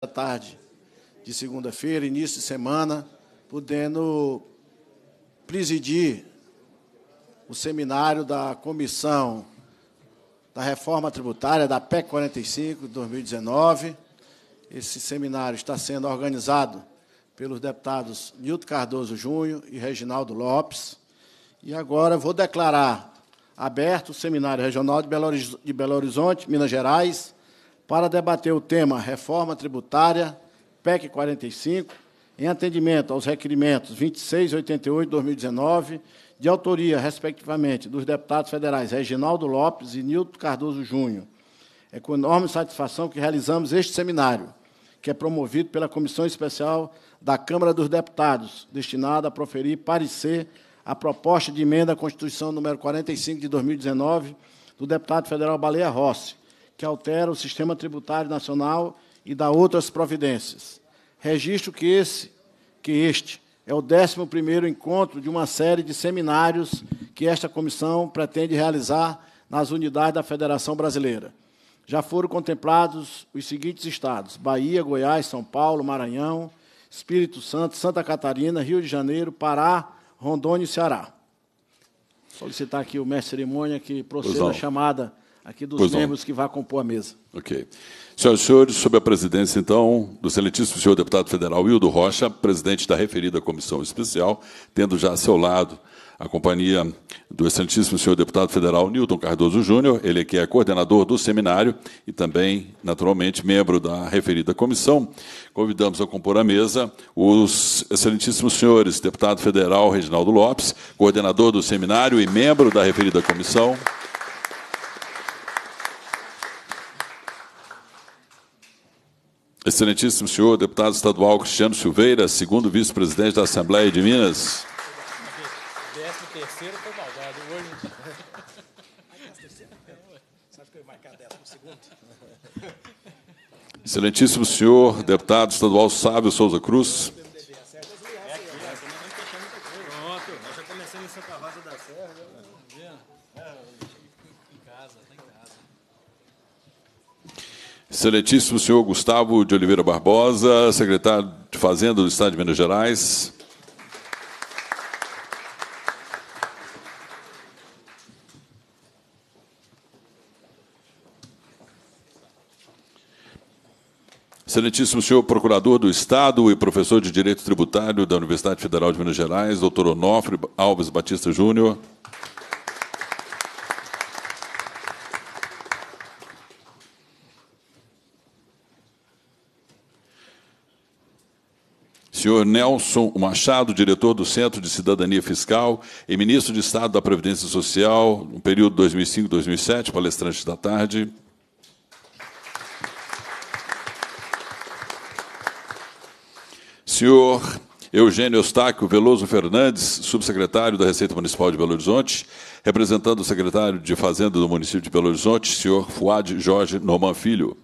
da tarde de segunda-feira, início de semana, podendo presidir o seminário da Comissão da Reforma Tributária da PEC 45 de 2019. Esse seminário está sendo organizado pelos deputados Nilton Cardoso Júnior e Reginaldo Lopes. E agora vou declarar aberto o Seminário Regional de Belo Horizonte, Minas Gerais, para debater o tema Reforma Tributária, PEC 45, em atendimento aos requerimentos 2688 de 2019, de autoria, respectivamente, dos deputados federais Reginaldo Lopes e Nilton Cardoso Júnior. É com enorme satisfação que realizamos este seminário, que é promovido pela Comissão Especial da Câmara dos Deputados, destinada a proferir parecer à proposta de emenda à Constituição número 45 de 2019 do deputado federal Baleia Rossi, que altera o sistema tributário nacional e dá outras providências. Registro que esse, que este é o 11º encontro de uma série de seminários que esta comissão pretende realizar nas unidades da Federação Brasileira. Já foram contemplados os seguintes estados: Bahia, Goiás, São Paulo, Maranhão, Espírito Santo, Santa Catarina, Rio de Janeiro, Pará, Rondônia e Ceará. Solicitar aqui o mestre cerimônia que proceda a chamada aqui dos pois membros não. que vão compor a mesa. Ok. Senhoras e senhores, sob a presidência, então, do excelentíssimo senhor deputado federal Hildo Rocha, presidente da referida comissão especial, tendo já a seu lado a companhia do excelentíssimo senhor deputado federal Newton Cardoso Júnior, ele que é coordenador do seminário e também, naturalmente, membro da referida comissão. Convidamos a compor a mesa os excelentíssimos senhores deputado federal Reginaldo Lopes, coordenador do seminário e membro da referida comissão. Excelentíssimo senhor deputado estadual Cristiano Silveira, segundo vice-presidente da Assembleia de Minas. Excelentíssimo senhor deputado estadual Sábio Souza Cruz. Excelentíssimo senhor Gustavo de Oliveira Barbosa, secretário de Fazenda do Estado de Minas Gerais. Excelentíssimo senhor Procurador do Estado e professor de Direito Tributário da Universidade Federal de Minas Gerais, doutor Onofre Alves Batista Júnior. Senhor Nelson Machado, diretor do Centro de Cidadania Fiscal e ministro de Estado da Previdência Social, no período 2005-2007, palestrante da tarde. Senhor Eugênio Eustáquio Veloso Fernandes, subsecretário da Receita Municipal de Belo Horizonte, representando o secretário de Fazenda do município de Belo Horizonte, senhor Fuad Jorge Norman Filho.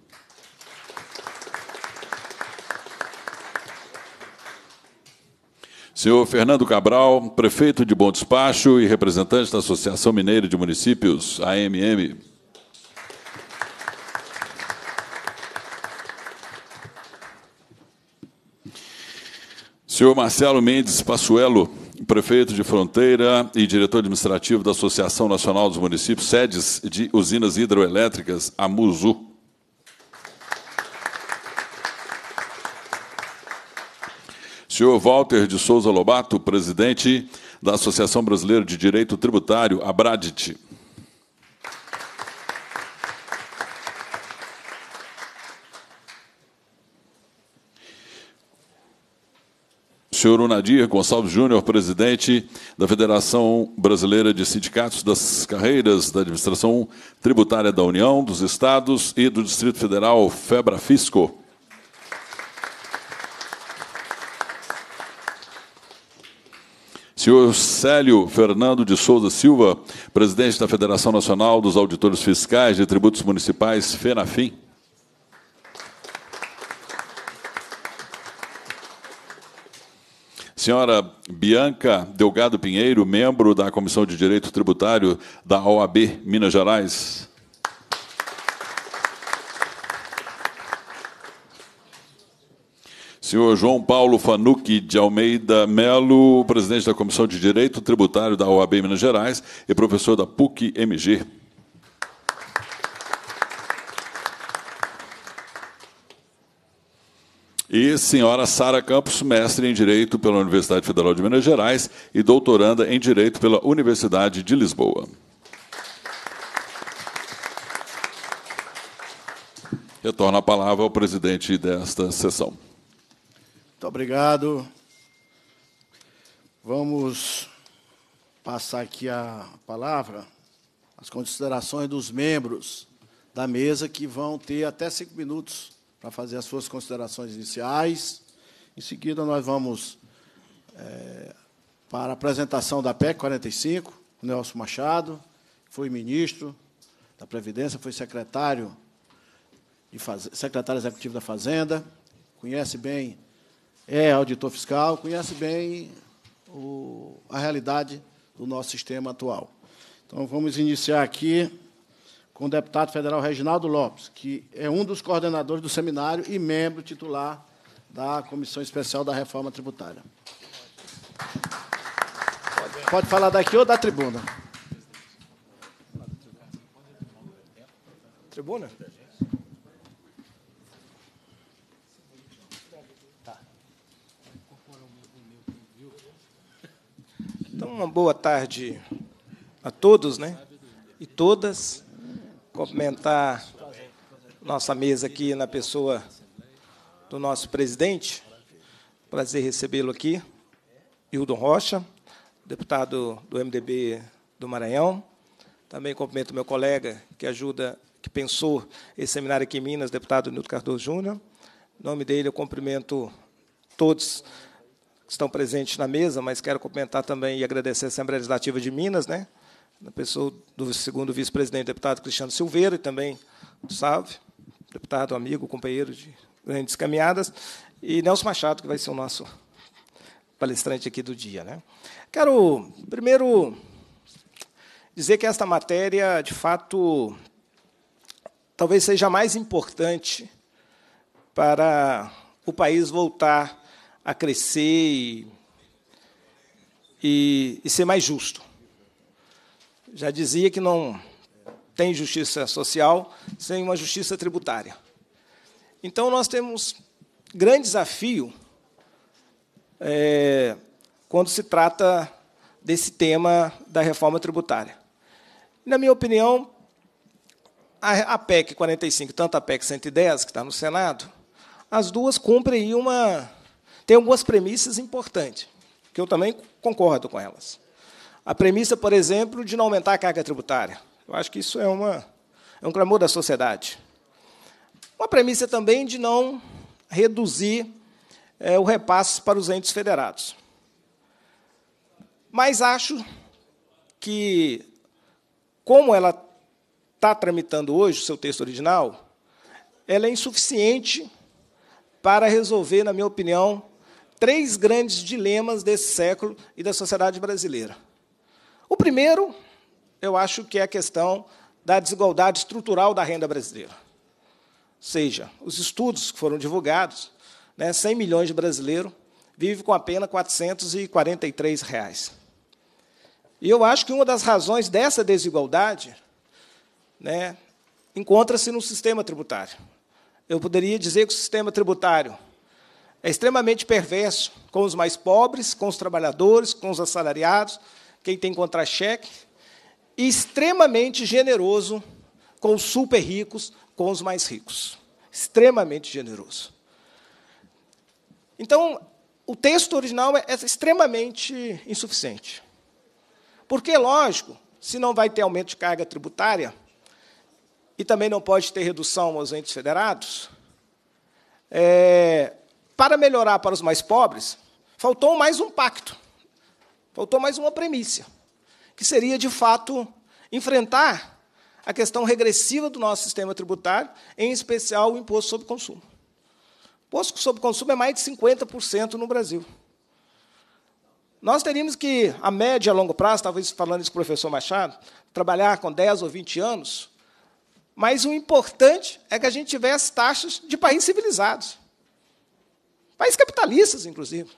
Senhor Fernando Cabral, prefeito de Bom Despacho e representante da Associação Mineira de Municípios, AMM. Senhor Marcelo Mendes Passuelo, prefeito de Fronteira e diretor administrativo da Associação Nacional dos Municípios, sedes de usinas hidroelétricas, Amuzu. Senhor Walter de Souza Lobato, presidente da Associação Brasileira de Direito Tributário, ABRADIT. senhor Unadir Gonçalves Júnior, presidente da Federação Brasileira de Sindicatos das Carreiras da Administração Tributária da União, dos Estados e do Distrito Federal, FEBRAFISCO. Senhor Célio Fernando de Souza Silva, presidente da Federação Nacional dos Auditores Fiscais de Tributos Municipais, FENAFIM. Senhora Bianca Delgado Pinheiro, membro da Comissão de Direito Tributário da OAB Minas Gerais. Senhor João Paulo Fanucchi de Almeida Melo, presidente da Comissão de Direito Tributário da OAB Minas Gerais e professor da PUC-MG. E senhora Sara Campos, mestre em Direito pela Universidade Federal de Minas Gerais e doutoranda em Direito pela Universidade de Lisboa. Retorno a palavra ao presidente desta sessão. Muito obrigado. Vamos passar aqui a palavra, as considerações dos membros da mesa, que vão ter até cinco minutos para fazer as suas considerações iniciais. Em seguida, nós vamos é, para a apresentação da PEC 45, o Nelson Machado, foi ministro da Previdência, foi secretário, de Faz... secretário executivo da Fazenda, conhece bem é auditor fiscal, conhece bem o, a realidade do nosso sistema atual. Então, vamos iniciar aqui com o deputado federal Reginaldo Lopes, que é um dos coordenadores do seminário e membro titular da Comissão Especial da Reforma Tributária. Pode falar daqui ou da tribuna? Tribuna? Uma boa tarde a todos, né? E todas. Cumprimentar nossa mesa aqui na pessoa do nosso presidente. Prazer recebê-lo aqui, Hildon Rocha, deputado do MDB do Maranhão. Também cumprimento meu colega que ajuda, que pensou esse seminário aqui em Minas, deputado Nildo Cardoso Júnior. Em nome dele, eu cumprimento todos estão presentes na mesa, mas quero comentar também e agradecer a Assembleia Legislativa de Minas, né? na pessoa do segundo vice-presidente, deputado Cristiano Silveira, e também do Salve, deputado, amigo, companheiro de grandes caminhadas, e Nelson Machado, que vai ser o nosso palestrante aqui do dia. Né? Quero, primeiro, dizer que esta matéria, de fato, talvez seja a mais importante para o país voltar a crescer e, e, e ser mais justo. Já dizia que não tem justiça social sem uma justiça tributária. Então, nós temos grande desafio é, quando se trata desse tema da reforma tributária. Na minha opinião, a, a PEC 45, tanto a PEC 110, que está no Senado, as duas cumprem uma tem algumas premissas importantes, que eu também concordo com elas. A premissa, por exemplo, de não aumentar a carga tributária. Eu acho que isso é, uma, é um clamor da sociedade. Uma premissa também de não reduzir é, o repasse para os entes federados. Mas acho que, como ela está tramitando hoje, o seu texto original, ela é insuficiente para resolver, na minha opinião, três grandes dilemas desse século e da sociedade brasileira. O primeiro, eu acho que é a questão da desigualdade estrutural da renda brasileira. Ou seja, os estudos que foram divulgados, né, 100 milhões de brasileiros vivem com apenas 443 reais. E eu acho que uma das razões dessa desigualdade né, encontra-se no sistema tributário. Eu poderia dizer que o sistema tributário é extremamente perverso com os mais pobres, com os trabalhadores, com os assalariados, quem tem contra-cheque, e extremamente generoso com os super ricos, com os mais ricos. Extremamente generoso. Então, o texto original é extremamente insuficiente. Porque, lógico, se não vai ter aumento de carga tributária, e também não pode ter redução aos entes federados, é, para melhorar para os mais pobres, faltou mais um pacto, faltou mais uma premissa, que seria, de fato, enfrentar a questão regressiva do nosso sistema tributário, em especial o imposto sobre consumo. O imposto sobre consumo é mais de 50% no Brasil. Nós teríamos que, a média a longo prazo, talvez falando isso com o professor Machado, trabalhar com 10 ou 20 anos, mas o importante é que a gente tivesse taxas de países civilizados. Países capitalistas, inclusive.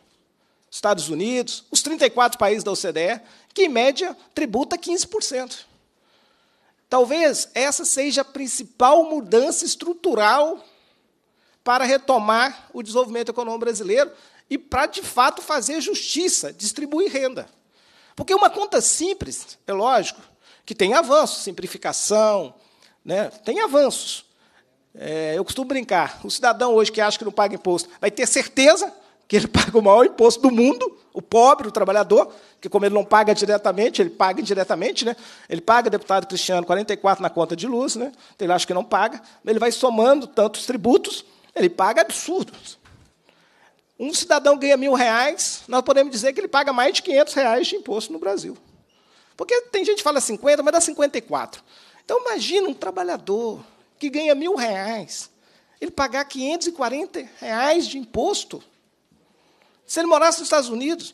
Estados Unidos, os 34 países da OCDE, que, em média, tributa 15%. Talvez essa seja a principal mudança estrutural para retomar o desenvolvimento econômico brasileiro e para, de fato, fazer justiça, distribuir renda. Porque uma conta simples, é lógico, que tem avanços, simplificação, né, tem avanços. É, eu costumo brincar: o cidadão hoje que acha que não paga imposto vai ter certeza que ele paga o maior imposto do mundo, o pobre, o trabalhador, que como ele não paga diretamente, ele paga indiretamente, né? Ele paga, deputado Cristiano, 44 na conta de luz, né? Ele acha que não paga, ele vai somando tantos tributos, ele paga absurdos. Um cidadão ganha mil reais, nós podemos dizer que ele paga mais de 500 reais de imposto no Brasil. Porque tem gente que fala 50, mas dá 54. Então, imagina um trabalhador que ganha mil reais, ele pagar 540 reais de imposto. Se ele morasse nos Estados Unidos,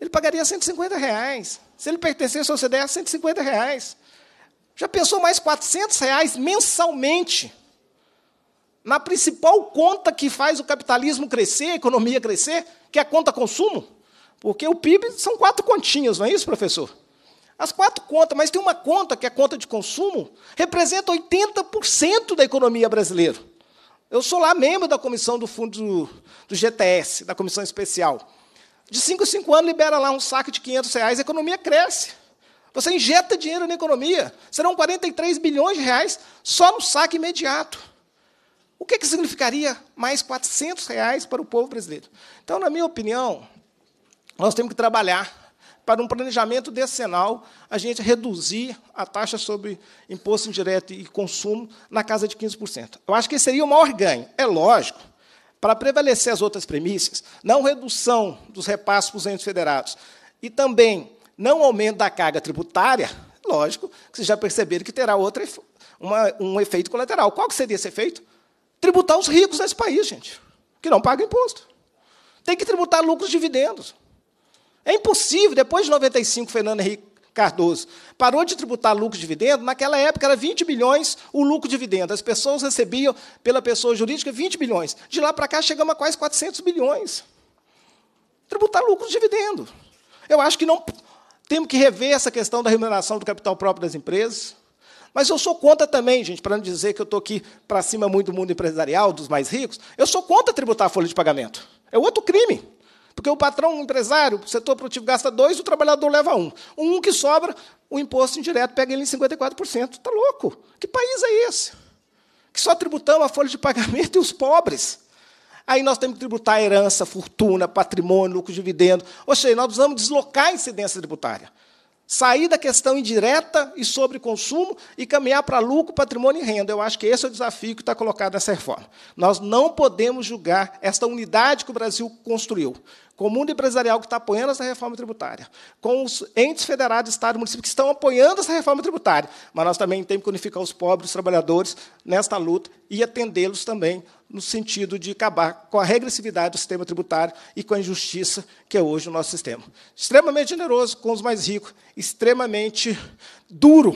ele pagaria 150 reais. Se ele pertencesse ao CDA, 150 reais. Já pensou mais 400 reais mensalmente na principal conta que faz o capitalismo crescer, a economia crescer, que é a conta consumo? Porque o PIB são quatro continhas, não é isso, professor? As quatro contas, mas tem uma conta, que é a conta de consumo, representa 80% da economia brasileira. Eu sou lá membro da comissão do fundo do, do GTS, da comissão especial. De cinco em cinco anos, libera lá um saque de 500 reais, a economia cresce. Você injeta dinheiro na economia. Serão 43 bilhões de reais só no saque imediato. O que, que significaria mais 400 reais para o povo brasileiro? Então, na minha opinião, nós temos que trabalhar para um planejamento decenal, a gente reduzir a taxa sobre imposto indireto e consumo na casa de 15%. Eu acho que esse seria o maior ganho. É lógico, para prevalecer as outras premissas, não redução dos repassos para os entes federados e também não aumento da carga tributária, lógico que vocês já perceberam que terá outra, uma, um efeito colateral. Qual que seria esse efeito? Tributar os ricos nesse país, gente, que não pagam imposto. Tem que tributar lucros e dividendos. É impossível. Depois de 95, Fernando Henrique Cardoso parou de tributar lucro de dividendo. Naquela época era 20 milhões o lucro de dividendo. As pessoas recebiam pela pessoa jurídica 20 milhões. De lá para cá chegamos a quase 400 milhões. Tributar lucro de dividendo. Eu acho que não temos que rever essa questão da remuneração do capital próprio das empresas. Mas eu sou contra também, gente, para não dizer que eu estou aqui para cima muito do mundo empresarial, dos mais ricos, eu sou contra tributar a folha de pagamento. É outro crime. Porque o patrão, o empresário, o setor produtivo gasta dois, o trabalhador leva um. Um que sobra, o imposto indireto pega ele em 54%. Está louco? Que país é esse? Que só tributamos a folha de pagamento e os pobres. Aí nós temos que tributar a herança, fortuna, patrimônio, lucro, dividendo. Ou seja, nós precisamos deslocar a incidência tributária sair da questão indireta e sobre consumo e caminhar para lucro, patrimônio e renda. Eu acho que esse é o desafio que está colocado nessa reforma. Nós não podemos julgar esta unidade que o Brasil construiu com o mundo empresarial que está apoiando essa reforma tributária, com os entes federados, Estado e município que estão apoiando essa reforma tributária, mas nós também temos que unificar os pobres, os trabalhadores, nesta luta e atendê-los também no sentido de acabar com a regressividade do sistema tributário e com a injustiça que é hoje o nosso sistema. Extremamente generoso com os mais ricos, extremamente duro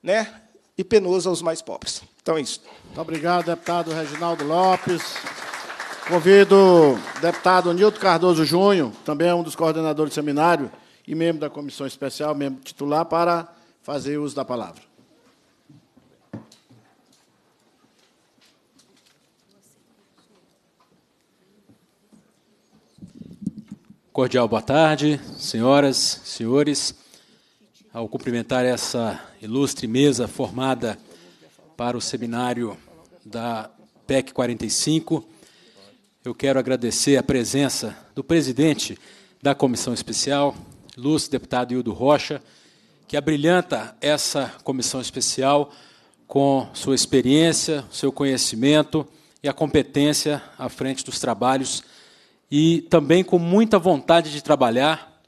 né, e penoso aos mais pobres. Então é isso. Muito obrigado, deputado Reginaldo Lopes. Convido o deputado Nilton Cardoso Júnior, também é um dos coordenadores do seminário e membro da comissão especial, membro titular, para fazer uso da palavra. Cordial boa tarde, senhoras, senhores. Ao cumprimentar essa ilustre mesa formada para o seminário da PEC 45, eu quero agradecer a presença do presidente da comissão especial, Lúcio, deputado Hildo Rocha, que abrilhanta essa comissão especial com sua experiência, seu conhecimento e a competência à frente dos trabalhos e também com muita vontade de trabalhar,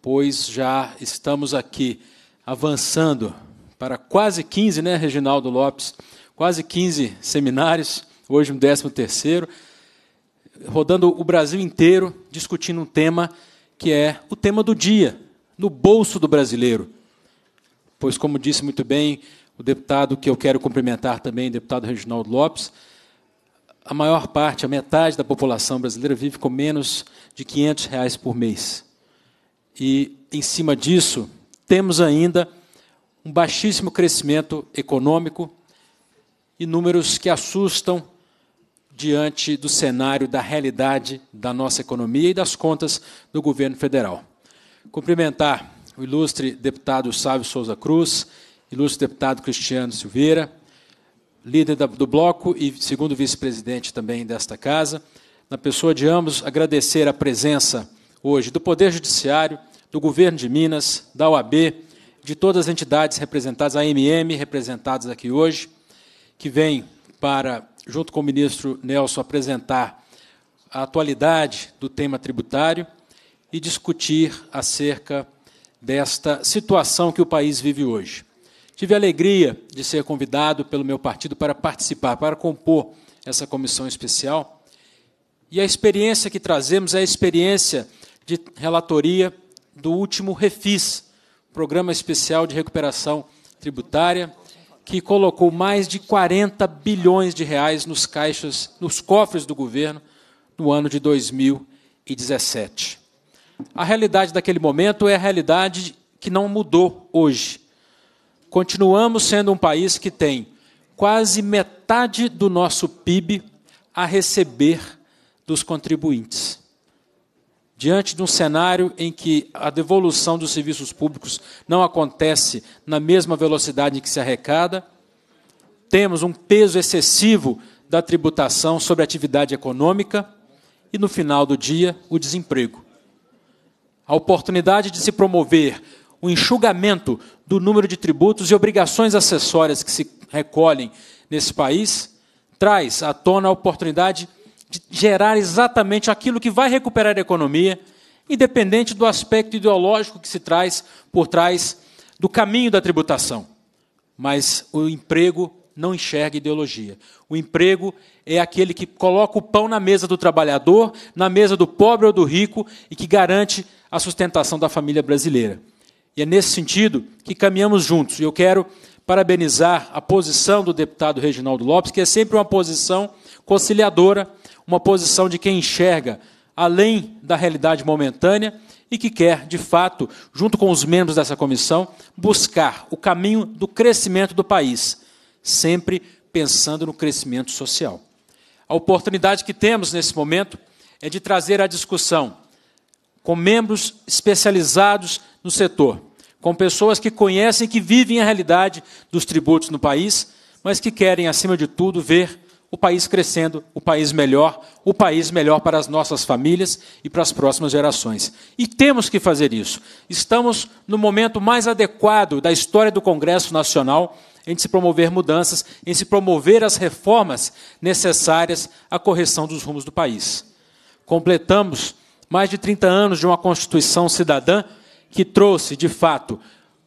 pois já estamos aqui avançando para quase 15, né, Reginaldo Lopes? Quase 15 seminários, hoje um 13 terceiro, rodando o Brasil inteiro, discutindo um tema que é o tema do dia, no bolso do brasileiro. Pois, como disse muito bem o deputado que eu quero cumprimentar também, deputado Reginaldo Lopes, a maior parte, a metade da população brasileira vive com menos de 500 reais por mês. E, em cima disso, temos ainda um baixíssimo crescimento econômico e números que assustam diante do cenário da realidade da nossa economia e das contas do governo federal. Cumprimentar o ilustre deputado Sávio Souza Cruz, ilustre deputado Cristiano Silveira, líder do bloco e segundo vice-presidente também desta casa. Na pessoa de ambos, agradecer a presença hoje do Poder Judiciário, do Governo de Minas, da OAB, de todas as entidades representadas, a MM representadas aqui hoje, que vem para junto com o ministro Nelson, apresentar a atualidade do tema tributário e discutir acerca desta situação que o país vive hoje. Tive a alegria de ser convidado pelo meu partido para participar, para compor essa comissão especial. E a experiência que trazemos é a experiência de relatoria do último REFIS, Programa Especial de Recuperação Tributária, que colocou mais de 40 bilhões de reais nos caixas, nos cofres do governo no ano de 2017. A realidade daquele momento é a realidade que não mudou hoje. Continuamos sendo um país que tem quase metade do nosso PIB a receber dos contribuintes diante de um cenário em que a devolução dos serviços públicos não acontece na mesma velocidade em que se arrecada, temos um peso excessivo da tributação sobre a atividade econômica e, no final do dia, o desemprego. A oportunidade de se promover o enxugamento do número de tributos e obrigações acessórias que se recolhem nesse país traz à tona a oportunidade de gerar exatamente aquilo que vai recuperar a economia, independente do aspecto ideológico que se traz por trás do caminho da tributação. Mas o emprego não enxerga ideologia. O emprego é aquele que coloca o pão na mesa do trabalhador, na mesa do pobre ou do rico e que garante a sustentação da família brasileira. E é nesse sentido que caminhamos juntos. E eu quero parabenizar a posição do deputado Reginaldo Lopes, que é sempre uma posição conciliadora uma posição de quem enxerga além da realidade momentânea e que quer, de fato, junto com os membros dessa comissão, buscar o caminho do crescimento do país, sempre pensando no crescimento social. A oportunidade que temos nesse momento é de trazer a discussão com membros especializados no setor, com pessoas que conhecem que vivem a realidade dos tributos no país, mas que querem, acima de tudo, ver o país crescendo, o país melhor, o país melhor para as nossas famílias e para as próximas gerações. E temos que fazer isso. Estamos no momento mais adequado da história do Congresso Nacional em se promover mudanças, em se promover as reformas necessárias à correção dos rumos do país. Completamos mais de 30 anos de uma Constituição cidadã que trouxe, de fato,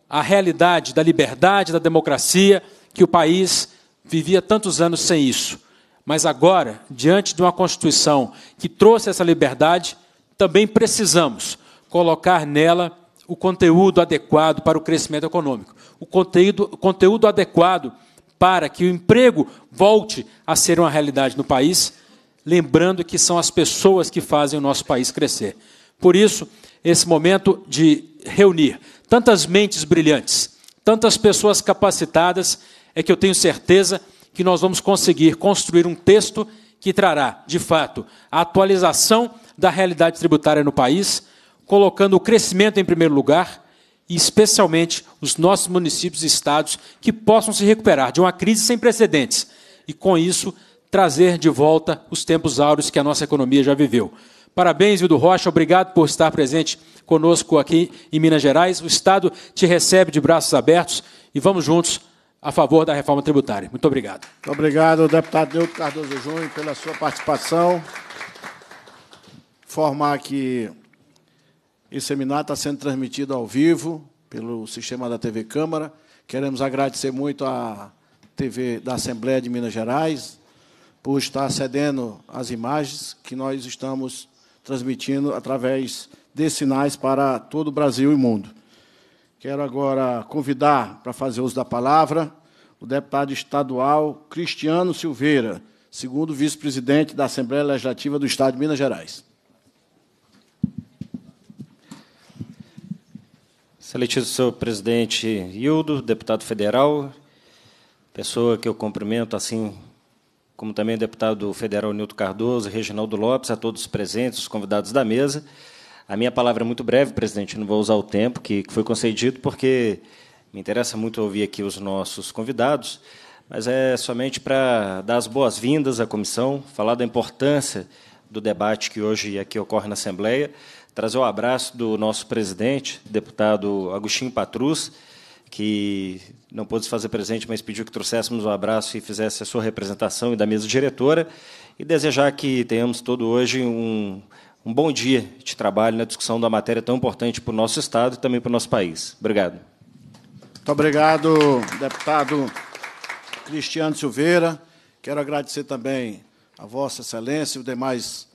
a realidade da liberdade, da democracia, que o país vivia tantos anos sem isso. Mas agora, diante de uma Constituição que trouxe essa liberdade, também precisamos colocar nela o conteúdo adequado para o crescimento econômico, o conteúdo, conteúdo adequado para que o emprego volte a ser uma realidade no país, lembrando que são as pessoas que fazem o nosso país crescer. Por isso, esse momento de reunir tantas mentes brilhantes, tantas pessoas capacitadas, é que eu tenho certeza que que nós vamos conseguir construir um texto que trará, de fato, a atualização da realidade tributária no país, colocando o crescimento em primeiro lugar e, especialmente, os nossos municípios e estados que possam se recuperar de uma crise sem precedentes e, com isso, trazer de volta os tempos áureos que a nossa economia já viveu. Parabéns, Vildo Rocha, obrigado por estar presente conosco aqui em Minas Gerais. O Estado te recebe de braços abertos e vamos juntos a favor da reforma tributária. Muito obrigado. Muito obrigado, deputado Neuto Cardoso Júnior, pela sua participação. Informar que esse seminário está sendo transmitido ao vivo pelo sistema da TV Câmara. Queremos agradecer muito à TV da Assembleia de Minas Gerais por estar cedendo as imagens que nós estamos transmitindo através de sinais para todo o Brasil e mundo. Quero agora convidar para fazer uso da palavra o deputado estadual Cristiano Silveira, segundo vice-presidente da Assembleia Legislativa do Estado de Minas Gerais. Excelentíssimo senhor presidente Hildo, deputado federal, pessoa que eu cumprimento, assim como também o deputado federal Nilton Cardoso, Reginaldo Lopes, a todos os presentes, os convidados da mesa. A minha palavra é muito breve, presidente, não vou usar o tempo que foi concedido, porque me interessa muito ouvir aqui os nossos convidados, mas é somente para dar as boas-vindas à comissão, falar da importância do debate que hoje aqui ocorre na Assembleia, trazer o abraço do nosso presidente, deputado Agostinho Patrus, que não pôde se fazer presente, mas pediu que trouxéssemos um abraço e fizesse a sua representação e da mesa diretora, e desejar que tenhamos todo hoje um um bom dia de trabalho na discussão da matéria tão importante para o nosso Estado e também para o nosso país. Obrigado. Muito obrigado, deputado Cristiano Silveira. Quero agradecer também a Vossa Excelência e os demais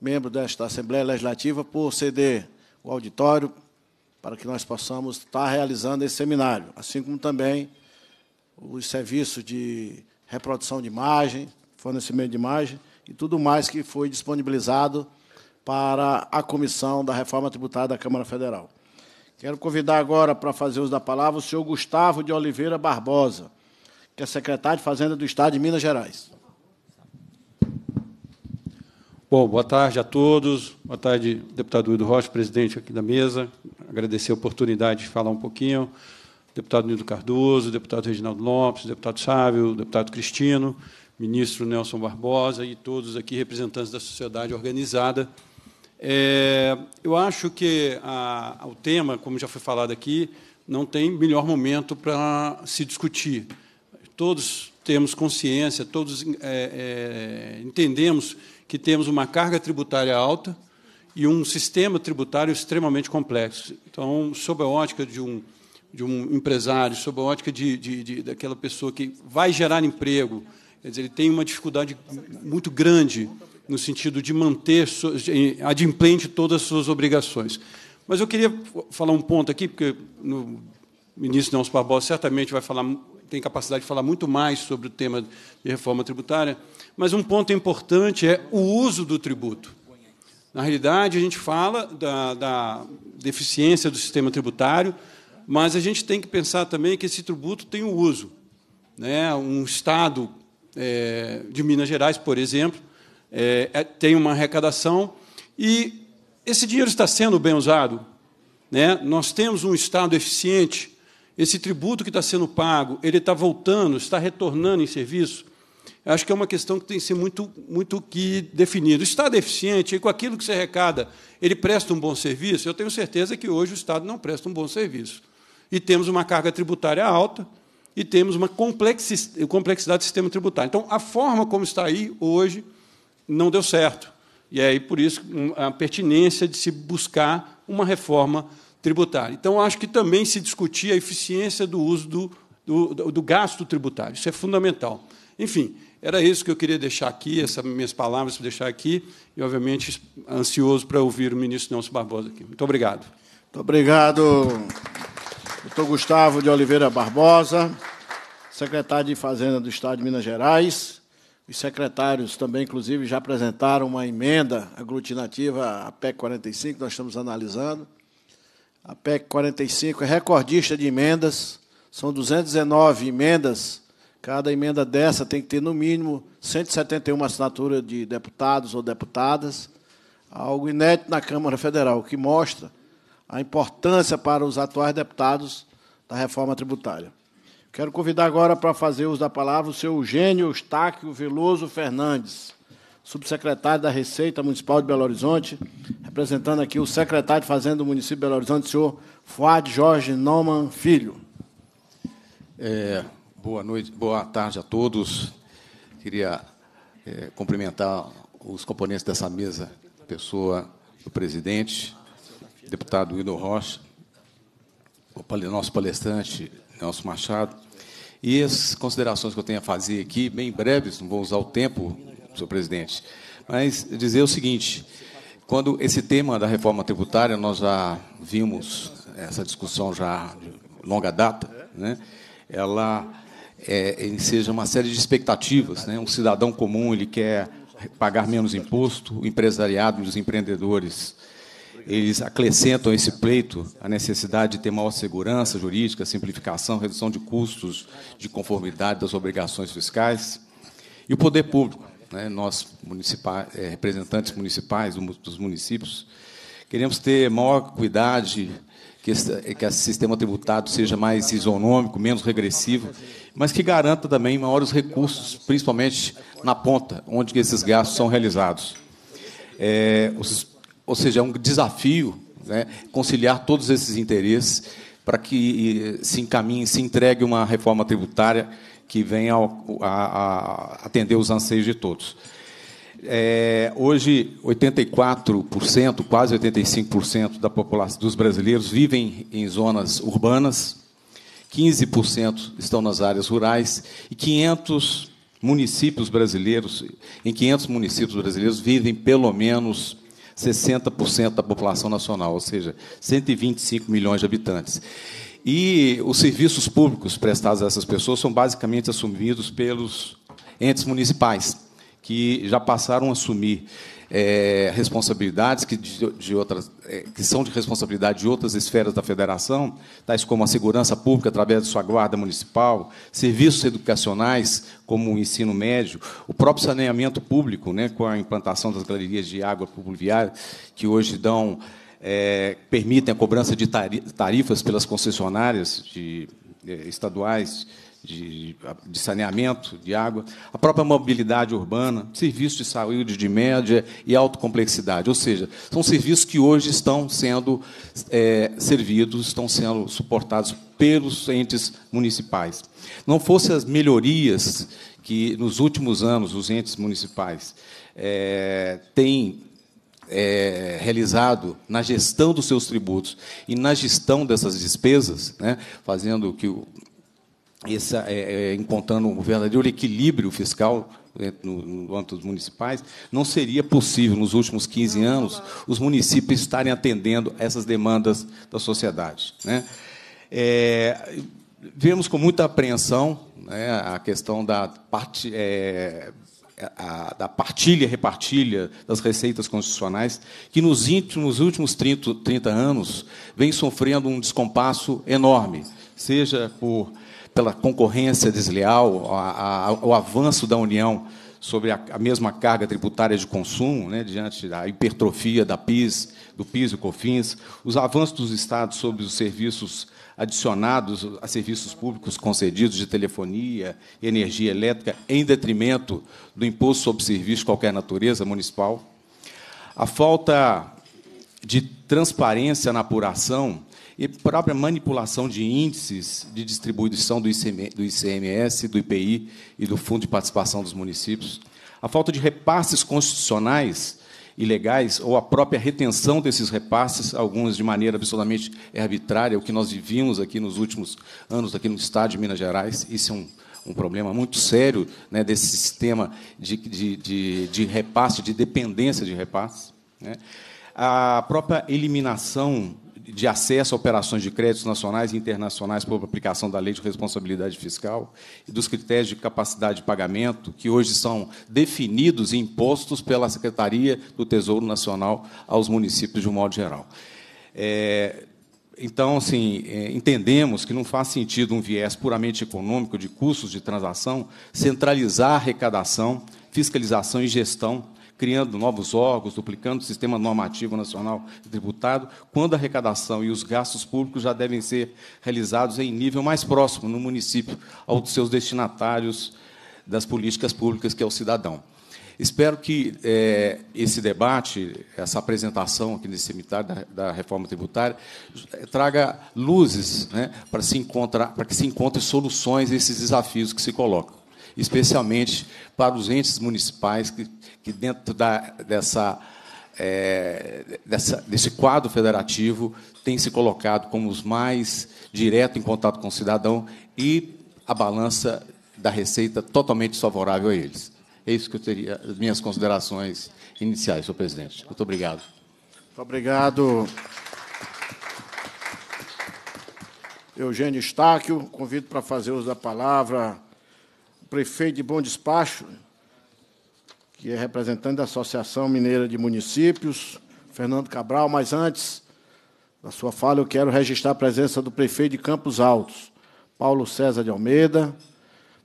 membros desta Assembleia Legislativa por ceder o auditório para que nós possamos estar realizando esse seminário, assim como também os serviços de reprodução de imagem, fornecimento de imagem e tudo mais que foi disponibilizado para a Comissão da Reforma Tributária da Câmara Federal. Quero convidar agora para fazer uso da palavra o senhor Gustavo de Oliveira Barbosa, que é secretário de Fazenda do Estado de Minas Gerais. Bom, boa tarde a todos. Boa tarde, deputado Hildo Rocha, presidente aqui da mesa. Agradecer a oportunidade de falar um pouquinho. Deputado Nildo Cardoso, deputado Reginaldo Lopes, deputado Sávio, deputado Cristino, ministro Nelson Barbosa e todos aqui representantes da sociedade organizada é, eu acho que a, o tema, como já foi falado aqui, não tem melhor momento para se discutir. Todos temos consciência, todos é, é, entendemos que temos uma carga tributária alta e um sistema tributário extremamente complexo. Então, sob a ótica de um, de um empresário, sob a ótica de, de, de daquela pessoa que vai gerar emprego, quer dizer, ele tem uma dificuldade muito grande no sentido de manter adimplente todas as suas obrigações. Mas eu queria falar um ponto aqui, porque no ministro Nelson Barbosa certamente vai falar, tem capacidade de falar muito mais sobre o tema de reforma tributária, mas um ponto importante é o uso do tributo. Na realidade, a gente fala da, da deficiência do sistema tributário, mas a gente tem que pensar também que esse tributo tem o um uso. Né? Um Estado é, de Minas Gerais, por exemplo, é, é, tem uma arrecadação e esse dinheiro está sendo bem usado. Né? Nós temos um Estado eficiente, esse tributo que está sendo pago, ele está voltando, está retornando em serviço. Eu acho que é uma questão que tem que ser muito, muito que definida. O Estado é eficiente, e com aquilo que se arrecada, ele presta um bom serviço? Eu tenho certeza que hoje o Estado não presta um bom serviço. E temos uma carga tributária alta, e temos uma complexidade do sistema tributário. Então, a forma como está aí hoje não deu certo. E é aí, por isso, a pertinência de se buscar uma reforma tributária. Então, acho que também se discutir a eficiência do uso do, do, do gasto tributário. Isso é fundamental. Enfim, era isso que eu queria deixar aqui, essas minhas palavras para deixar aqui, e, obviamente, ansioso para ouvir o ministro Nelson Barbosa aqui. Muito obrigado. Muito obrigado, doutor Gustavo de Oliveira Barbosa, secretário de Fazenda do Estado de Minas Gerais. Os secretários também, inclusive, já apresentaram uma emenda aglutinativa à PEC 45, nós estamos analisando. A PEC 45 é recordista de emendas, são 219 emendas. Cada emenda dessa tem que ter, no mínimo, 171 assinaturas de deputados ou deputadas, algo inédito na Câmara Federal, o que mostra a importância para os atuais deputados da reforma tributária. Quero convidar agora para fazer uso da palavra o seu Eugênio Eustáquio Veloso Fernandes, subsecretário da Receita Municipal de Belo Horizonte, representando aqui o secretário de Fazenda do município de Belo Horizonte, o senhor Fuad Jorge Noman Filho. É, boa noite, boa tarde a todos. Queria é, cumprimentar os componentes dessa mesa, pessoa do presidente, deputado Wildo Rocha, o nosso palestrante Nelson Machado. E as considerações que eu tenho a fazer aqui, bem breves, não vou usar o tempo, senhor presidente, mas dizer o seguinte: quando esse tema da reforma tributária, nós já vimos essa discussão já de longa data, né? ela é, enseja uma série de expectativas. Né? Um cidadão comum ele quer pagar menos imposto, o empresariado, os empreendedores eles acrescentam esse pleito a necessidade de ter maior segurança jurídica, simplificação, redução de custos, de conformidade das obrigações fiscais. E o poder público, né? nós, municipais, eh, representantes municipais dos municípios, queremos ter maior cuidado que esse, sistema tributário seja mais isonômico, menos regressivo, mas que garanta também maiores recursos, principalmente na ponta, onde esses gastos são realizados. É, os ou seja, é um desafio né, conciliar todos esses interesses para que eh, se encaminhe, se entregue uma reforma tributária que venha a, a, a atender os anseios de todos. É, hoje, 84%, quase 85% da população dos brasileiros vivem em zonas urbanas, 15% estão nas áreas rurais e 500 municípios brasileiros, em 500 municípios brasileiros vivem pelo menos 60% da população nacional, ou seja, 125 milhões de habitantes. E os serviços públicos prestados a essas pessoas são basicamente assumidos pelos entes municipais, que já passaram a assumir é, responsabilidades que, de, de outras, é, que são de responsabilidade de outras esferas da federação, tais como a segurança pública através de sua guarda municipal, serviços educacionais como o ensino médio, o próprio saneamento público, né, com a implantação das galerias de água pluvial que hoje dão é, permitem a cobrança de tarifas pelas concessionárias de, é, estaduais de, de, saneamento de água, a própria mobilidade urbana, serviços de saúde de média e alta complexidade. Ou seja, são serviços que hoje estão sendo é, servidos, estão sendo suportados pelos entes municipais. Não fossem as melhorias que, nos últimos anos, os entes municipais é, têm é, realizado na gestão dos seus tributos e na gestão dessas despesas, né, fazendo que o essa, é, é encontrando um verdadeiro equilíbrio fiscal né, no, no âmbito dos municipais, não seria possível, nos últimos 15 anos, os municípios estarem atendendo essas demandas da sociedade. Né? É, vemos com muita apreensão né, a questão da parte. É, a, da partilha, repartilha das receitas constitucionais, que nos, nos últimos 30, 30 anos vem sofrendo um descompasso enorme, seja por pela concorrência desleal, a, a, o avanço da União sobre a, a, mesma carga tributária de consumo, né, diante da hipertrofia da PIS, do PIS e COFINS, os avanços dos Estados sobre os serviços adicionados a serviços públicos concedidos de telefonia e energia elétrica, em detrimento do imposto sobre serviço de qualquer natureza municipal, a falta de transparência na apuração e própria manipulação de índices de distribuição do ICMS, do IPI e do Fundo de Participação dos Municípios, a falta de repasses constitucionais e legais ou a própria retenção desses repasses, alguns de maneira absolutamente arbitrária, o que nós vivimos aqui nos últimos anos aqui no estado de Minas Gerais, isso é um um problema muito sério né, desse sistema de, de, de, de, repasse, de dependência de repasse. Né? A própria eliminação de acesso a operações de créditos nacionais e internacionais por aplicação da Lei de Responsabilidade Fiscal e dos critérios de capacidade de pagamento, que hoje são definidos e impostos pela Secretaria do Tesouro Nacional aos municípios de um modo geral. É, então, assim, é, entendemos que não faz sentido um viés puramente econômico de custos de transação centralizar a arrecadação, fiscalização e gestão criando novos órgãos, duplicando o sistema normativo nacional tributado, quando a arrecadação e os gastos públicos já devem ser realizados em nível mais próximo no município dos seus destinatários das políticas públicas, que é o cidadão. Espero que é, esse debate, essa apresentação aqui nesse cemitério da, da, reforma tributária, eh, traga luzes né, para, se encontrar, para que se encontrem soluções a esses desafios que se colocam, especialmente para os entes municipais que que dentro da, dessa, é, dessa, desse quadro federativo tem se colocado como os mais direto em contato com o cidadão e a balança da receita totalmente favorável a eles. É isso que eu teria, as minhas considerações iniciais, senhor presidente. Muito obrigado. Muito obrigado. Eugênio Estáquio, convido para fazer uso da palavra o prefeito de Bom Despacho, que é representante da Associação Mineira de Municípios, Fernando Cabral, mas antes da sua fala, eu quero registrar a presença do prefeito de Campos Altos, Paulo César de Almeida,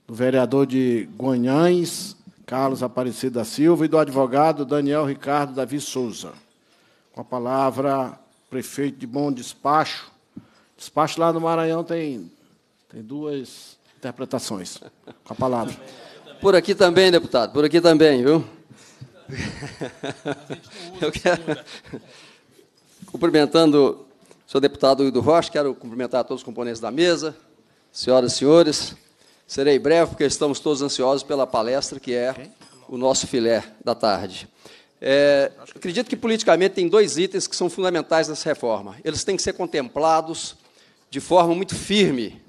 do vereador de Guanhães, Carlos Aparecido da Silva, e do advogado Daniel Ricardo Davi Souza. Com a palavra, prefeito de Bom Despacho. Despacho lá no Maranhão tem, tem duas interpretações. Com a palavra. Por aqui também, deputado, por aqui também, viu? Eu quero... Cumprimentando o senhor deputado Hildo Rocha, quero cumprimentar todos os componentes da mesa, senhoras e senhores. Serei breve, porque estamos todos ansiosos pela palestra, que é o nosso filé da tarde. É, acredito que politicamente tem dois itens que são fundamentais nessa reforma. Eles têm que ser contemplados de forma muito firme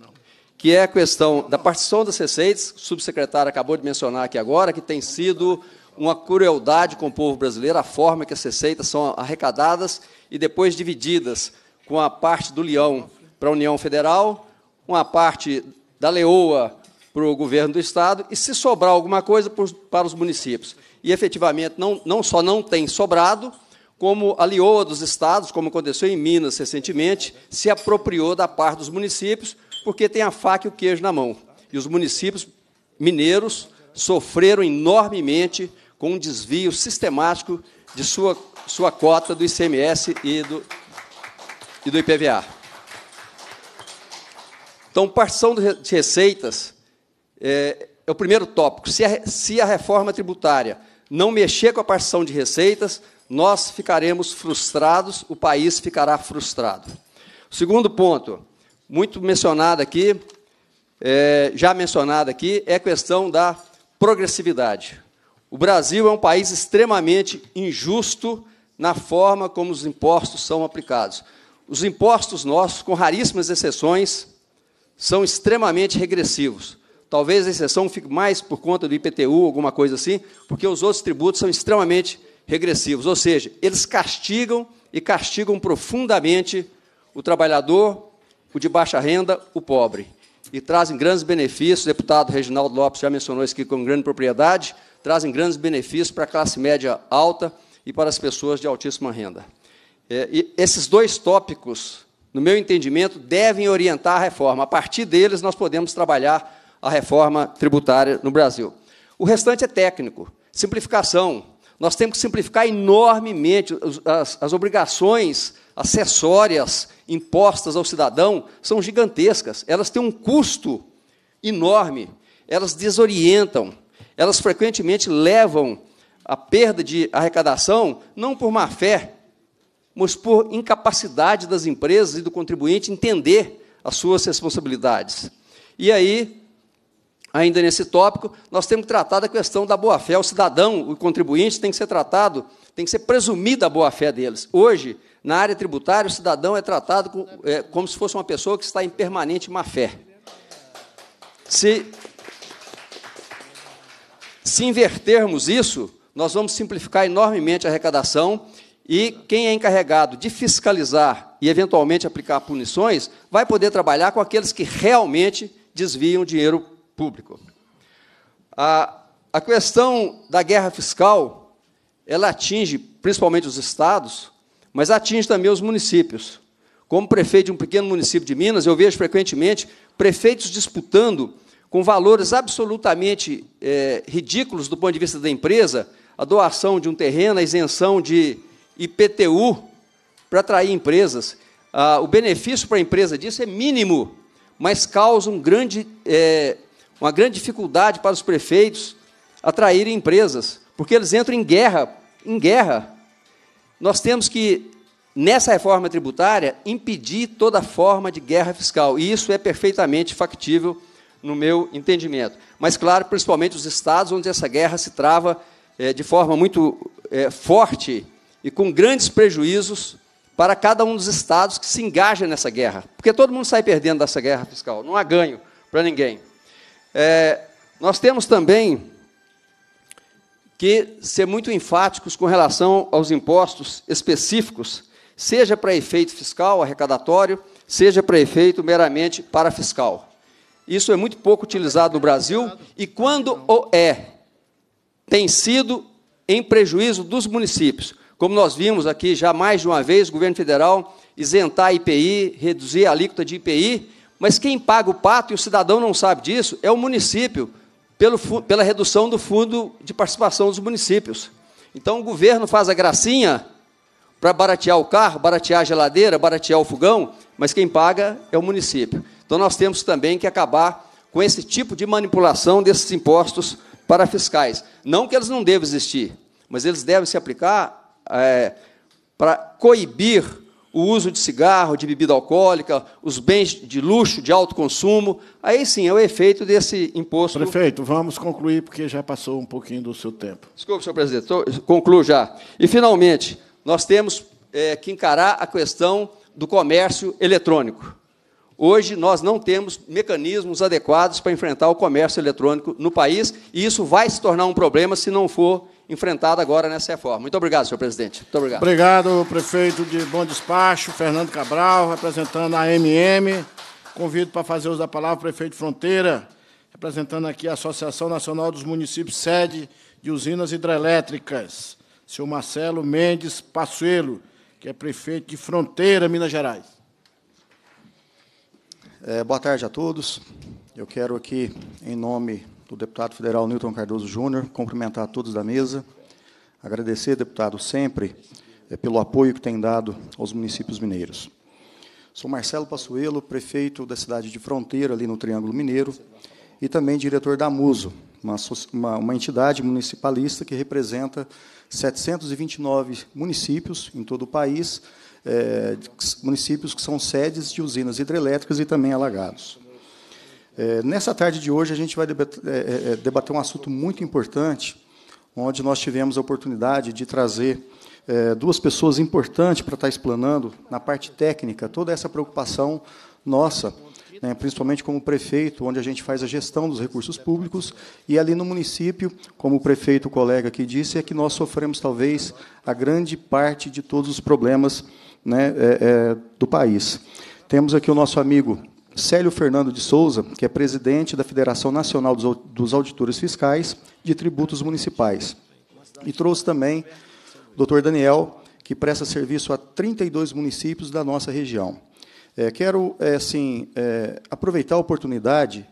que é a questão da partição das receitas, o subsecretário acabou de mencionar aqui agora, que tem sido uma crueldade com o povo brasileiro, a forma que as receitas são arrecadadas e depois divididas com a parte do leão para a União Federal, uma parte da leoa para o governo do Estado e, se sobrar alguma coisa, para os municípios. E, efetivamente, não, não só não tem sobrado, como a leoa dos estados, como aconteceu em Minas recentemente, se apropriou da parte dos municípios, porque tem a faca e o queijo na mão. E os municípios mineiros sofreram enormemente com um desvio sistemático de sua, sua cota do ICMS e do, e do IPVA. Então, partição de receitas é, é o primeiro tópico. Se a, se a reforma tributária não mexer com a partição de receitas, nós ficaremos frustrados, o país ficará frustrado. segundo ponto, muito mencionada aqui, é, já mencionada aqui, é a questão da progressividade. O Brasil é um país extremamente injusto na forma como os impostos são aplicados. Os impostos nossos, com raríssimas exceções, são extremamente regressivos. Talvez a exceção fique mais por conta do IPTU, alguma coisa assim, porque os outros tributos são extremamente regressivos. Ou seja, eles castigam e castigam profundamente o trabalhador, o de baixa renda, o pobre. E trazem grandes benefícios, o deputado Reginaldo Lopes já mencionou isso aqui com grande propriedade, trazem grandes benefícios para a classe média alta e para as pessoas de altíssima renda. É, esses dois tópicos, no meu entendimento, devem orientar a reforma. A partir deles, nós podemos trabalhar a reforma tributária no Brasil. O restante é técnico. Simplificação. Nós temos que simplificar enormemente as, as obrigações acessórias impostas ao cidadão são gigantescas. Elas têm um custo enorme, elas desorientam, elas frequentemente levam à perda de arrecadação, não por má fé, mas por incapacidade das empresas e do contribuinte entender as suas responsabilidades. E aí, ainda nesse tópico, nós temos que tratar da questão da boa-fé. O cidadão, o contribuinte, tem que ser tratado, tem que ser presumida a boa-fé deles. Hoje, na área tributária, o cidadão é tratado com, é, como se fosse uma pessoa que está em permanente má-fé. Se, se invertermos isso, nós vamos simplificar enormemente a arrecadação e quem é encarregado de fiscalizar e eventualmente aplicar punições vai poder trabalhar com aqueles que realmente desviam dinheiro público. A, a questão da guerra fiscal, ela atinge principalmente os estados, mas atinge também os municípios. Como prefeito de um pequeno município de Minas, eu vejo frequentemente prefeitos disputando com valores absolutamente é, ridículos do ponto de vista da empresa, a doação de um terreno, a isenção de IPTU para atrair empresas. Ah, o benefício para a empresa disso é mínimo, mas causa um grande, é, uma grande dificuldade para os prefeitos atraírem empresas, porque eles entram em guerra, em guerra nós temos que, nessa reforma tributária, impedir toda forma de guerra fiscal. E isso é perfeitamente factível no meu entendimento. Mas, claro, principalmente os estados onde essa guerra se trava é, de forma muito é, forte e com grandes prejuízos para cada um dos estados que se engaja nessa guerra. Porque todo mundo sai perdendo dessa guerra fiscal, não há ganho para ninguém. É, nós temos também que ser muito enfáticos com relação aos impostos específicos, seja para efeito fiscal, arrecadatório, seja para efeito meramente para fiscal. Isso é muito pouco utilizado no Brasil e quando o é, tem sido em prejuízo dos municípios. Como nós vimos aqui já mais de uma vez, o governo federal isentar IPI, reduzir a alíquota de IPI, mas quem paga o pato e o cidadão não sabe disso é o município, pelo, pela redução do fundo de participação dos municípios. Então o governo faz a gracinha para baratear o carro, baratear a geladeira, baratear o fogão, mas quem paga é o município. Então nós temos também que acabar com esse tipo de manipulação desses impostos para fiscais. Não que eles não devam existir, mas eles devem se aplicar é, eh, para coibir o uso de cigarro, de bebida alcoólica, os bens de luxo, de alto consumo. Aí sim é o efeito desse imposto. Prefeito, vamos concluir, porque já passou um pouquinho do seu tempo. Desculpe, senhor presidente, concluo já. E, finalmente, nós temos é, que encarar a questão do comércio eletrônico. Hoje nós não temos mecanismos adequados para enfrentar o comércio eletrônico no país, e isso vai se tornar um problema se não for enfrentada agora nessa reforma. Muito obrigado, senhor presidente. Muito obrigado. Obrigado, prefeito de Bom Despacho, Fernando Cabral, representando a AMM. Convido para fazer uso da palavra o prefeito Fronteira, representando aqui a Associação Nacional dos Municípios Sede de Usinas Hidrelétricas, senhor Marcelo Mendes Passuelo, que é prefeito de Fronteira, Minas Gerais. É, boa tarde a todos. Eu quero aqui, em nome do deputado federal Newton Cardoso Júnior, cumprimentar todos da mesa, agradecer, deputado, sempre eh, pelo apoio que tem dado aos municípios mineiros. Sou Marcelo Passuelo, prefeito da cidade de Fronteira, ali no Triângulo Mineiro, e também diretor da MUSO, uma, uma, uma entidade municipalista que representa 729 municípios em todo o país, é, municípios que são sedes de usinas hidrelétricas e também alagados. É, nessa tarde de hoje, a gente vai é, é, é, debater, um assunto muito importante, onde nós tivemos a oportunidade de trazer é, duas pessoas importantes para estar explanando, na parte técnica, toda essa preocupação nossa, né, principalmente como prefeito, onde a gente faz a gestão dos recursos públicos, e ali no município, como o prefeito, o colega aqui disse, é que nós sofremos talvez a grande parte de todos os problemas né, do país. Temos aqui o nosso amigo Célio Fernando de Souza, que é presidente da Federação Nacional dos Auditores Fiscais de Tributos Municipais. E trouxe também o doutor Daniel, que presta serviço a 32 municípios da nossa região. É, quero, é, assim, é, aproveitar a oportunidade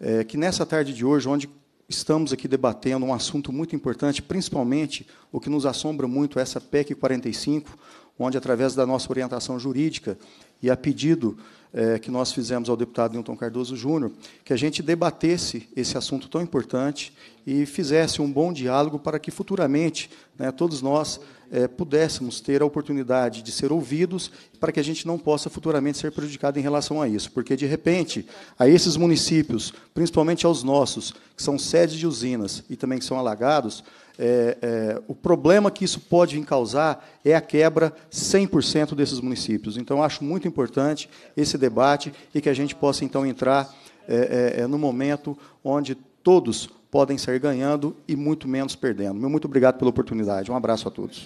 é, que, nessa tarde de hoje, onde estamos aqui debatendo um assunto muito importante, principalmente o que nos assombra muito, essa PEC 45, onde, através da nossa orientação jurídica e a pedido é, que nós fizemos ao deputado Newton Cardoso Júnior, que a gente debatesse esse assunto tão importante e fizesse um bom diálogo para que futuramente né, todos nós é, pudéssemos ter a oportunidade de ser ouvidos para que a gente não possa futuramente ser prejudicado em relação a isso. Porque, de repente, a esses municípios, principalmente aos nossos, que são sedes de usinas e também que são alagados, é, é, o problema que isso pode causar é a quebra 100% desses municípios. Então, acho muito importante esse debate e que a gente possa, então, entrar é, é, é no momento onde todos podem sair ganhando e muito menos perdendo. muito obrigado pela oportunidade. Um abraço a todos.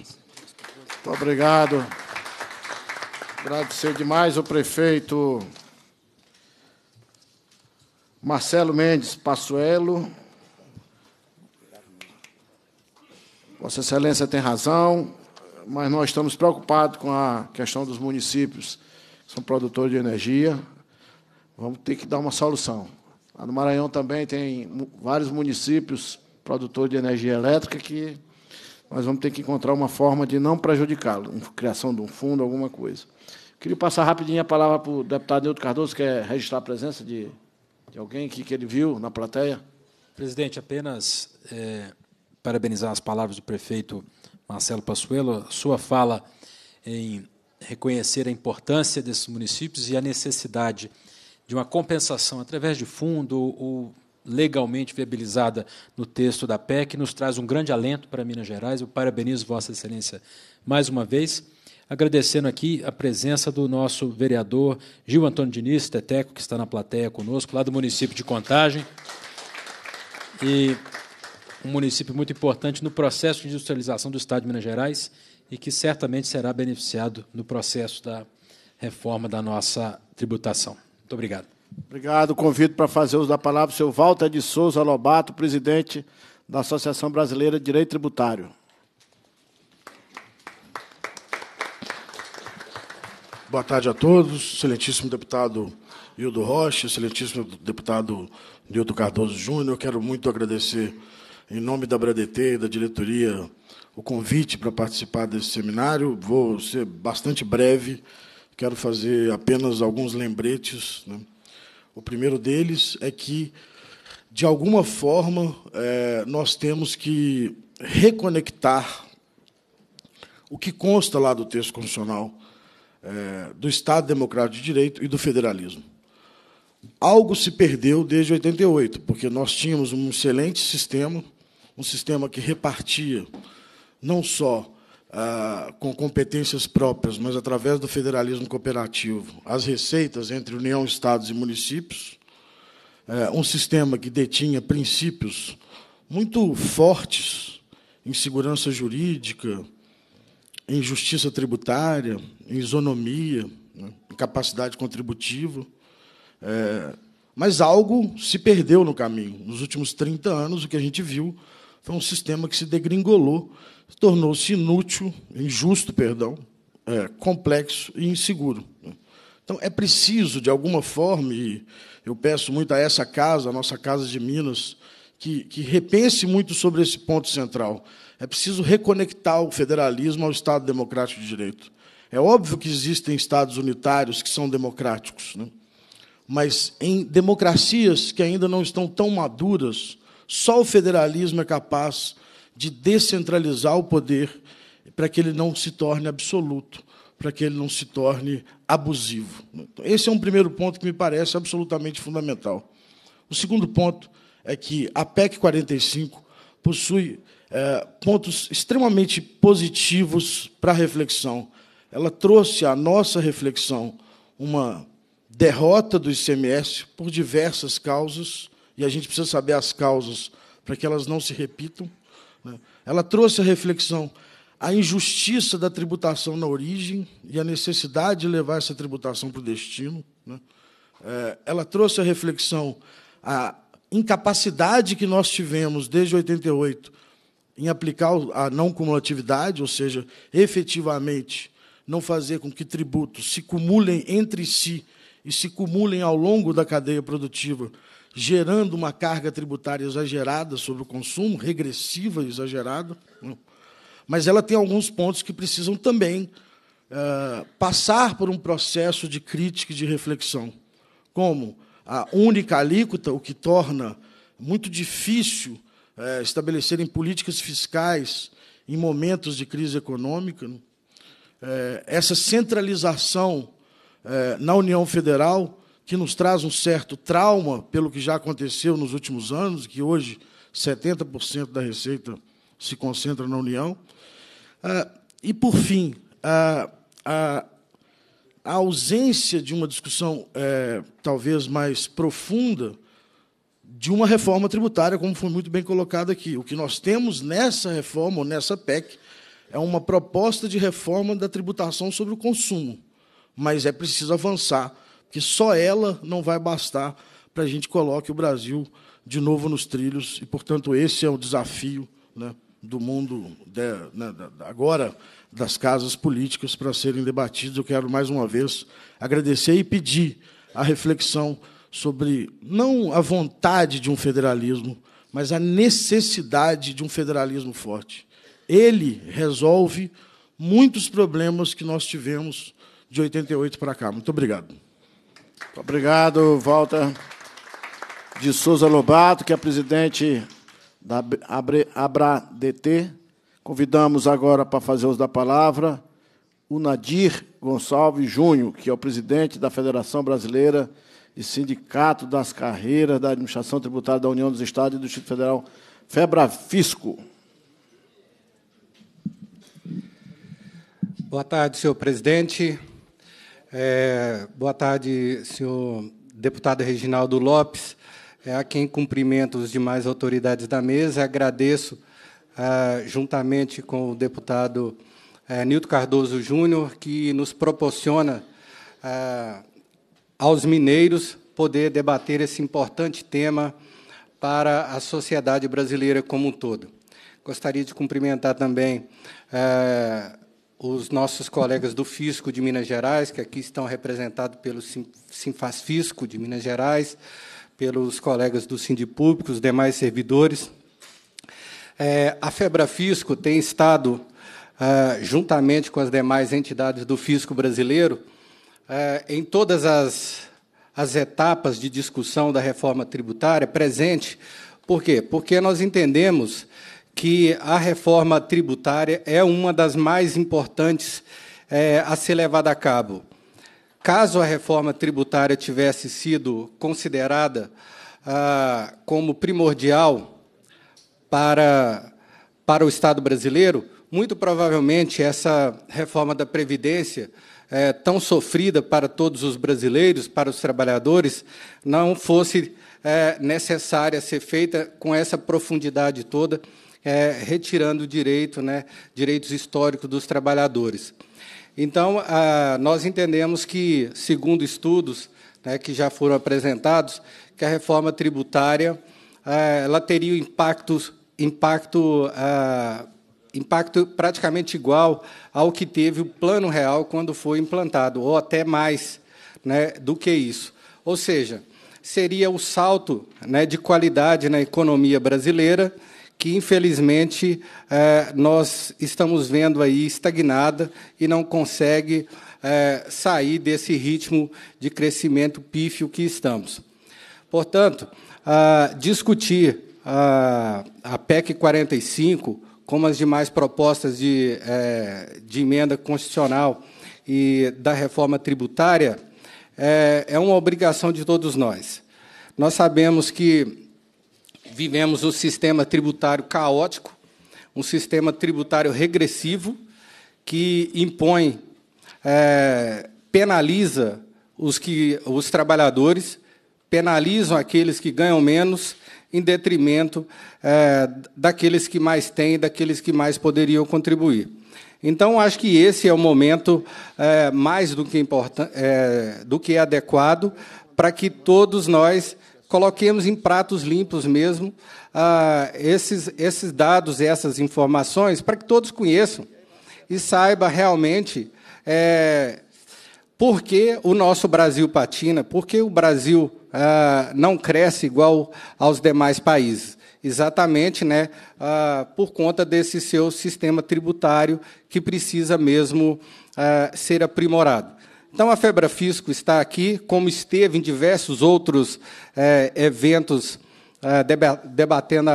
Muito obrigado. Agradecer demais o prefeito Marcelo Mendes Passuelo. Vossa Excelência tem razão, mas nós estamos preocupados com a questão dos municípios que são produtores de energia. Vamos ter que dar uma solução. Lá no Maranhão também tem vários municípios produtores de energia elétrica que nós vamos ter que encontrar uma forma de não prejudicá-lo, criação de um fundo, alguma coisa. Queria passar rapidinho a palavra para o deputado Nildo Cardoso, que quer registrar a presença de, de alguém que, que ele viu na plateia. Presidente, apenas é, parabenizar as palavras do prefeito Marcelo Passuelo, sua fala em reconhecer a importância desses municípios e a necessidade de uma compensação através de fundo ou legalmente viabilizada no texto da PEC, nos traz um grande alento para Minas Gerais. Eu parabenizo Vossa Excelência mais uma vez, agradecendo aqui a presença do nosso vereador Gil Antônio Diniz, Teteco, que está na plateia conosco, lá do município de Contagem. E um município muito importante no processo de industrialização do Estado de Minas Gerais e que certamente será beneficiado no processo da reforma da nossa tributação. Muito obrigado. Obrigado. Convido para fazer uso da palavra o senhor Walter de Souza Lobato, presidente da Associação Brasileira de Direito Tributário. Boa tarde a todos. Excelentíssimo deputado Hildo Rocha, excelentíssimo deputado Nildo Cardoso Júnior, quero muito agradecer em nome da Bradet e da diretoria, o convite para participar desse seminário. Vou ser bastante breve, quero fazer apenas alguns lembretes. Né? O primeiro deles é que, de alguma forma, é, nós temos que reconectar o que consta lá do texto constitucional é, do Estado Democrático de Direito e do federalismo. Algo se perdeu desde 88, porque nós tínhamos um excelente sistema um sistema que repartia não só ah, com competências próprias, mas através do federalismo cooperativo, as receitas entre União, Estados e municípios, é, um sistema que detinha princípios muito fortes em segurança jurídica, em justiça tributária, em isonomia, né, em capacidade contributiva. É, mas algo se perdeu no caminho. Nos últimos 30 anos, o que a gente viu foi um sistema que se degringolou, tornou-se inútil, injusto, perdão, é, complexo e inseguro. Então, é preciso, de alguma forma, e eu peço muito a essa casa, a nossa Casa de Minas, que, que repense muito sobre esse ponto central. É preciso reconectar o federalismo ao Estado Democrático de Direito. É óbvio que existem Estados unitários que são democráticos, né? mas em democracias que ainda não estão tão maduras, só o federalismo é capaz de descentralizar o poder para que ele não se torne absoluto, para que ele não se torne abusivo. Então, esse é um primeiro ponto que me parece absolutamente fundamental. O segundo ponto é que a PEC 45 possui é, pontos extremamente positivos para a reflexão. Ela trouxe à nossa reflexão uma derrota do ICMS por diversas causas, e a gente precisa saber as causas para que elas não se repitam. Né? Ela trouxe a reflexão a injustiça da tributação na origem e a necessidade de levar essa tributação para o destino. Né? É, ela trouxe a reflexão a incapacidade que nós tivemos desde 88 em aplicar a não cumulatividade, ou seja, efetivamente não fazer com que tributos se cumulem entre si e se cumulem ao longo da cadeia produtiva gerando uma carga tributária exagerada sobre o consumo, regressiva e exagerada, né? mas ela tem alguns pontos que precisam também eh, passar por um processo de crítica e de reflexão, como a única alíquota, o que torna muito difícil eh, estabelecerem políticas fiscais em momentos de crise econômica, né? eh, essa centralização na União Federal que nos traz um certo trauma pelo que já aconteceu nos últimos anos, que hoje 70% da receita se concentra na União. Ah, e, por fim, a, a, a ausência de uma discussão é, talvez mais profunda de uma reforma tributária, como foi muito bem colocado aqui. O que nós temos nessa reforma, ou nessa PEC, é uma proposta de reforma da tributação sobre o consumo, mas é preciso avançar que só ela não vai bastar para a gente coloque o Brasil de novo nos trilhos. E, portanto, esse é o desafio né, do mundo de, né, agora das casas políticas para serem debatidos. Eu quero, mais uma vez, agradecer e pedir a reflexão sobre não a vontade de um federalismo, mas a necessidade de um federalismo forte. Ele resolve muitos problemas que nós tivemos de 88 para cá. Muito obrigado obrigado, Walter de Souza Lobato, que é presidente da AbraDT. Convidamos agora para fazer uso da palavra o Nadir Gonçalves Júnior, que é o presidente da Federação Brasileira e Sindicato das Carreiras da Administração Tributária da União dos Estados e do Distrito Federal, FEBRAFISCO. Boa tarde, senhor presidente, é, boa tarde, senhor deputado Reginaldo Lopes. É, a quem cumprimento os demais autoridades da mesa. Agradeço, ah, juntamente com o deputado é, Nilton Cardoso Júnior, que nos proporciona ah, aos mineiros poder debater esse importante tema para a sociedade brasileira como um todo. Gostaria de cumprimentar também eh, os nossos colegas do Fisco de Minas Gerais, que aqui estão representados pelo Sinfas Fisco de Minas Gerais, pelos colegas do Sindipúblico, os demais servidores. É, a Febra Fisco tem estado, é, juntamente com as demais entidades do Fisco brasileiro, é, em todas as, as etapas de discussão da reforma tributária presente. Por quê? Porque nós entendemos que a reforma tributária é uma das mais importantes é, a ser levada a cabo. Caso a reforma tributária tivesse sido considerada ah, como primordial para, para o Estado brasileiro, muito provavelmente essa reforma da Previdência, é, tão sofrida para todos os brasileiros, para os trabalhadores, não fosse é, necessária ser feita com essa profundidade toda é, retirando direito, né, direitos históricos dos trabalhadores. Então, a, nós entendemos que, segundo estudos né, que já foram apresentados, que a reforma tributária é, ela teria impactos, impacto, impacto praticamente igual ao que teve o Plano Real quando foi implantado, ou até mais né, do que isso. Ou seja, seria o salto né, de qualidade na economia brasileira que infelizmente é, nós estamos vendo aí estagnada e não consegue é, sair desse ritmo de crescimento pífio que estamos. Portanto, discutir a PEC 45, como as demais propostas de, é, de emenda constitucional e da reforma tributária, é uma obrigação de todos nós. Nós sabemos que vivemos um sistema tributário caótico, um sistema tributário regressivo que impõe, é, penaliza os, que, os trabalhadores, penalizam aqueles que ganham menos em detrimento é, daqueles que mais têm, daqueles que mais poderiam contribuir. Então, acho que esse é o momento é, mais do que, importan- é, do que adequado para que todos nós coloquemos em pratos limpos mesmo ah, esses, esses dados, essas informações, para que todos conheçam e saiba realmente é, por que o nosso Brasil patina, por que o Brasil ah, não cresce igual aos demais países. Exatamente né, ah, por conta desse seu sistema tributário que precisa mesmo ser aprimorado. Então, a Febrafisco está aqui, como esteve em diversos outros é, eventos é, debatendo a,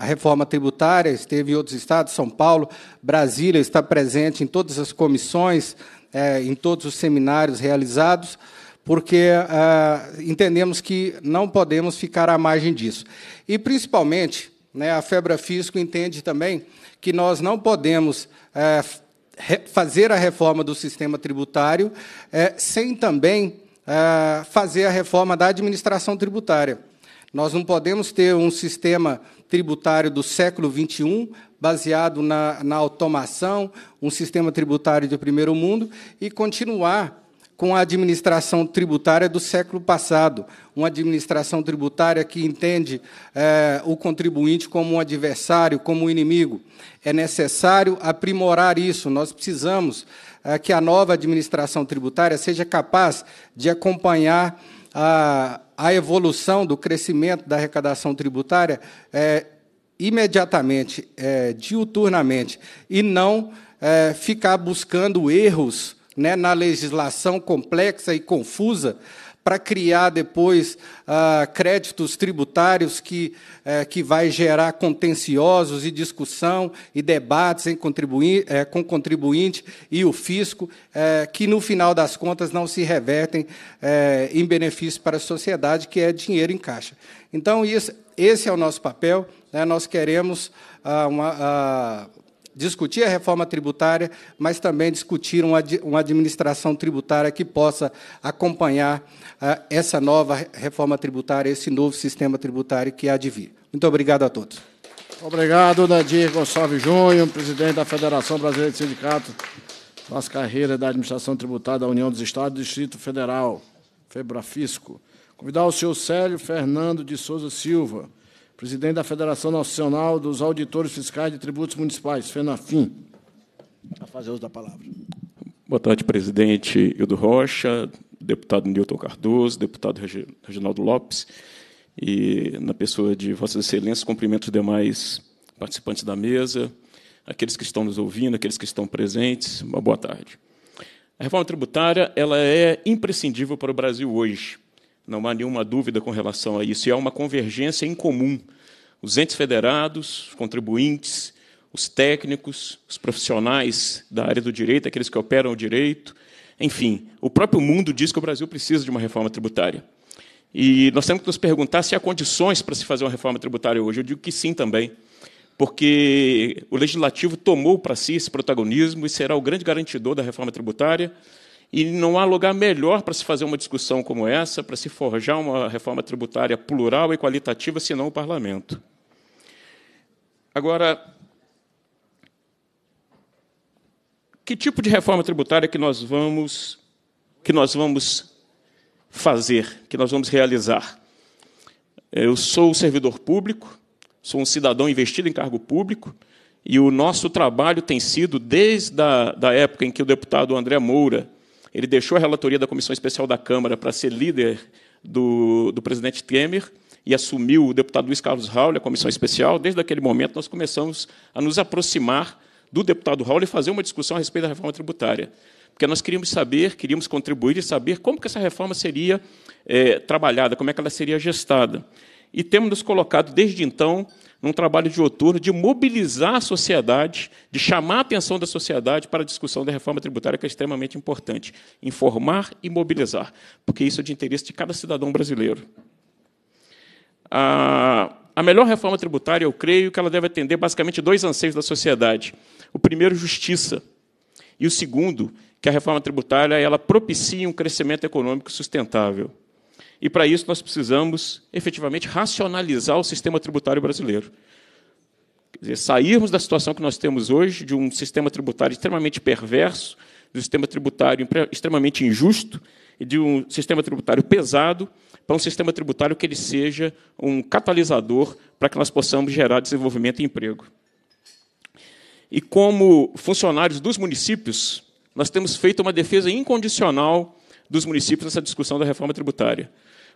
a, reforma tributária, esteve em outros estados, São Paulo, Brasília, está presente em todas as comissões, é, em todos os seminários realizados, porque é, entendemos que não podemos ficar à margem disso. E, principalmente, né, a Febrafisco entende também que nós não podemos é, fazer a reforma do sistema tributário é, sem também é, fazer a reforma da administração tributária. Nós não podemos ter um sistema tributário do século XXI baseado na, na automação, um sistema tributário de primeiro mundo e continuar com a administração tributária do século passado, uma administração tributária que entende é, o contribuinte como um adversário, como um inimigo. É necessário aprimorar isso. Nós precisamos é, que a nova administração tributária seja capaz de acompanhar a, a evolução do crescimento da arrecadação tributária é, imediatamente, diuturnamente, e não ficar buscando erros né, na legislação complexa e confusa para criar depois ah, créditos tributários que, eh, que vai gerar contenciosos e discussão e debates em contribuir, eh, com contribuinte e o fisco, eh, que no final das contas não se revertem eh, em benefício para a sociedade, que é dinheiro em caixa. Então, isso, esse é o nosso papel. Né? Nós queremos ah, uma, ah, discutir a reforma tributária, mas também discutir uma, administração tributária que possa acompanhar ah, essa nova reforma tributária, esse novo sistema tributário que há de vir. Muito obrigado a todos. Obrigado, Nadir Gonçalves Júnior, presidente da Federação Brasileira de Sindicatos das Carreiras da Administração Tributária da União dos Estados e Distrito Federal, Febrafisco. Convidar o senhor Célio Fernando de Souza Silva, presidente da Federação Nacional dos Auditores Fiscais de Tributos Municipais, FENAFIM. A fazer uso da palavra. Boa tarde, presidente Hildo Rocha, deputado Nilton Cardoso, deputado Reginaldo Lopes, e na pessoa de Vossa Excelência cumprimento os demais participantes da mesa, aqueles que estão nos ouvindo, aqueles que estão presentes, uma boa tarde. A reforma tributária ela é imprescindível para o Brasil hoje não há nenhuma dúvida com relação a isso. E há uma convergência em comum. Os entes federados, os contribuintes, os técnicos, os profissionais da área do direito, aqueles que operam o direito, enfim, o próprio mundo diz que o Brasil precisa de uma reforma tributária. E nós temos que nos perguntar se há condições para se fazer uma reforma tributária hoje. Eu digo que sim também, porque o legislativo tomou para si esse protagonismo e será o grande garantidor da reforma tributária. E não há lugar melhor para se fazer uma discussão como essa, para se forjar uma reforma tributária plural e qualitativa, senão o parlamento. Agora, que tipo de reforma tributária que nós vamos que nós vamos fazer, que nós vamos realizar? Eu sou um servidor público, sou um cidadão investido em cargo público, e o nosso trabalho tem sido, desde a da época em que o deputado André Moura ele deixou a relatoria da Comissão Especial da Câmara para ser líder do, do presidente Temer e assumiu o deputado Luiz Carlos Raul, a Comissão Especial. Desde aquele momento, nós começamos a nos aproximar do deputado Raul e fazer uma discussão a respeito da reforma tributária. Porque nós queríamos saber, queríamos contribuir e saber como que essa reforma seria é, trabalhada, como é que ela seria gestada. E temos nos colocado, desde então, num trabalho de outurno de mobilizar a sociedade, de chamar a atenção da sociedade para a discussão da reforma tributária, que é extremamente importante. Informar e mobilizar, porque isso é de interesse de cada cidadão brasileiro. A, a melhor reforma tributária, eu creio que ela deve atender basicamente dois anseios da sociedade. O primeiro, justiça. E o segundo, que a reforma tributária ela propicie um crescimento econômico sustentável. E para isso nós precisamos efetivamente racionalizar o sistema tributário brasileiro. Quer dizer, sairmos da situação que nós temos hoje, de um sistema tributário extremamente perverso, de um sistema tributário extremamente injusto, e de um sistema tributário pesado, para um sistema tributário que ele seja um catalisador para que nós possamos gerar desenvolvimento e emprego. E como funcionários dos municípios, nós temos feito uma defesa incondicional dos municípios nessa discussão da reforma tributária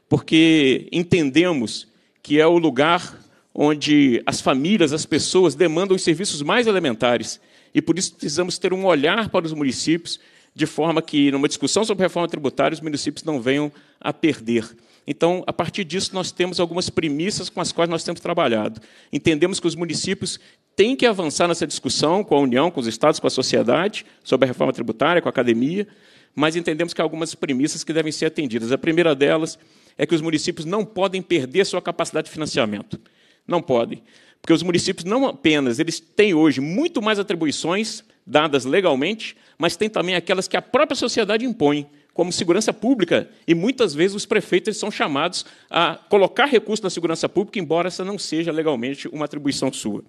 porque entendemos que é o lugar onde as famílias, as pessoas demandam os serviços mais elementares. E por isso precisamos ter um olhar para os municípios, de forma que, numa discussão sobre reforma tributária, os municípios não venham a perder. Então, a partir disso, nós temos algumas premissas com as quais nós temos trabalhado. Entendemos que os municípios têm que avançar nessa discussão com a União, com os Estados, com a sociedade, sobre a reforma tributária, com a academia, mas entendemos que há algumas premissas que devem ser atendidas. A primeira delas é que os municípios não podem perder sua capacidade de financiamento. Não podem. Porque os municípios não apenas, eles têm hoje muito mais atribuições dadas legalmente, mas têm também aquelas que a própria sociedade impõe, como segurança pública, e muitas vezes os prefeitos são chamados a colocar recursos na segurança pública, embora essa não seja legalmente uma atribuição sua.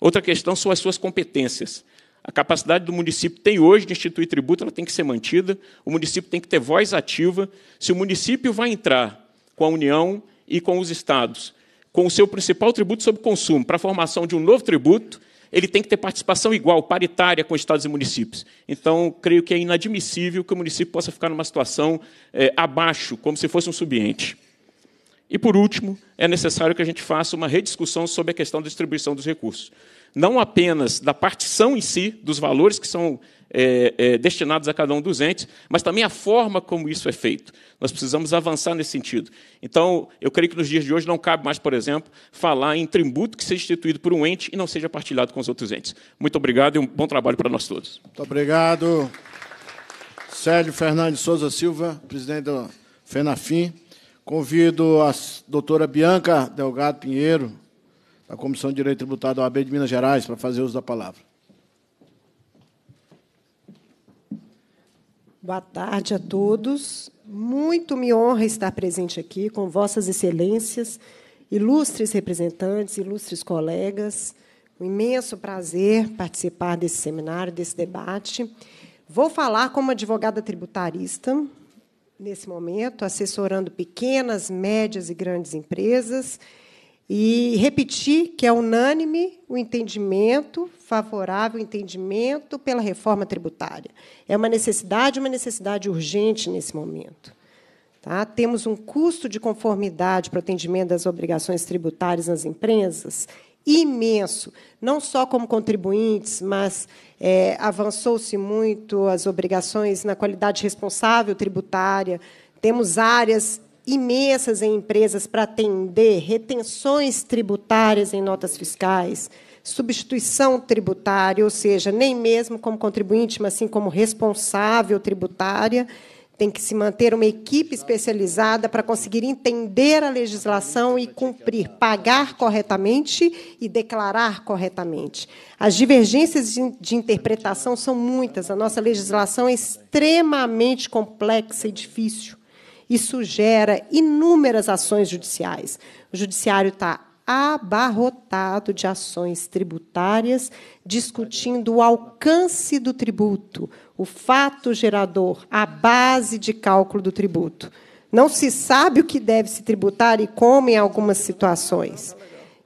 Outra questão são as suas competências. A capacidade do município tem hoje de instituir tributo, ela tem que ser mantida. O município tem que ter voz ativa. Se o município vai entrar com a União e com os estados, com o seu principal tributo sobre consumo, para a formação de um novo tributo, ele tem que ter participação igual, paritária com estados e municípios. Então, creio que é inadmissível que o município possa ficar numa situação é, abaixo, como se fosse um subiente. E, por último, é necessário que a gente faça uma rediscussão sobre a questão da distribuição dos recursos. Não apenas da partição em si, dos valores que são é, é, destinados a cada um dos entes, mas também a forma como isso é feito. Nós precisamos avançar nesse sentido. Então, eu creio que nos dias de hoje não cabe mais, por exemplo, falar em tributo que seja instituído por um ente e não seja partilhado com os outros entes. Muito obrigado e um bom trabalho para nós todos. Muito obrigado. Célio Fernandes Souza Silva, presidente do FENAFIM. Convido a doutora Bianca Delgado Pinheiro, da Comissão de Direito Tributário da OAB de Minas Gerais, para fazer uso da palavra. Boa tarde a todos. Muito me honra estar presente aqui com vossas excelências, ilustres representantes, ilustres colegas. Um imenso prazer participar desse seminário, desse debate. Vou falar como advogada tributarista, nesse momento, assessorando pequenas, médias e grandes empresas, e repetir que é unânime o entendimento favorável, o entendimento pela reforma tributária. É uma necessidade, uma necessidade urgente nesse momento. Tá? Temos um custo de conformidade para o atendimento das obrigações tributárias nas empresas imenso, não só como contribuintes, mas é, avançou-se muito as obrigações na qualidade responsável tributária. Temos áreas imensas em empresas para atender retenções tributárias em notas fiscais, substituição tributária, ou seja, nem mesmo como contribuinte, mas sim como responsável tributária. Tem que se manter uma equipe especializada para conseguir entender a legislação e cumprir, pagar corretamente e declarar corretamente. As divergências de interpretação são muitas. A nossa legislação é extremamente complexa e difícil. Isso gera inúmeras ações judiciais. O judiciário está abarrotado de ações tributárias discutindo o alcance do tributo, o fato gerador, a base de cálculo do tributo. Não se sabe o que deve se tributar e como em algumas situações.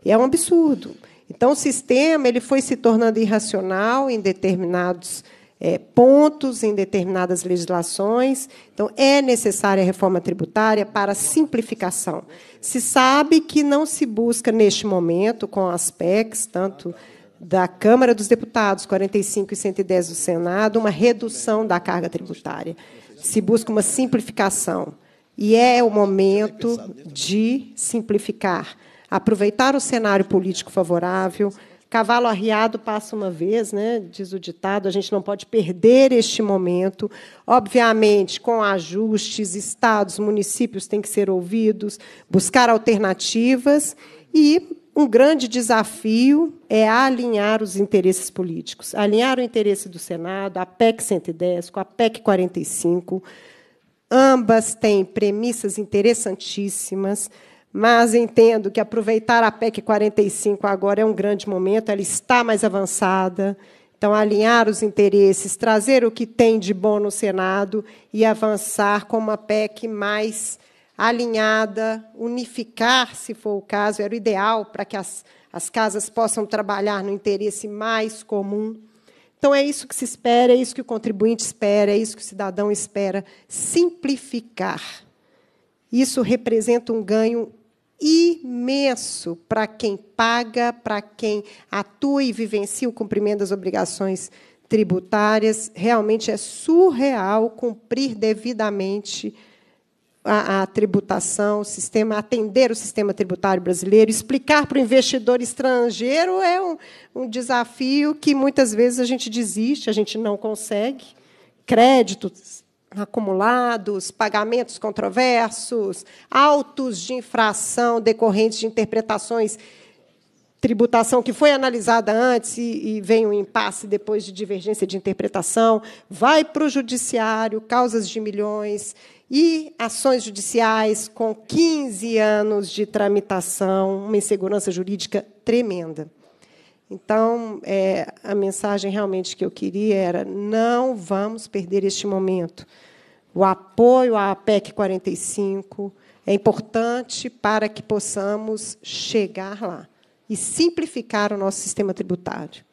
E é um absurdo. Então, o sistema ele foi se tornando irracional em determinados é, pontos, em determinadas legislações. Então, é necessária a reforma tributária para simplificação. Se sabe que não se busca, neste momento, com as PECs, tanto da Câmara dos Deputados, 45 e 110 do Senado, uma redução da carga tributária. Se busca uma simplificação. E é o momento de simplificar, aproveitar o cenário político favorável. Cavalo arriado passa uma vez, né? diz o ditado, a gente não pode perder este momento. Obviamente, com ajustes, estados, municípios têm que ser ouvidos, buscar alternativas e um grande desafio é alinhar os interesses políticos, alinhar o interesse do Senado, a PEC 110 com a PEC 45. Ambas têm premissas interessantíssimas, mas entendo que aproveitar a PEC 45 agora é um grande momento, ela está mais avançada. Então, alinhar os interesses, trazer o que tem de bom no Senado e avançar com uma PEC mais alinhada, unificar, se for o caso, era o ideal para que as, as casas possam trabalhar no interesse mais comum. Então, é isso que se espera, é isso que o contribuinte espera, é isso que o cidadão espera: simplificar. Isso representa um ganho imenso para quem paga, para quem atua e vivencia o cumprimento das obrigações tributárias. Realmente é surreal cumprir devidamente a, a tributação, o sistema, atender o sistema tributário brasileiro, explicar para o investidor estrangeiro é um, um desafio que muitas vezes a gente desiste, a gente não consegue. Créditos acumulados, pagamentos controversos, autos de infração decorrentes de interpretações tributação que foi analisada antes e, e, vem um impasse depois de divergência de interpretação, vai para o judiciário, causas de milhões e ações judiciais com 15 anos de tramitação, uma insegurança jurídica tremenda. Então, é, a mensagem realmente que eu queria era: não vamos perder este momento. O apoio à PEC 45 é importante para que possamos chegar lá e simplificar o nosso sistema tributário.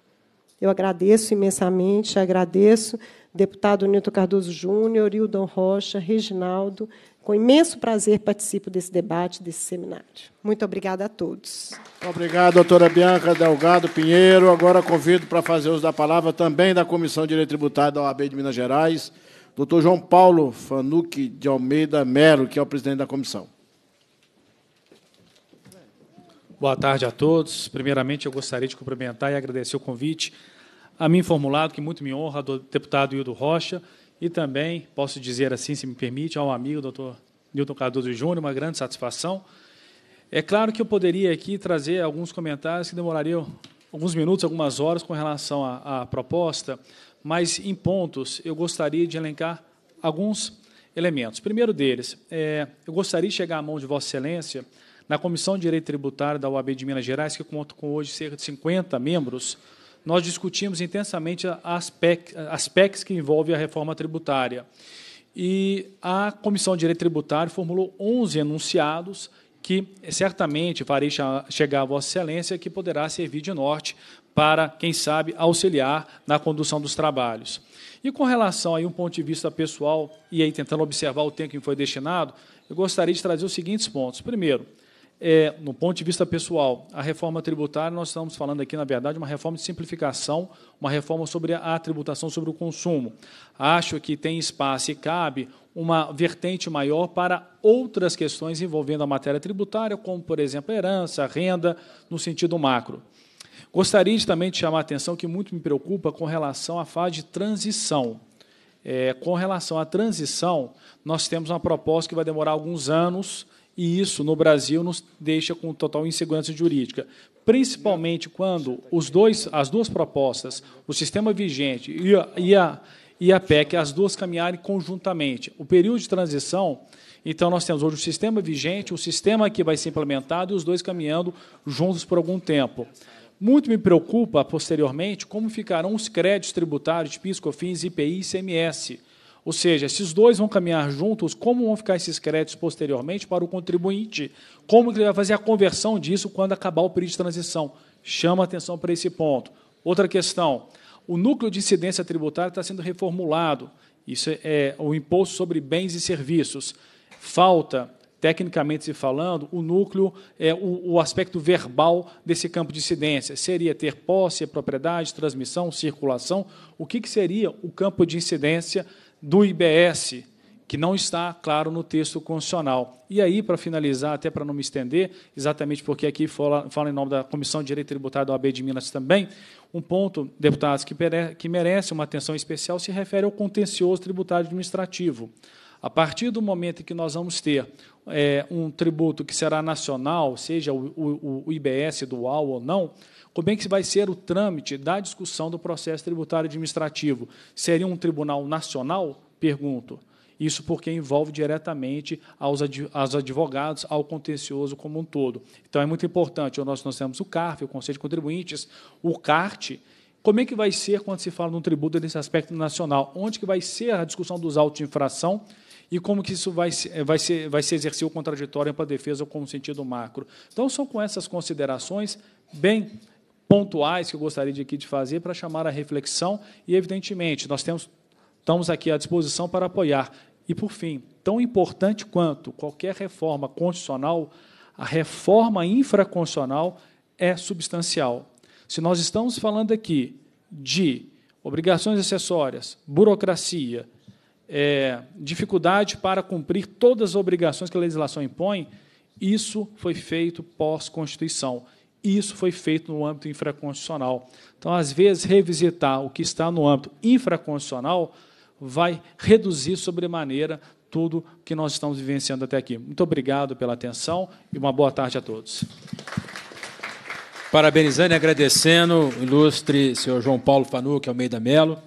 Eu agradeço imensamente, agradeço deputado Nilton Cardoso Júnior, Hildon Rocha, Reginaldo. Com imenso prazer participo desse debate, desse seminário. Muito obrigada a todos. Obrigado, doutora Bianca Delgado Pinheiro. Agora convido para fazer uso da palavra também da Comissão de Direito Tributário da OAB de Minas Gerais, doutor João Paulo Fanucci de Almeida Melo, que é o presidente da comissão. Boa tarde a todos. Primeiramente, eu gostaria de cumprimentar e agradecer o convite a mim formulado, que muito me honra, do deputado Hildo Rocha, e também, posso dizer assim, se me permite, ao amigo doutor Nilton Cardoso Júnior, uma grande satisfação. É claro que eu poderia aqui trazer alguns comentários que demorariam alguns minutos, algumas horas com relação à, à proposta, mas em pontos eu gostaria de elencar alguns elementos. Primeiro deles, é, eu gostaria de chegar à mão de Vossa Excelência na Comissão de Direito Tributário da UAB de Minas Gerais, que conta com hoje cerca de 50 membros, nós discutimos intensamente aspectos, PECs que envolvem a reforma tributária. E a Comissão de Direito Tributário formulou 11 enunciados que certamente farei chegar a Vossa Excelência, que poderá servir de norte para, quem sabe, auxiliar na condução dos trabalhos. E com relação a um ponto de vista pessoal, e aí tentando observar o tempo que me foi destinado, eu gostaria de trazer os seguintes pontos. Primeiro, é, no ponto de vista pessoal, a reforma tributária, nós estamos falando aqui, na verdade, uma reforma de simplificação, uma reforma sobre a tributação sobre o consumo. Acho que tem espaço e cabe uma vertente maior para outras questões envolvendo a matéria tributária, como, por exemplo, herança, renda, no sentido macro. Gostaria também de chamar a atenção que muito me preocupa com relação à fase de transição. É, com relação à transição, nós temos uma proposta que vai demorar alguns anos e isso, no Brasil, nos deixa com total insegurança jurídica, principalmente quando os dois, as duas propostas, o sistema vigente e a, e a, e a PEC, as duas caminharem conjuntamente. O período de transição, então, nós temos hoje o sistema vigente, o sistema que vai ser implementado e os dois caminhando juntos por algum tempo. Muito me preocupa, posteriormente, como ficarão os créditos tributários, de PIS, COFINS, IPI e ICMS ou seja, esses dois vão caminhar juntos, como vão ficar esses créditos posteriormente para o contribuinte? Como ele vai fazer a conversão disso quando acabar o período de transição? Chama atenção para esse ponto. Outra questão, o núcleo de incidência tributária está sendo reformulado. Isso é o imposto sobre bens e serviços. Falta tecnicamente se falando, o núcleo, é, o, o, aspecto verbal desse campo de incidência. Seria ter posse, propriedade, transmissão, circulação. O que, que seria o campo de incidência do IBS, que não está claro no texto constitucional. E aí, para finalizar, até para não me estender, exatamente porque aqui fala, fala em nome da Comissão de Direito Tributário da OAB de Minas também, um ponto, deputados, que, que merece uma atenção especial se refere ao contencioso tributário administrativo. A partir do momento em que nós vamos ter é, um tributo que será nacional, seja o, o, o IBS dual ou não, como é que vai ser o trâmite da discussão do processo tributário administrativo? Seria um tribunal nacional? Pergunto. Isso porque envolve diretamente aos, advogados, ao contencioso como um todo. Então, é muito importante. Nós, nós temos o CARF, o Conselho de Contribuintes, o CART. Como é que vai ser quando se fala de um tributo nesse aspecto nacional? Onde que vai ser a discussão dos autos de infração? e como que isso vai, eh, vai, ser, vai se exercer o contraditório para a defesa com sentido macro. Então, são com essas considerações bem pontuais que eu gostaria de aqui de fazer para chamar a reflexão e, evidentemente, nós temos, estamos aqui à disposição para apoiar. E, por fim, tão importante quanto qualquer reforma constitucional, a reforma infraconstitucional é substancial. Se nós estamos falando aqui de obrigações acessórias, burocracia, é, dificuldade para cumprir todas as obrigações que a legislação impõe, isso foi feito pós-Constituição. E isso foi feito no âmbito infraconstitucional. Então, às vezes, revisitar o que está no âmbito infraconstitucional vai reduzir sobremaneira tudo que nós estamos vivenciando até aqui. Muito obrigado pela atenção e uma boa tarde a todos. Parabenizando e agradecendo o ilustre senhor João Paulo Fanuc Almeida Melo,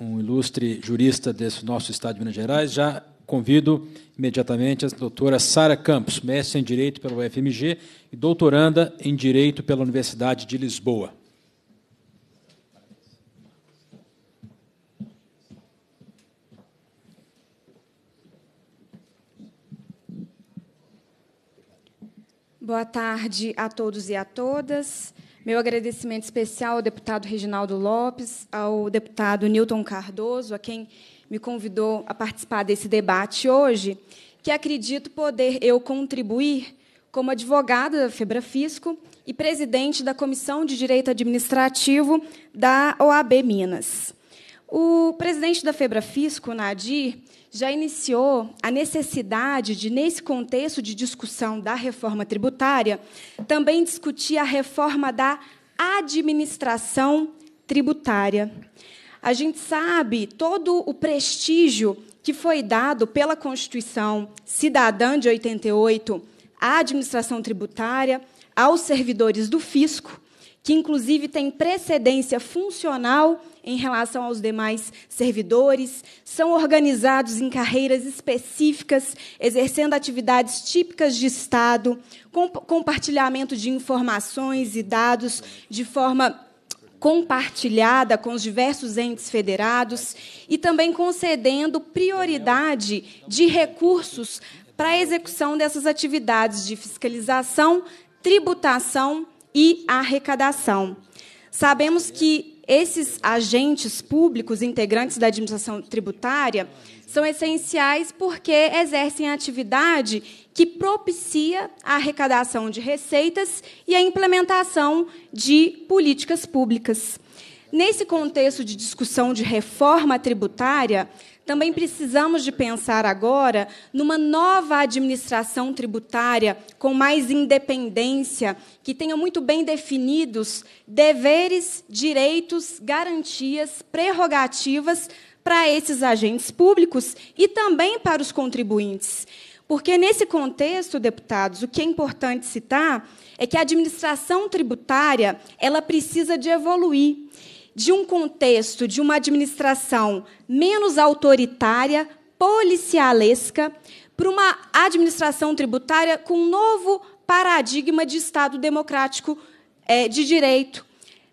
um ilustre jurista desse nosso Estado de Minas Gerais, já Convido imediatamente a doutora Sara Campos, mestre em Direito pela UFMG e doutoranda em Direito pela Universidade de Lisboa. Boa tarde a todos e a todas. Meu agradecimento especial ao deputado Reginaldo Lopes, ao deputado Newton Cardoso, a quem me convidou a participar desse debate hoje, que acredito poder eu contribuir como advogada da Febra Fisco e presidente da Comissão de Direito Administrativo da OAB Minas. O presidente da Febra Fisco, Nadir, já iniciou a necessidade de, nesse contexto de discussão da reforma tributária, também discutir a reforma da administração tributária. A gente sabe todo o prestígio que foi dado pela Constituição Cidadã de 88 à administração tributária, aos servidores do fisco, que inclusive tem precedência funcional em relação aos demais servidores, são organizados em carreiras específicas, exercendo atividades típicas de Estado, com compartilhamento de informações e dados de forma compartilhada com os diversos entes federados e também concedendo prioridade de recursos para a execução dessas atividades de fiscalização, tributação e arrecadação. Sabemos que esses agentes públicos integrantes da administração tributária são essenciais porque exercem atividade que propicia a arrecadação de receitas e a implementação de políticas públicas. Nesse contexto de discussão de reforma tributária, também precisamos de pensar agora numa nova administração tributária com mais independência, que tenha muito bem definidos deveres, direitos, garantias, prerrogativas para esses agentes públicos e também para os contribuintes. Porque, nesse contexto, deputados, o que é importante citar é que a administração tributária ela precisa de evoluir de um contexto de uma administração menos autoritária, policialesca, para uma administração tributária com um novo paradigma de Estado democrático eh, de direito,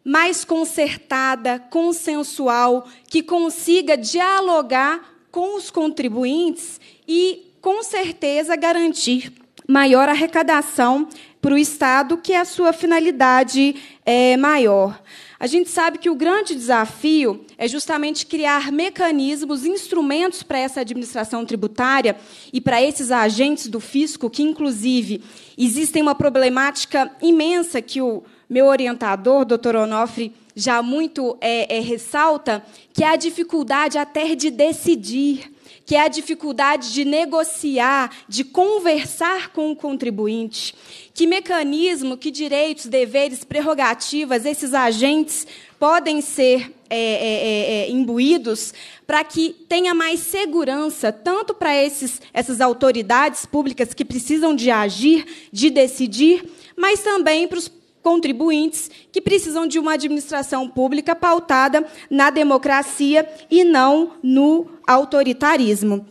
mais consertada, consensual, que consiga dialogar com os contribuintes e, com certeza, garantir maior arrecadação para o Estado, que é a sua finalidade é, maior. A gente sabe que o grande desafio é justamente criar mecanismos, instrumentos para essa administração tributária e para esses agentes do fisco, que, inclusive, existem uma problemática imensa que o meu orientador, doutor Onofre, já muito é, é, ressalta, que é a dificuldade até de decidir, que é a dificuldade de negociar, de conversar com o contribuinte. Que mecanismo, que direitos, deveres, prerrogativas esses agentes podem ser é, é, é, é, imbuídos para que tenha mais segurança, tanto para esses, essas autoridades públicas que precisam de agir, de decidir, mas também para os contribuintes que precisam de uma administração pública pautada na democracia e não no autoritarismo.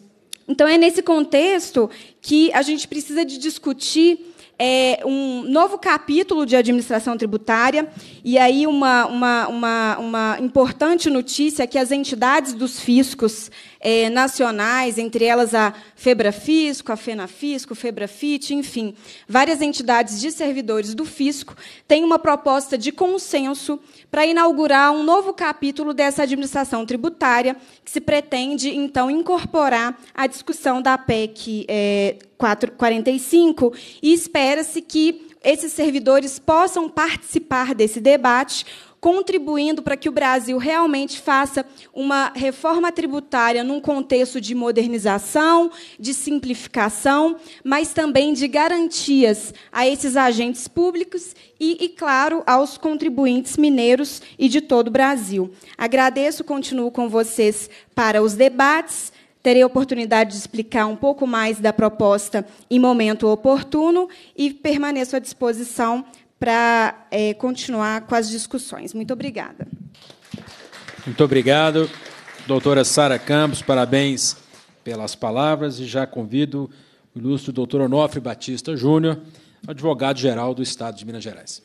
Então, é nesse contexto que a gente precisa de discutir é, um novo capítulo de administração tributária. E aí, uma, uma, uma, uma importante notícia é que as entidades dos fiscos é, nacionais, entre elas a FEBRAFISCO, a FENAFISCO, FEBRAFIT, enfim, várias entidades de servidores do fisco, têm uma proposta de consenso para inaugurar um novo capítulo dessa administração tributária, que se pretende, então, incorporar a discussão da PEC é, 445, e espera-se que esses servidores possam participar desse debate contribuindo para que o Brasil realmente faça uma reforma tributária num contexto de modernização, de simplificação, mas também de garantias a esses agentes públicos e, e claro, aos contribuintes mineiros e de todo o Brasil. Agradeço, continuo com vocês para os debates. Terei a oportunidade de explicar um pouco mais da proposta em momento oportuno e permaneço à disposição para é, continuar com as discussões. Muito obrigada. Muito obrigado, doutora Sara Campos, parabéns pelas palavras e já convido o ilustre doutor Onofre Batista Júnior, advogado-geral do Estado de Minas Gerais.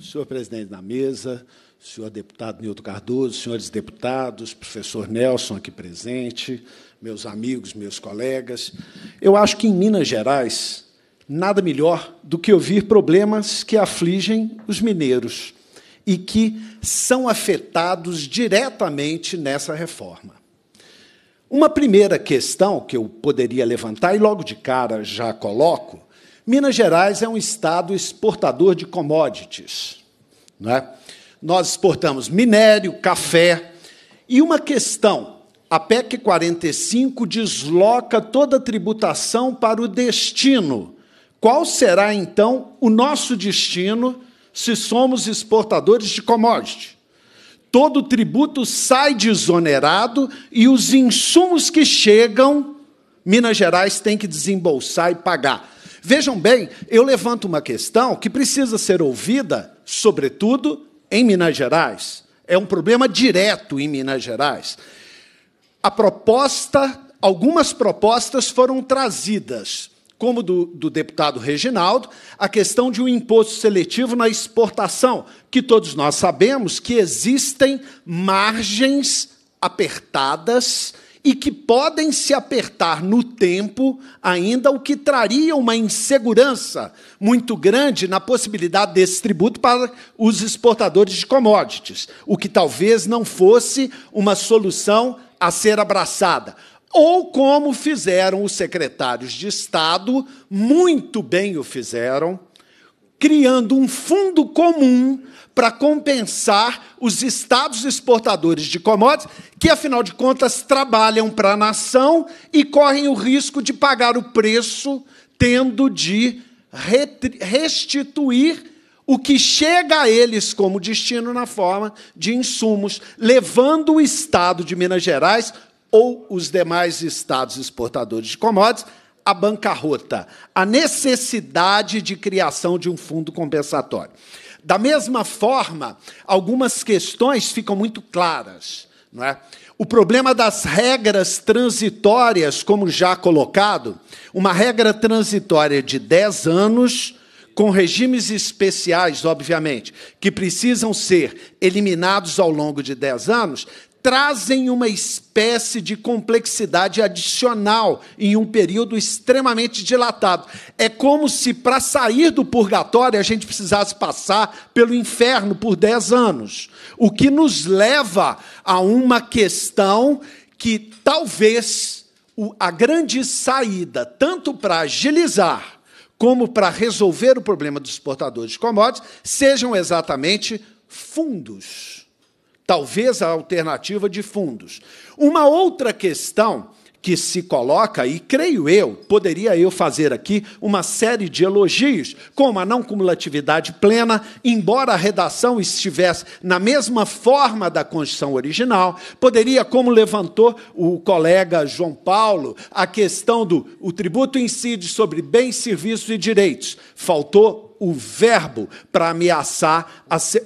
Senhor presidente da mesa, senhor deputado Nilton Cardoso, senhores deputados, professor Nelson aqui presente, meus amigos, meus colegas. Eu acho que em Minas Gerais nada melhor do que ouvir problemas que afligem os mineiros e que são afetados diretamente nessa reforma. Uma primeira questão que eu poderia levantar, e logo de cara já coloco: Minas Gerais é um estado exportador de commodities. Não é? Nós exportamos minério, café. E uma questão: a PEC 45 desloca toda a tributação para o destino. Qual será, então, o nosso destino se somos exportadores de commodity? Todo tributo sai desonerado e os insumos que chegam, Minas Gerais tem que desembolsar e pagar. Vejam bem, eu levanto uma questão que precisa ser ouvida, sobretudo, em Minas Gerais, é um problema direto em Minas Gerais. A proposta, algumas propostas foram trazidas, como do, do deputado Reginaldo, a questão de um imposto seletivo na exportação, que todos nós sabemos que existem margens apertadas e que podem se apertar no tempo, ainda o que traria uma insegurança muito grande na possibilidade desse tributo para os exportadores de commodities, o que talvez não fosse uma solução a ser abraçada. Ou como fizeram os secretários de Estado, muito bem o fizeram, criando um fundo comum para compensar os estados exportadores de commodities, que, afinal de contas, trabalham para a nação e correm o risco de pagar o preço, tendo de restituir o que chega a eles como destino na forma de insumos, levando o Estado de Minas Gerais ou os demais estados exportadores de commodities à bancarrota, a necessidade de criação de um fundo compensatório. Da mesma forma, algumas questões ficam muito claras. Não é? O problema das regras transitórias, como já colocado, uma regra transitória de 10 anos, com regimes especiais, obviamente, que precisam ser eliminados ao longo de 10 anos, trazem uma espécie de complexidade adicional em um período extremamente dilatado. É como se, para sair do purgatório, a gente precisasse passar pelo inferno por 10 anos. O que nos leva a uma questão que talvez a grande saída, tanto para agilizar como para resolver o problema dos exportadores de commodities, sejam exatamente fundos talvez a alternativa de fundos. Uma outra questão que se coloca, e creio eu, poderia eu fazer aqui uma série de elogios, como a não cumulatividade plena, embora a redação estivesse na mesma forma da Constituição original, poderia, como levantou o colega João Paulo, a questão do o tributo incide sobre bens, serviços e direitos. Faltou o verbo para ameaçar,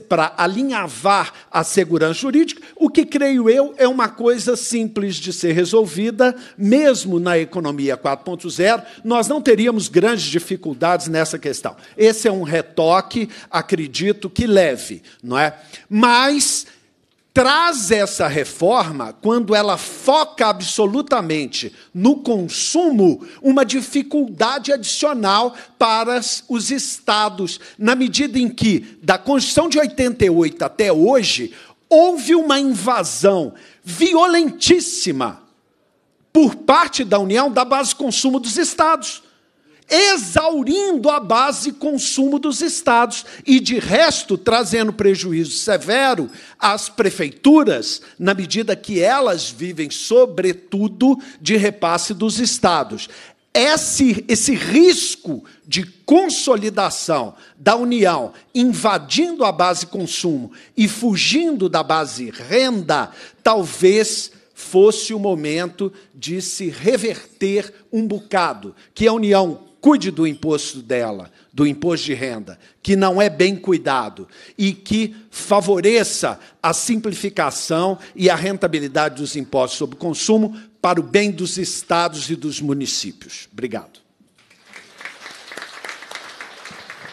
para alinhavar a segurança jurídica, o que creio eu é uma coisa simples de ser resolvida, mesmo na economia 4.0, nós não teríamos grandes dificuldades nessa questão. Esse é um retoque, acredito que leve, não é? Mas traz essa reforma, quando ela foca absolutamente no consumo, uma dificuldade adicional para os estados, na medida em que, da Constituição de 88 até hoje, houve uma invasão violentíssima por parte da União da base de consumo dos estados exaurindo a base consumo dos estados e, de resto, trazendo prejuízo severo às prefeituras, na medida que elas vivem, sobretudo, de repasse dos estados. Esse, esse risco de consolidação da União invadindo a base consumo e fugindo da base renda, talvez fosse o momento de se reverter um bocado, que a União cuide do imposto dela, do imposto de renda, que não é bem cuidado e que favoreça a simplificação e a rentabilidade dos impostos sobre consumo para o bem dos estados e dos municípios. Obrigado.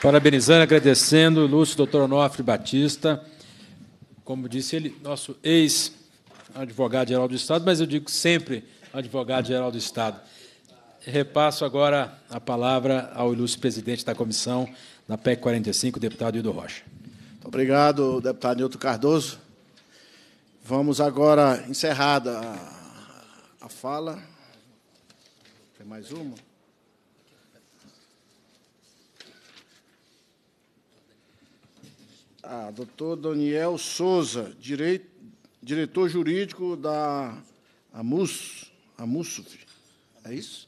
Parabenizando, agradecendo, Lúcio, doutor Onofre Batista. Como disse ele, nosso ex-advogado-geral do Estado, mas eu digo sempre advogado-geral do Estado repasso agora a palavra ao ilustre presidente da comissão da PEC 45, deputado Hildo Rocha. Muito obrigado, deputado Nilton Cardoso. Vamos agora, encerrada a, fala. Tem mais uma? Ah, doutor Daniel Souza, direito, diretor jurídico da AMUS, AMUSUF. É isso?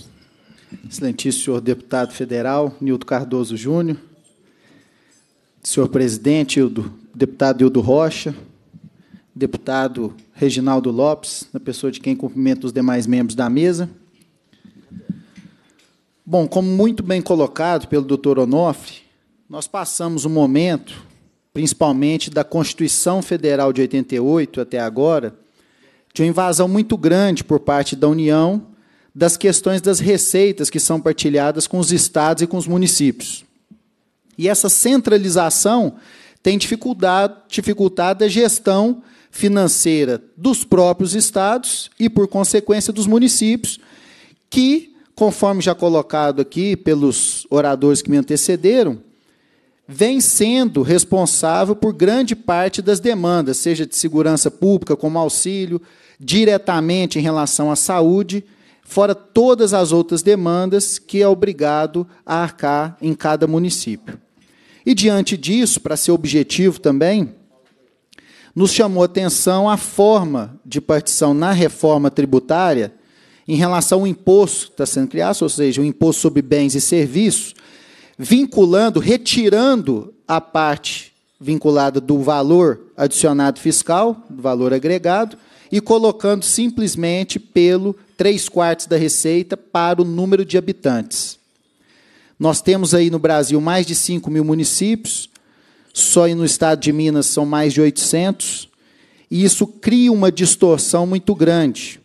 Excelentíssimo senhor deputado federal, Nildo Cardoso Júnior, senhor presidente, Hildo, deputado Hildo Rocha, deputado Reginaldo Lopes, na pessoa de quem cumprimento os demais membros da mesa. Bom, como muito bem colocado pelo doutor Onofre, nós passamos um momento, principalmente da Constituição Federal de 88 até agora, de uma invasão muito grande por parte da União das questões das receitas que são partilhadas com os estados e com os municípios. E essa centralização tem dificuldade, dificultado a gestão financeira dos próprios estados e, por consequência, dos municípios, que, conforme já colocado aqui pelos oradores que me antecederam, vem sendo responsável por grande parte das demandas, seja de segurança pública, como auxílio, diretamente em relação à saúde fora todas as outras demandas que é obrigado a arcar em cada município. E diante disso, para ser objetivo também, nos chamou atenção a forma de partição na reforma tributária em relação ao imposto que está sendo criado, ou seja, o imposto sobre bens e serviços, vinculando, retirando a parte vinculada do valor adicionado fiscal, do valor agregado, e colocando simplesmente pelo 3 quartos da receita para o número de habitantes. Nós temos aí no Brasil mais de 5 mil municípios, só no estado de Minas são mais de 800, e isso cria uma distorção muito grande.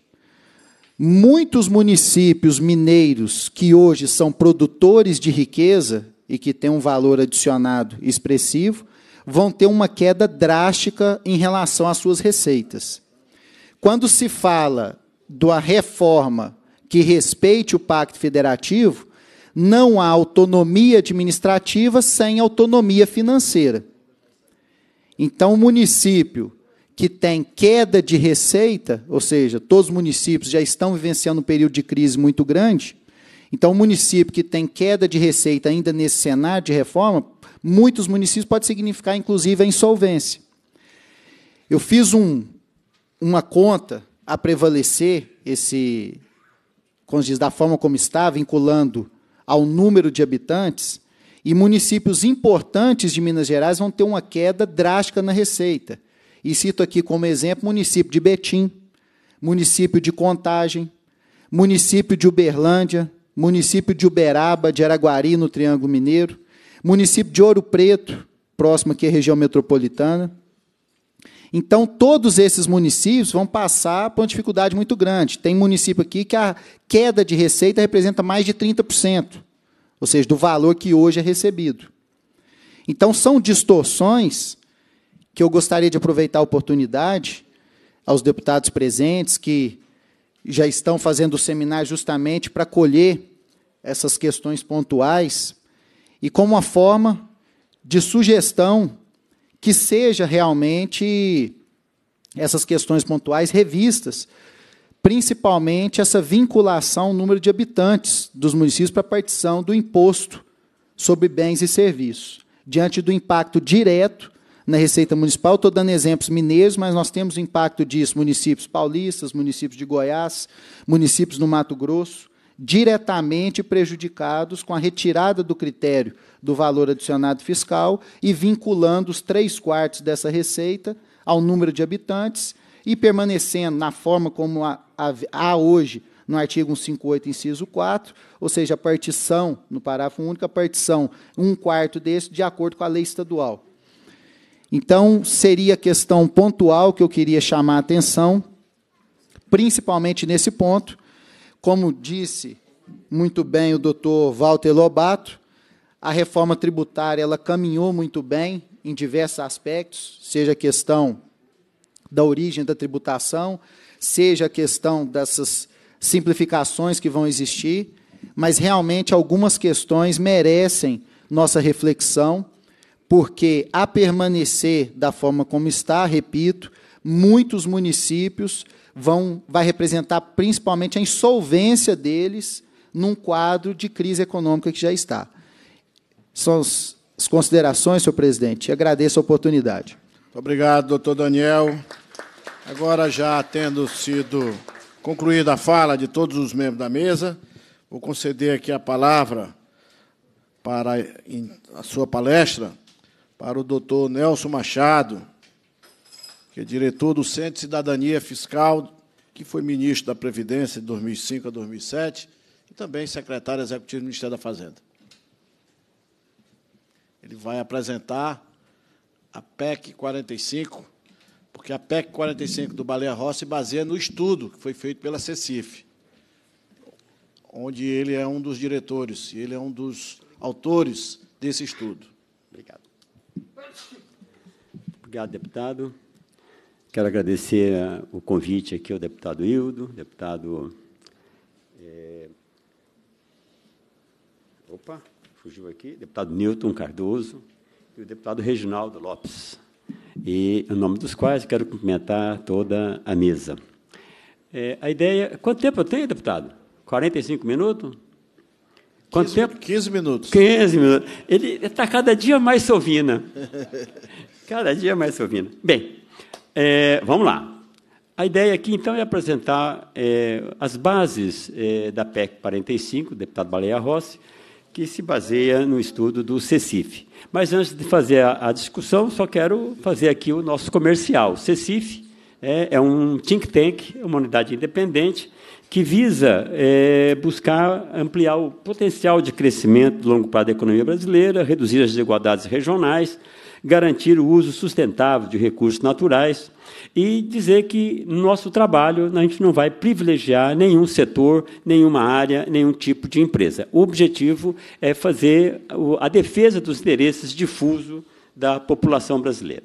Muitos municípios mineiros que hoje são produtores de riqueza e que têm um valor adicionado expressivo, vão ter uma queda drástica em relação às suas receitas. Quando se fala da reforma que respeite o pacto federativo, não há autonomia administrativa sem autonomia financeira. Então, o município que tem queda de receita, ou seja, todos os municípios já estão vivenciando um período de crise muito grande. Então, o município que tem queda de receita ainda nesse cenário de reforma, muitos municípios pode significar, inclusive, a insolvência. Eu fiz um, uma conta a prevalecer esse, como diz, da forma como está, vinculando ao número de habitantes, e municípios importantes de Minas Gerais vão ter uma queda drástica na receita. E cito aqui como exemplo município de Betim, município de Contagem, município de Uberlândia, município de Uberaba, de Araguari, no Triângulo Mineiro, município de Ouro Preto, próximo aqui à região metropolitana, então, todos esses municípios vão passar por uma dificuldade muito grande. Tem município aqui que a queda de receita representa mais de 30%, ou seja, do valor que hoje é recebido. Então, são distorções que eu gostaria de aproveitar a oportunidade aos deputados presentes que já estão fazendo o seminário justamente para colher essas questões pontuais e como uma forma de sugestão que seja realmente essas questões pontuais revistas, principalmente essa vinculação ao número de habitantes dos municípios para a partição do imposto sobre bens e serviços, diante do impacto direto na Receita Municipal. Estou dando exemplos mineiros, mas nós temos o impacto disso municípios paulistas, municípios de Goiás, municípios no Mato Grosso, diretamente prejudicados com a retirada do critério do valor adicionado fiscal e vinculando os três quartos dessa receita ao número de habitantes e permanecendo na forma como há hoje no artigo 158, inciso 4, ou seja, a partição, no parágrafo único, a partição, um quarto desse, de acordo com a lei estadual. Então, seria questão pontual que eu queria chamar a atenção, principalmente nesse ponto. Como disse muito bem o doutor Walter Lobato, a reforma tributária ela caminhou muito bem em diversos aspectos, seja a questão da origem da tributação, seja a questão dessas simplificações que vão existir, mas realmente algumas questões merecem nossa reflexão, porque a permanecer da forma como está, repito, muitos municípios vão vai representar principalmente a insolvência deles num quadro de crise econômica que já está são as considerações, senhor presidente. Agradeço a oportunidade. Muito obrigado, doutor Daniel. Agora, já tendo sido concluída a fala de todos os membros da mesa, vou conceder aqui a palavra para a sua palestra para o doutor Nelson Machado, que é diretor do Centro de Cidadania Fiscal, que foi ministro da Previdência de 2005 a 2007 e também secretário executivo do Ministério da Fazenda. Ele vai apresentar a PEC 45, porque a PEC 45 do Baleia Rossi baseia no estudo que foi feito pela CECIF, onde ele é um dos diretores e ele é um dos autores desse estudo. Obrigado. Obrigado, deputado. Quero agradecer eh, o convite aqui ao deputado Hildo, deputado... É... Opa! fugiu aqui, deputado Newton Cardoso e o deputado Reginaldo Lopes. E em nome dos quais quero cumprimentar toda a mesa. É, a ideia. Quanto tempo eu tenho, deputado? 45 minutos? Quanto 15, tempo? 15 minutos. 15 minutos. Ele está cada dia mais sovina. cada dia mais sovina. Bem, é, vamos lá. A ideia aqui, então, é apresentar é, as bases é, da PEC 45, deputado Baleia Rossi, que se baseia no estudo do CECIF. Mas antes de fazer a, a discussão, só quero fazer aqui o nosso comercial. O CECIF é, é um think tank, uma unidade independente, que visa é, buscar ampliar o potencial de crescimento do longo prazo da economia brasileira, reduzir as desigualdades regionais, garantir o uso sustentável de recursos naturais e dizer que no nosso trabalho a gente não vai privilegiar nenhum setor, nenhuma área, nenhum tipo de empresa. O objetivo é fazer a defesa dos interesses difusos da população brasileira.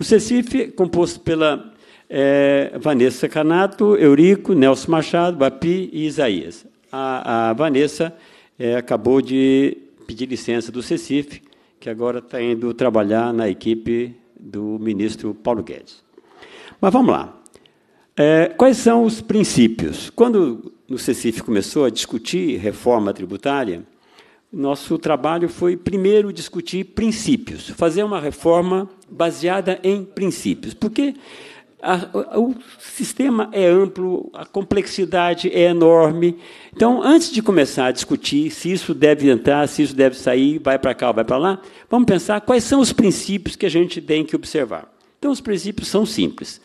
O CECIF, composto pela é, Vanessa Canato, Eurico, Nelson Machado, Bapi e Isaías. A, a Vanessa é, acabou de pedir licença do CECIF, que agora está indo trabalhar na equipe do ministro Paulo Guedes. Mas vamos lá. É, quais são os princípios? Quando o CECIF começou a discutir reforma tributária, nosso trabalho foi primeiro discutir princípios, fazer uma reforma baseada em princípios. Porque a, o sistema é amplo, a complexidade é enorme. Então, antes de começar a discutir se isso deve entrar, se isso deve sair, vai para cá, ou vai para lá, vamos pensar quais são os princípios que a gente tem que observar. Então, os princípios são simples.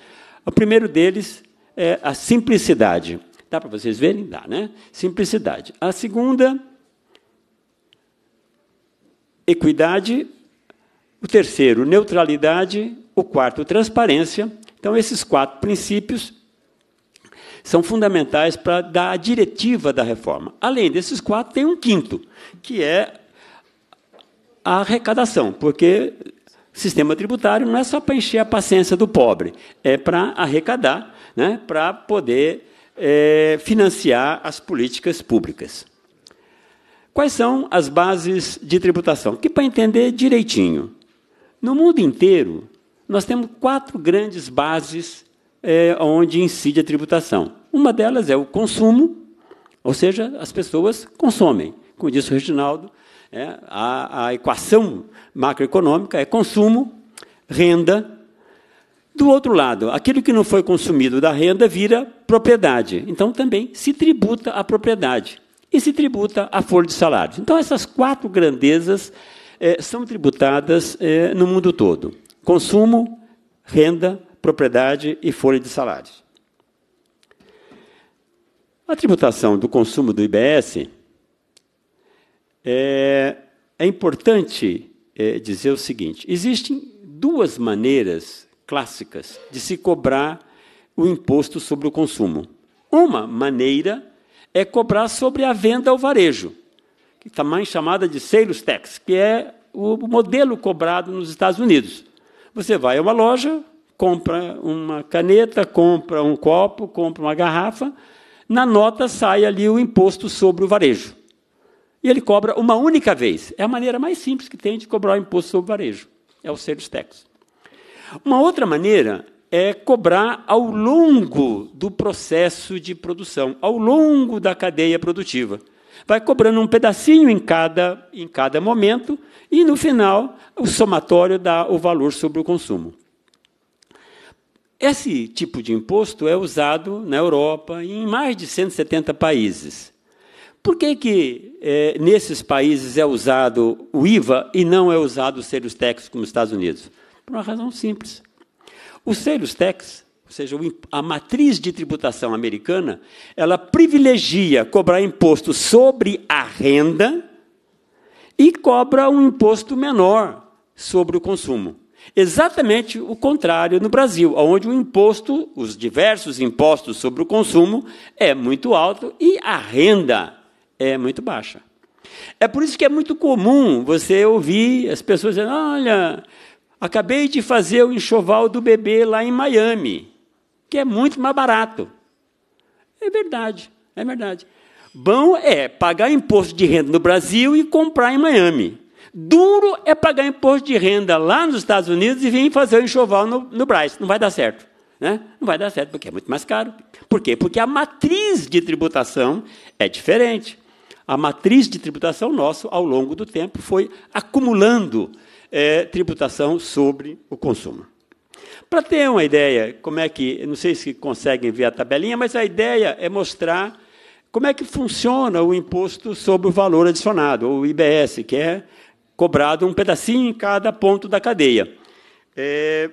O primeiro deles é a simplicidade. Dá para vocês verem? Dá, né? Simplicidade. A segunda, equidade. O terceiro, neutralidade. O quarto, transparência então, esses quatro princípios são fundamentais para dar a diretiva da reforma. Além desses quatro, tem um quinto, que é a arrecadação, porque sistema tributário não é só para encher a paciência do pobre, é para arrecadar, né, para poder é, financiar as políticas públicas. Quais são as bases de tributação? Que para entender direitinho, no mundo inteiro nós temos quatro grandes bases é, onde incide a tributação. Uma delas é o consumo, ou seja, as pessoas consomem. Como disse o Reginaldo, é, a, a equação macroeconômica é consumo, renda. Do outro lado, aquilo que não foi consumido da renda vira propriedade. Então, também se tributa a propriedade e se tributa a folha de salários. Então, essas quatro grandezas é, são tributadas é, no mundo todo. Consumo, renda, propriedade e folha de salários. A tributação do consumo do IBS é, é importante é, dizer o seguinte: existem duas maneiras clássicas de se cobrar o imposto sobre o consumo. Uma maneira é cobrar sobre a venda ao varejo, que também chamada de sales tax, que é o modelo cobrado nos Estados Unidos. Você vai a uma loja, compra uma caneta, compra um copo, compra uma garrafa, na nota sai ali o imposto sobre o varejo. E ele cobra uma única vez. É a maneira mais simples que tem de cobrar o imposto sobre o varejo. É o sales tax. Uma outra maneira é cobrar ao longo do processo de produção, ao longo da cadeia produtiva vai cobrando um pedacinho em cada, em cada momento e, no final, o somatório dá o valor sobre o consumo. Esse tipo de imposto é usado na Europa em mais de 170 países. Por que, que é, nesses países é usado o IVA e não é usado os selos tax como os Estados Unidos? Por uma razão simples. Os selos tax ou seja, a matriz de tributação americana, ela privilegia cobrar imposto sobre a renda e cobra um imposto menor sobre o consumo. Exatamente o contrário no Brasil, onde o imposto, os diversos impostos sobre o consumo, é muito alto e a renda é muito baixa. É por isso que é muito comum você ouvir as pessoas dizendo: olha, acabei de fazer o enxoval do bebê lá em Miami que é muito mais barato. É verdade, é verdade. Bom é pagar imposto de renda no Brasil e comprar em Miami. Duro é pagar imposto de renda lá nos Estados Unidos e vir fazer o um enxoval no, no Braz. Não vai dar certo. Né? Não vai dar certo, porque é muito mais caro. Por quê? Porque a matriz de tributação é diferente. A matriz de tributação nossa, ao longo do tempo, foi acumulando é, tributação sobre o consumo. Para ter uma ideia, como é que, não sei se conseguem ver a tabelinha, mas a ideia é mostrar como é que funciona o imposto sobre o valor adicionado, ou IBS, que é cobrado um pedacinho em cada ponto da cadeia. É,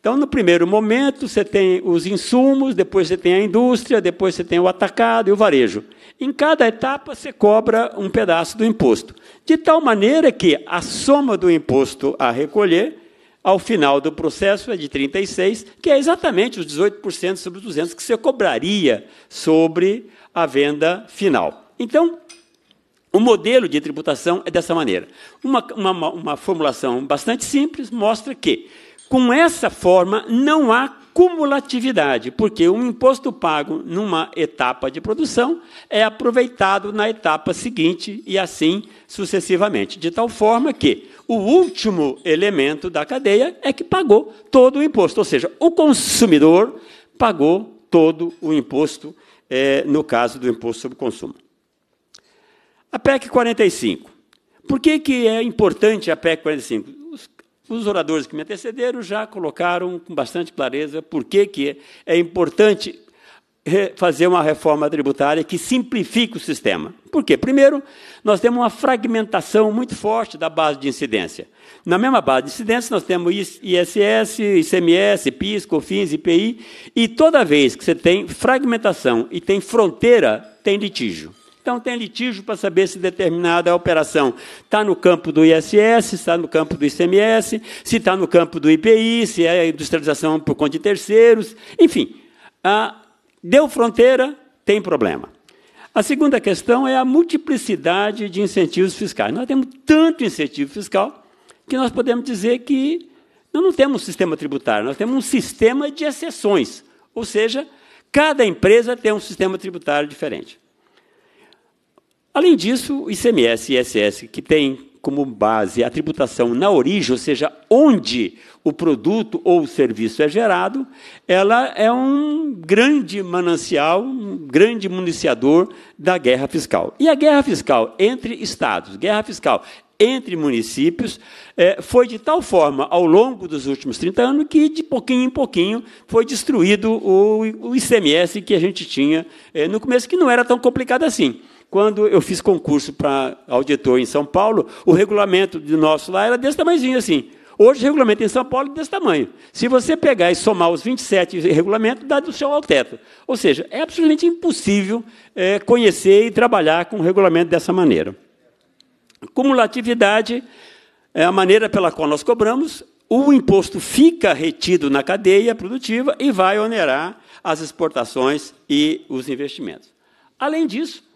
então, no primeiro momento, você tem os insumos, depois você tem a indústria, depois você tem o atacado e o varejo. Em cada etapa, você cobra um pedaço do imposto. De tal maneira que a soma do imposto a recolher ao final do processo é de 36, que é exatamente os 18% sobre os 200 que você cobraria sobre a venda final. Então, o modelo de tributação é dessa maneira. Uma, uma, uma formulação bastante simples mostra que, com essa forma, não há cumulatividade, porque um imposto pago numa etapa de produção é aproveitado na etapa seguinte e assim sucessivamente, de tal forma que o último elemento da cadeia é que pagou todo o imposto, ou seja, o consumidor pagou todo o imposto, é, no caso do imposto sobre consumo. A PEC 45. Por que, que é importante a PEC 45? Os oradores que me antecederam já colocaram com bastante clareza por que, que é importante fazer uma reforma tributária que simplifique o sistema. Por quê? Primeiro, nós temos uma fragmentação muito forte da base de incidência. Na mesma base de incidência, nós temos ISS, ICMS, PIS, COFINS, IPI, e toda vez que você tem fragmentação e tem fronteira, tem litígio. Então, tem litígio para saber se determinada operação está no campo do ISS, se está no campo do ICMS, se está no campo do IPI, se é industrialização por conta de terceiros. Enfim, deu fronteira, tem problema. A segunda questão é a multiplicidade de incentivos fiscais. Nós temos tanto incentivo fiscal que nós podemos dizer que nós não temos um sistema tributário, nós temos um sistema de exceções. Ou seja, cada empresa tem um sistema tributário diferente. Além disso, o ICMS e ISS, que tem como base a tributação na origem, ou seja, onde o produto ou o serviço é gerado, ela é um grande manancial, um grande municiador da guerra fiscal. E a guerra fiscal entre estados, guerra fiscal entre municípios, é, foi de tal forma ao longo dos últimos 30 anos que, de pouquinho em pouquinho, foi destruído o ICMS que a gente tinha é, no começo, que não era tão complicado assim. Quando eu fiz concurso para auditor em São Paulo, o regulamento de nosso lá era desse tamanhozinho assim. Hoje, o regulamento em São Paulo é desse tamanho. Se você pegar e somar os 27 regulamentos, dá do céu ao teto. Ou seja, é absolutamente impossível é, conhecer e trabalhar com o regulamento dessa maneira. Cumulatividade é a maneira pela qual nós cobramos. O imposto fica retido na cadeia produtiva e vai onerar as exportações e os investimentos. Além disso,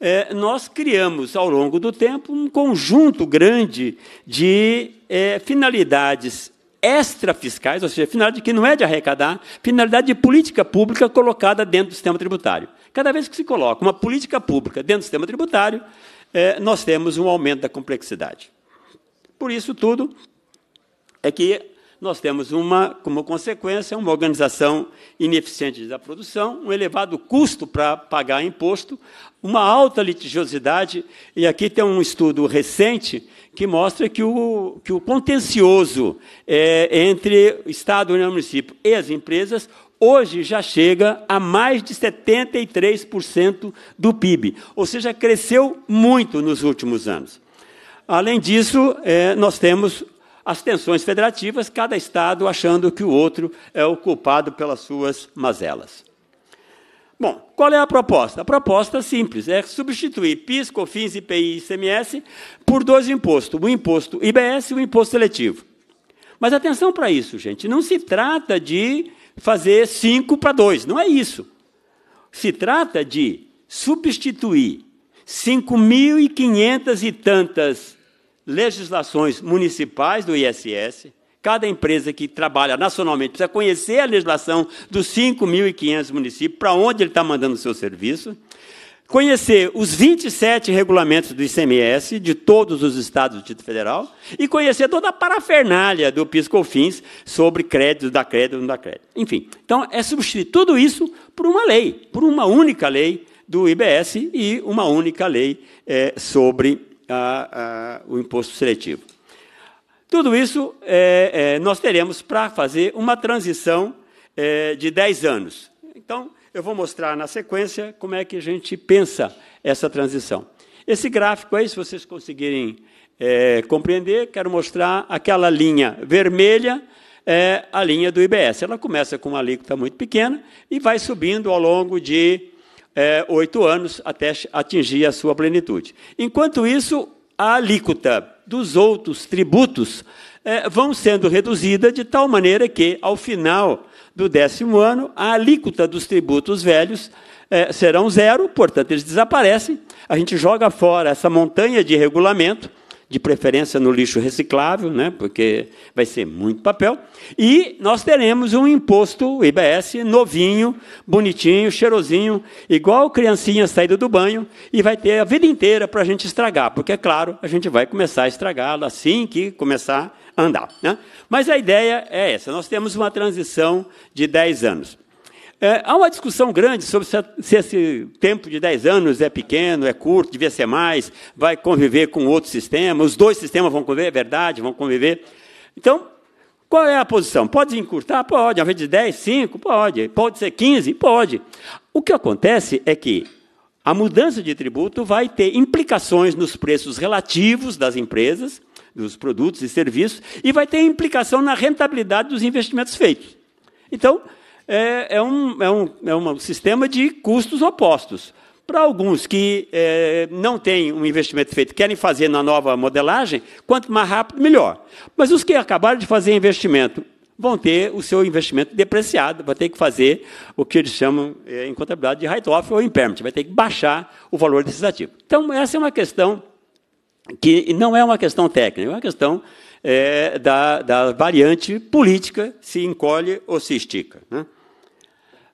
é, nós criamos ao longo do tempo um conjunto grande de é, finalidades extrafiscais, ou seja, finalidade que não é de arrecadar, finalidade de política pública colocada dentro do sistema tributário. Cada vez que se coloca uma política pública dentro do sistema tributário, é, nós temos um aumento da complexidade. Por isso tudo é que nós temos uma, como consequência, uma organização ineficiente da produção, um elevado custo para pagar imposto, uma alta litigiosidade, e aqui tem um estudo recente que mostra que o, que o contencioso é, entre Estado, União e município e as empresas hoje já chega a mais de 73% do PIB, ou seja, cresceu muito nos últimos anos. Além disso, é, nós temos as tensões federativas, cada Estado achando que o outro é o culpado pelas suas mazelas. Bom, qual é a proposta? A proposta é simples, é substituir PIS, COFINS, IPI e ICMS por dois impostos, o imposto IBS e o imposto seletivo. Mas atenção para isso, gente, não se trata de fazer cinco para dois. não é isso. Se trata de substituir 5.500 e tantas legislações municipais do ISS. Cada empresa que trabalha nacionalmente precisa conhecer a legislação dos 5.500 municípios, para onde ele está mandando o seu serviço. Conhecer os 27 regulamentos do ICMS de todos os estados do título Federal e conhecer toda a parafernália do PiscoFins sobre crédito, da crédito, não da crédito. Enfim, então é substituir tudo isso por uma lei, por uma única lei do IBS e uma única lei é, sobre a, a, o imposto seletivo. Tudo isso é, é, nós teremos para fazer uma transição é, de 10 anos. Então, eu vou mostrar na sequência como é que a gente pensa essa transição. Esse gráfico aí, se vocês conseguirem é, compreender, quero mostrar aquela linha vermelha, é a linha do IBS. Ela começa com uma alíquota muito pequena e vai subindo ao longo de é, oito anos até atingir a sua plenitude. Enquanto isso, a alíquota dos outros tributos é, vão sendo reduzida de tal maneira que, ao final do décimo ano, a alíquota dos tributos velhos é, serão zero, portanto, eles desaparecem. A gente joga fora essa montanha de regulamento de preferência no lixo reciclável, né, porque vai ser muito papel. E nós teremos um imposto IBS novinho, bonitinho, cheirosinho, igual criancinha saída do banho, e vai ter a vida inteira para a gente estragar, porque, é claro, a gente vai começar a estragá-lo assim que começar a andar. Né? Mas a ideia é essa: nós temos uma transição de 10 anos. É, há uma discussão grande sobre se, esse tempo de 10 anos é pequeno, é curto, devia ser mais, vai conviver com outro sistema, os dois sistemas vão conviver, é verdade, vão conviver. Então, qual é a posição? Pode encurtar? Pode. Ao invés de 10, 5? Pode. Pode ser 15? Pode. O que acontece é que a mudança de tributo vai ter implicações nos preços relativos das empresas, dos produtos e serviços, e vai ter implicação na rentabilidade dos investimentos feitos. Então, é, é, um, é, um, é um sistema de custos opostos. Para alguns que é, não têm um investimento feito, querem fazer na nova modelagem, quanto mais rápido, melhor. Mas os que acabaram de fazer investimento vão ter o seu investimento depreciado, vai ter que fazer o que eles chamam é, em contabilidade de write-off ou impairment, vai ter que baixar o valor desses ativos. Então, essa é uma questão que não é uma questão técnica, é uma questão é, da, da variante política, se encolhe ou se estica. Né?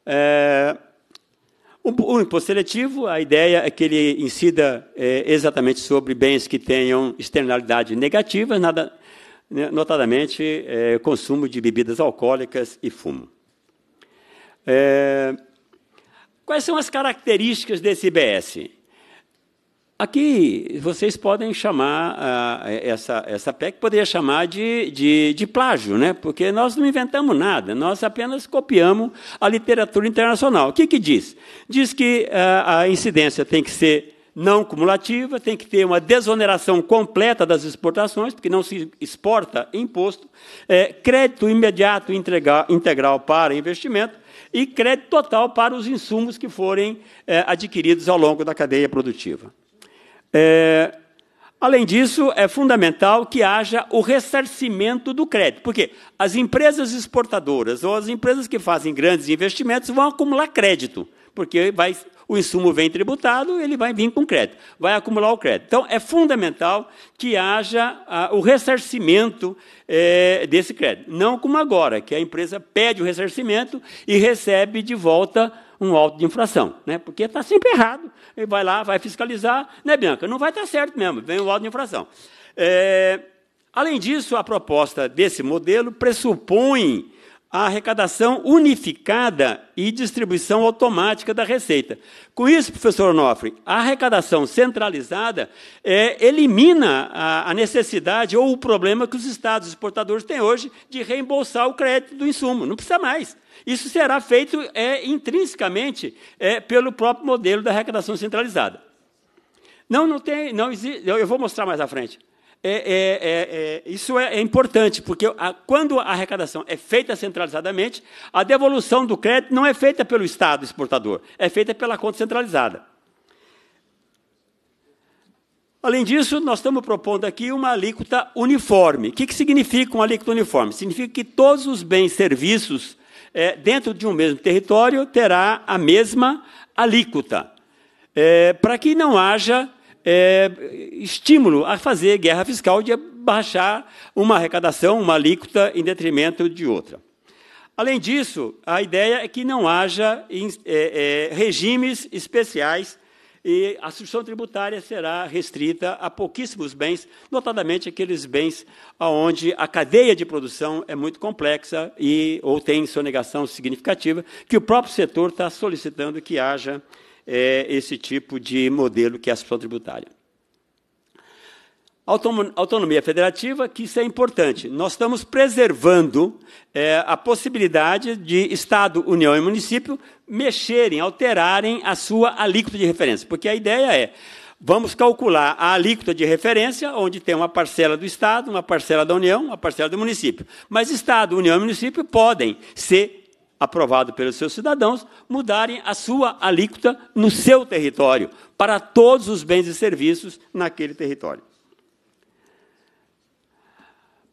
É, o, imposto seletivo, a ideia é que ele incida é, exatamente sobre bens que tenham externalidade negativa, nada, né, notadamente é, consumo de bebidas alcoólicas e fumo. É, quais são as características desse IBS? Aqui, vocês podem chamar ah, é, essa, essa PEC, poderia chamar de, de, de, plágio, né? porque nós não inventamos nada, nós apenas copiamos a literatura internacional. O que, que diz? Diz que ah, a incidência tem que ser não cumulativa, tem que ter uma desoneração completa das exportações, porque não se exporta imposto, é, crédito imediato integral, integral para investimento e crédito total para os insumos que forem é, adquiridos ao longo da cadeia produtiva. É, além disso, é fundamental que haja o ressarcimento do crédito, porque as empresas exportadoras ou as empresas que fazem grandes investimentos vão acumular crédito, porque vai, o insumo vem tributado, ele vai vir com crédito, vai acumular o crédito. Então, é fundamental que haja a, o ressarcimento é, desse crédito. Não como agora, que a empresa pede o ressarcimento e recebe de volta um alto de infração, né? Porque está sempre errado. Ele vai lá, vai fiscalizar, né, Bianca? Não vai estar tá certo mesmo, vem o alto de infração. É, além disso, a proposta desse modelo pressupõe a arrecadação unificada e distribuição automática da receita. Com isso, professor Onofre, a arrecadação centralizada é, elimina a, a, necessidade ou o problema que os estados exportadores têm hoje de reembolsar o crédito do insumo. Não precisa mais. Isso será feito é, intrinsecamente é, pelo próprio modelo da arrecadação centralizada. Não, não tem, não existe. Eu vou mostrar mais à frente. É, é, é, é isso é, é, importante, porque a, quando a arrecadação é feita centralizadamente, a devolução do crédito não é feita pelo Estado exportador, é feita pela conta centralizada. Além disso, nós estamos propondo aqui uma alíquota uniforme. O que, que significa uma alíquota uniforme? Significa que todos os bens e serviços é, dentro de um mesmo território, terá a mesma alíquota, é, para que não haja é, estímulo a fazer guerra fiscal de baixar uma arrecadação, uma alíquota, em detrimento de outra. Além disso, a ideia é que não haja é, é, regimes especiais e a substituição tributária será restrita a pouquíssimos bens, notadamente aqueles bens onde a cadeia de produção é muito complexa e ou tem sonegação significativa, que o próprio setor está solicitando que haja é, esse tipo de modelo que é a substituição tributária. Autonomia federativa, que isso é importante. Nós estamos preservando é, a possibilidade de Estado, União e município mexerem, alterarem a sua alíquota de referência. Porque a ideia é vamos calcular a alíquota de referência, onde tem uma parcela do Estado, uma parcela da União, uma parcela do município. Mas Estado, União e município podem, se aprovado pelos seus cidadãos, mudarem a sua alíquota no seu território, para todos os bens e serviços naquele território.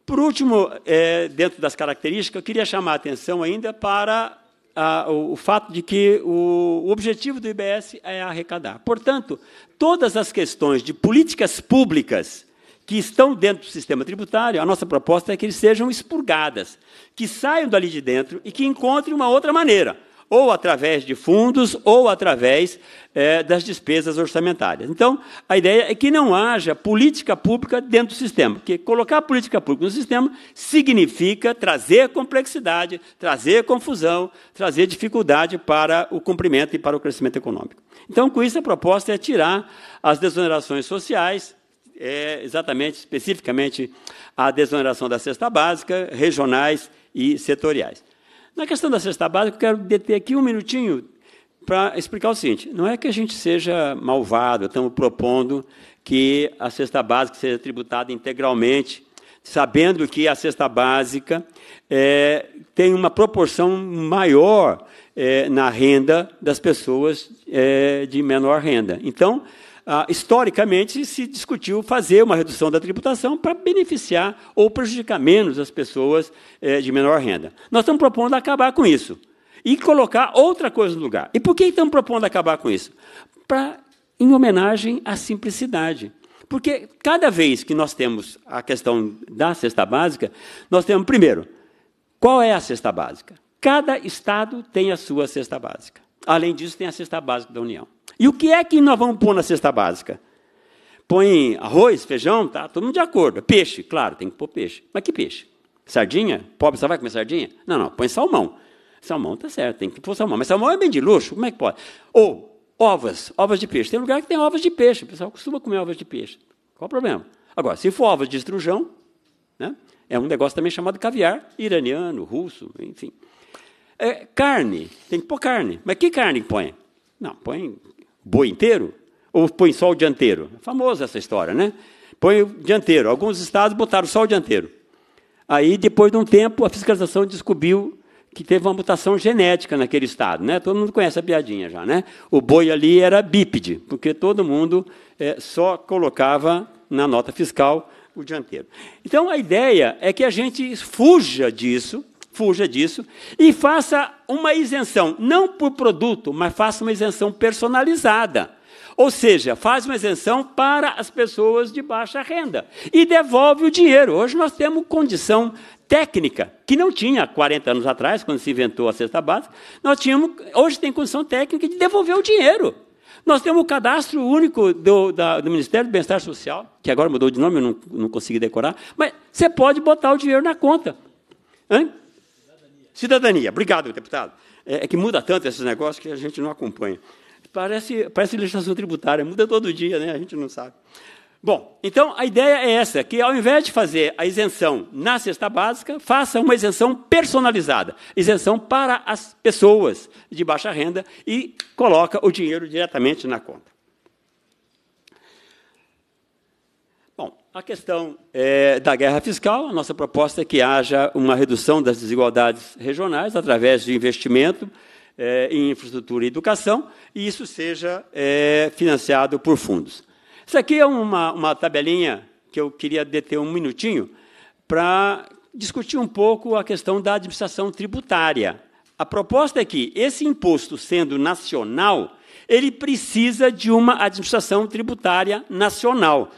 Por último, é, dentro das características, eu queria chamar a atenção ainda para a, o, o, fato de que o, o objetivo do IBS é arrecadar. Portanto, todas as questões de políticas públicas que estão dentro do sistema tributário, a nossa proposta é que eles sejam expurgadas, que saiam dali de dentro e que encontrem uma outra maneira ou através de fundos, ou através é, das despesas orçamentárias. Então, a ideia é que não haja política pública dentro do sistema, porque colocar a política pública no sistema significa trazer complexidade, trazer confusão, trazer dificuldade para o cumprimento e para o crescimento econômico. Então, com isso, a proposta é tirar as desonerações sociais, é exatamente, especificamente, a desoneração da cesta básica, regionais e setoriais. Na questão da cesta básica, eu quero deter aqui um minutinho para explicar o seguinte: não é que a gente seja malvado, estamos propondo que a cesta básica seja tributada integralmente, sabendo que a cesta básica é, tem uma proporção maior é, na renda das pessoas é, de menor renda. Então, ah, historicamente se discutiu fazer uma redução da tributação para beneficiar ou prejudicar menos as pessoas eh, de menor renda. Nós estamos propondo acabar com isso e colocar outra coisa no lugar. E por que estamos propondo acabar com isso? Para em homenagem à simplicidade. Porque cada vez que nós temos a questão da cesta básica, nós temos, primeiro, qual é a cesta básica? Cada estado tem a sua cesta básica. Além disso, tem a cesta básica da União. E o que é que nós vamos pôr na cesta básica? Põe arroz, feijão, tá todo mundo de acordo. Peixe, claro, tem que pôr peixe. Mas que peixe? Sardinha? Pobre, só vai comer sardinha? Não, não, põe salmão. Salmão tá certo, tem que pôr salmão. Mas salmão é bem de luxo, como é que pode? Ou ovas, ovas de peixe. Tem lugar que tem ovas de peixe, o pessoal costuma comer ovas de peixe. Qual o problema? Agora, se for ovas de estrujão, né, é um negócio também chamado caviar, iraniano, russo, enfim. É, carne, tem que pôr carne. Mas que carne põe? Não, põe boi inteiro ou põe só o dianteiro? É famosa essa história, né? Põe o dianteiro. Alguns estados botaram só o dianteiro. Aí, depois de um tempo, a fiscalização descobriu que teve uma mutação genética naquele estado, né? Todo mundo conhece a piadinha já, né? O boi ali era bípede, porque todo mundo é, só colocava na nota fiscal o dianteiro. Então a ideia é que a gente fuja disso fuja disso e faça uma isenção, não por produto, mas faça uma isenção personalizada. Ou seja, faz uma isenção para as pessoas de baixa renda e devolve o dinheiro. Hoje nós temos condição técnica, que não tinha 40 anos atrás, quando se inventou a cesta básica, nós tínhamos, hoje tem condição técnica de devolver o dinheiro. Nós temos o cadastro único do, da, do Ministério do Bem-Estar Social, que agora mudou de nome, eu não, não consegui decorar, mas você pode botar o dinheiro na conta. Hein? Cidadania, obrigado, deputado. É, é que muda tanto esses negócios que a gente não acompanha. Parece, parece legislação tributária, muda todo dia, né? a gente não sabe. Bom, então a ideia é essa, que ao invés de fazer a isenção na cesta básica, faça uma isenção personalizada, isenção para as pessoas de baixa renda e coloca o dinheiro diretamente na conta. A questão é, da guerra fiscal, a nossa proposta é que haja uma redução das desigualdades regionais através de investimento é, em infraestrutura e educação, e isso seja é, financiado por fundos. Isso aqui é uma, uma tabelinha que eu queria deter um minutinho para discutir um pouco a questão da administração tributária. A proposta é que esse imposto, sendo nacional, ele precisa de uma administração tributária nacional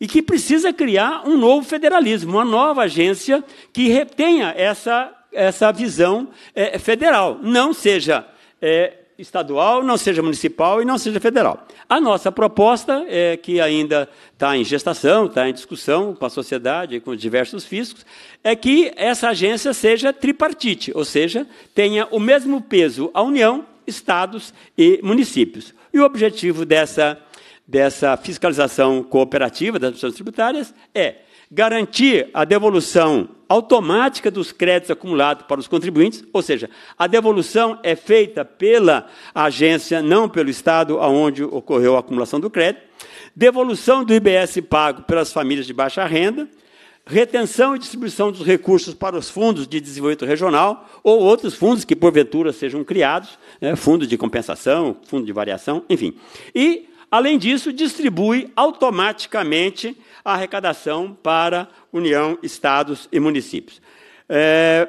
e que precisa criar um novo federalismo, uma nova agência que retenha essa, essa visão é, federal, não seja é, estadual, não seja municipal e não seja federal. A nossa proposta, é, que ainda está em gestação, está em discussão com a sociedade e com diversos fiscos, é que essa agência seja tripartite, ou seja, tenha o mesmo peso a União, estados e municípios. E o objetivo dessa dessa fiscalização cooperativa das instituições tributárias é garantir a devolução automática dos créditos acumulados para os contribuintes, ou seja, a devolução é feita pela agência, não pelo Estado aonde ocorreu a acumulação do crédito, devolução do IBS pago pelas famílias de baixa renda, retenção e distribuição dos recursos para os fundos de desenvolvimento regional ou outros fundos que, porventura, sejam criados, né, fundo de compensação, fundo de variação, enfim. E Além disso, distribui automaticamente a arrecadação para União, estados e municípios. É,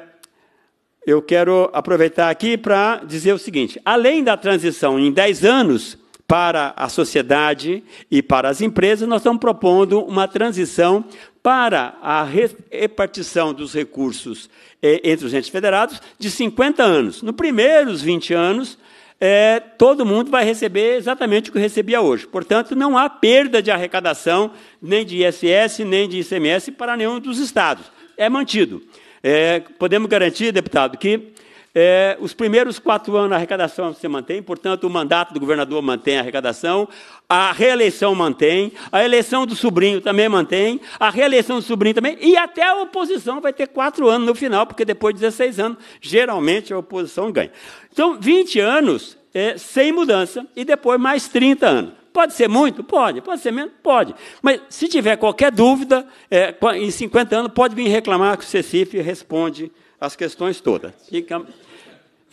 eu quero aproveitar aqui para dizer o seguinte: além da transição em 10 anos para a sociedade e para as empresas, nós estamos propondo uma transição para a repartição dos recursos eh, entre os entes federados de 50 anos. Nos primeiros 20 anos, é, todo mundo vai receber exatamente o que recebia hoje. Portanto, não há perda de arrecadação, nem de ISS, nem de ICMS para nenhum dos estados. É mantido. É, podemos garantir, deputado, que é, os primeiros quatro anos a arrecadação se mantém, portanto, o mandato do governador mantém a arrecadação, a reeleição mantém, a eleição do sobrinho também mantém, a reeleição do sobrinho também, e até a oposição vai ter quatro anos no final, porque depois de 16 anos, geralmente a oposição ganha. Então, 20 anos é, sem mudança e depois mais 30 anos. Pode ser muito? Pode. Pode ser menos? Pode. Mas se tiver qualquer dúvida, é, em 50 anos, pode vir reclamar que o Cecife responde as questões todas. Fica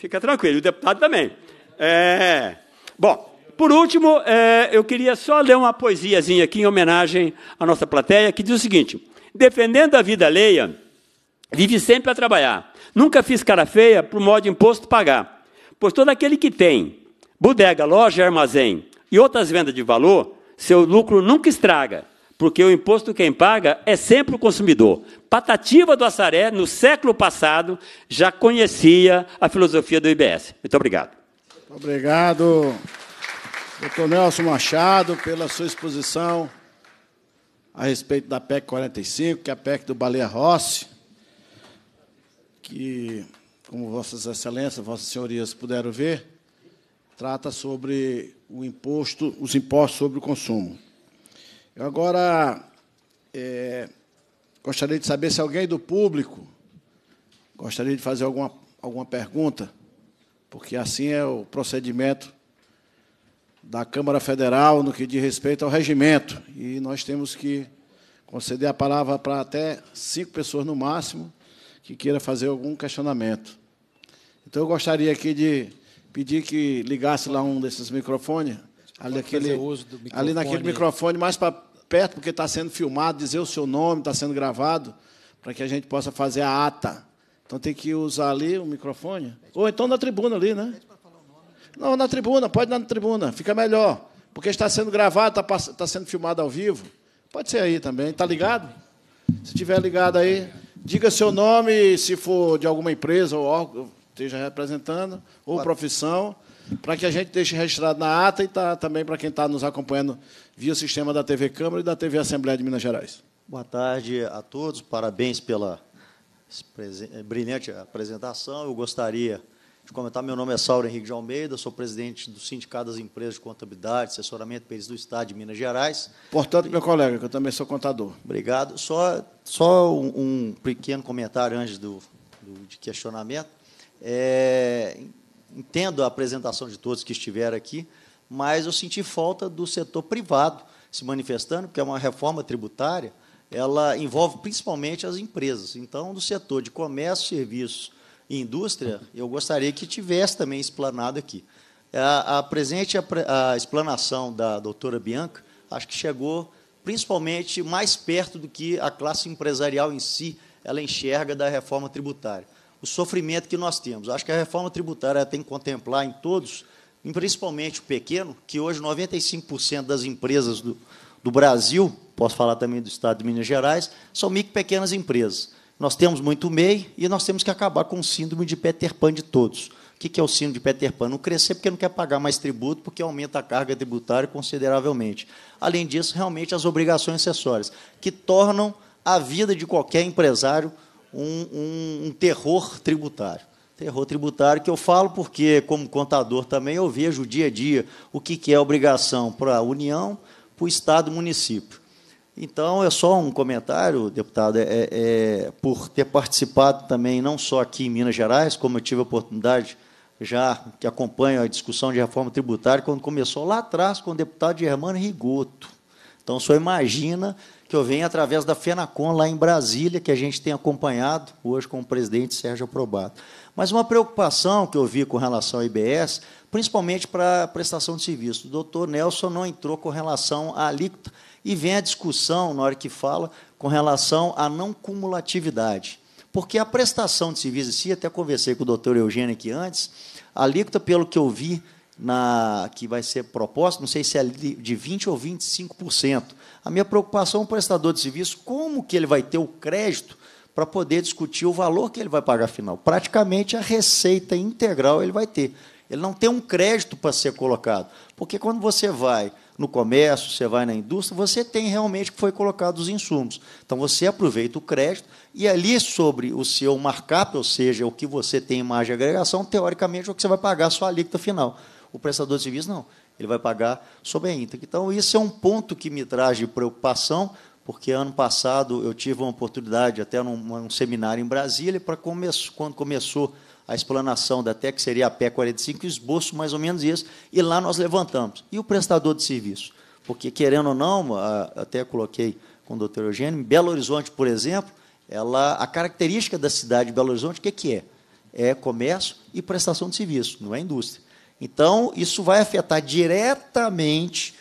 Fica tranquilo, o deputado também. É, bom, por último, é, eu queria só ler uma poesiazinha aqui em homenagem à nossa plateia, que diz o seguinte: Defendendo a vida alheia, vive sempre a trabalhar. Nunca fiz cara feia o modo imposto pagar. Pois todo aquele que tem bodega, loja, armazém e outras vendas de valor, seu lucro nunca estraga porque o imposto quem paga é sempre o consumidor. Patativa do Assaré, no século passado, já conhecia a filosofia do IBS. Muito obrigado. obrigado, doutor Nelson Machado, pela sua exposição a respeito da PEC 45, que é a PEC do Baleia Rossi, que, como Vossas Excelências, Vossas Senhorias puderam ver, trata sobre o imposto, os impostos sobre o consumo. Eu agora é, gostaria de saber se alguém do público gostaria de fazer alguma, alguma pergunta, porque assim é o procedimento da Câmara Federal no que diz respeito ao regimento. E nós temos que conceder a palavra para até cinco pessoas no máximo que queira fazer algum questionamento. Então, eu gostaria aqui de pedir que ligasse lá um desses microfones ali, daquele, ali naquele microfone mais para perto, porque está sendo filmado, dizer o seu nome, está sendo gravado, para que a gente possa fazer a ata. Então tem que usar ali o microfone. Ou então na tribuna ali, né? Não, na tribuna, pode na tribuna, fica melhor. Porque está sendo gravado, está, está sendo filmado ao vivo. Pode ser aí também, está ligado? Se estiver ligado aí, diga seu nome, se for de alguma empresa ou órgão, esteja representando, ou profissão para que a gente deixe registrado na ata e tá, também para quem está nos acompanhando via o sistema da TV Câmara e da TV Assembleia de Minas Gerais. Boa tarde a todos, parabéns pela eh, brilhante apresentação. Eu gostaria de comentar, meu nome é Saulo Henrique de Almeida, sou presidente do Sindicato das Empresas de Contabilidade, Assessoramento Pires do Estado de Minas Gerais. Portanto, meu colega, que eu também sou contador. Obrigado. Só, só um, um pequeno comentário antes do, do de questionamento. É, entendo a apresentação de todos que estiveram aqui, mas eu senti falta do setor privado se manifestando, porque é uma reforma tributária, ela envolve principalmente as empresas. Então, do setor de comércio, serviços e indústria, eu gostaria que tivesse também explanado aqui. A, presente a, a explanação da doutora Bianca, acho que chegou principalmente mais perto do que a classe empresarial em si ela enxerga da reforma tributária o sofrimento que nós temos. Acho que a reforma tributária tem que contemplar em todos, e principalmente o pequeno, que hoje 95% das empresas do, do Brasil, posso falar também do Estado de Minas Gerais, são micro pequenas empresas. Nós temos muito MEI e nós temos que acabar com o síndrome de Peter Pan de todos. O que é o síndrome de Peter Pan? Não crescer porque não quer pagar mais tributo, porque aumenta a carga tributária consideravelmente. Além disso, realmente, as obrigações acessórias, que tornam a vida de qualquer empresário um, um, um terror tributário. Terror tributário que eu falo porque, como contador também, eu vejo dia a dia o que, que é obrigação para a União, para o Estado e o município. Então, é só um comentário, deputado, é, é, é, por ter participado também, não só aqui em Minas Gerais, como eu tive a oportunidade, já que acompanho a discussão de reforma tributária, quando começou lá atrás com o deputado Germano Rigoto. Então, só imagina que eu venho através da FENACON lá em Brasília, que a gente tem acompanhado hoje com o presidente Sérgio Probato. Mas uma preocupação que eu vi com relação ao IBS, principalmente para a prestação de serviço. O doutor Nelson não entrou com relação à alíquota e vem a discussão, na hora que fala, com relação à não cumulatividade. Porque a prestação de serviço em si, até conversei com o doutor Eugênio aqui antes, a alíquota, pelo que eu vi, na, que vai ser proposta, não sei se é de 20% ou 25%. A minha preocupação é o prestador de serviço, como que ele vai ter o crédito para poder discutir o valor que ele vai pagar final. Praticamente a receita integral ele vai ter. Ele não tem um crédito para ser colocado. Porque quando você vai no comércio, você vai na indústria, você tem realmente que foi colocado os insumos. Então você aproveita o crédito e ali sobre o seu markup, ou seja, o que você tem em margem de agregação, teoricamente é o que você vai pagar a sua alíquota final. O prestador de serviço não ele vai pagar sobre a íntegra. Então, isso é um ponto que me traz de preocupação, porque ano passado eu tive uma oportunidade, até num, num seminário em Brasília, para quando começou a explanação da TEC, seria a PE 45, esboço mais ou menos isso, e lá nós levantamos. E o prestador de serviço? Porque, querendo ou não, até coloquei com o doutor Eugênio, em Belo Horizonte, por exemplo, ela, a característica da cidade de Belo Horizonte, o que, que é? É comércio e prestação de serviço, não é indústria. Então, isso vai afetar diretamente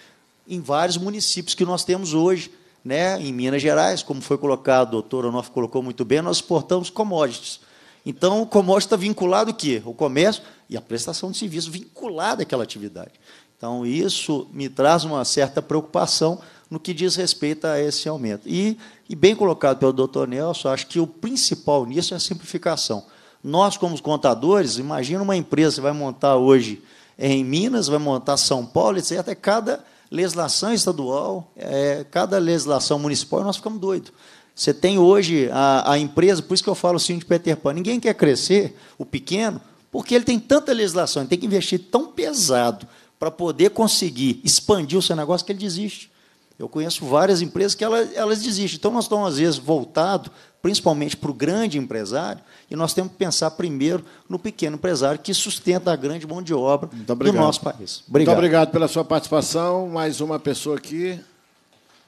em vários municípios que nós temos hoje, né? em Minas Gerais, como foi colocado, o doutor Onof colocou muito bem, nós exportamos commodities. Então, o commodity está vinculado ao quê? O comércio e a prestação de serviço vinculada àquela atividade. Então, isso me traz uma certa preocupação no que diz respeito a esse aumento. E, e bem colocado pelo doutor Nelson, acho que o principal nisso é a simplificação. Nós, como contadores, imagina uma empresa, você vai montar hoje em Minas, vai montar São Paulo, etc. Até cada legislação estadual, é, cada legislação municipal, nós ficamos doidos. Você tem hoje a, a empresa, por isso que eu falo assim de Peter Pan, ninguém quer crescer, o pequeno, porque ele tem tanta legislação, ele tem que investir tão pesado para poder conseguir expandir o seu negócio que ele desiste. Eu conheço várias empresas que elas, elas desistem. Então, nós estamos, às vezes, voltados, principalmente para o grande empresário, e nós temos que pensar primeiro no pequeno empresário que sustenta a grande mão de obra do nosso país. Obrigado. Muito obrigado pela sua participação. Mais uma pessoa aqui.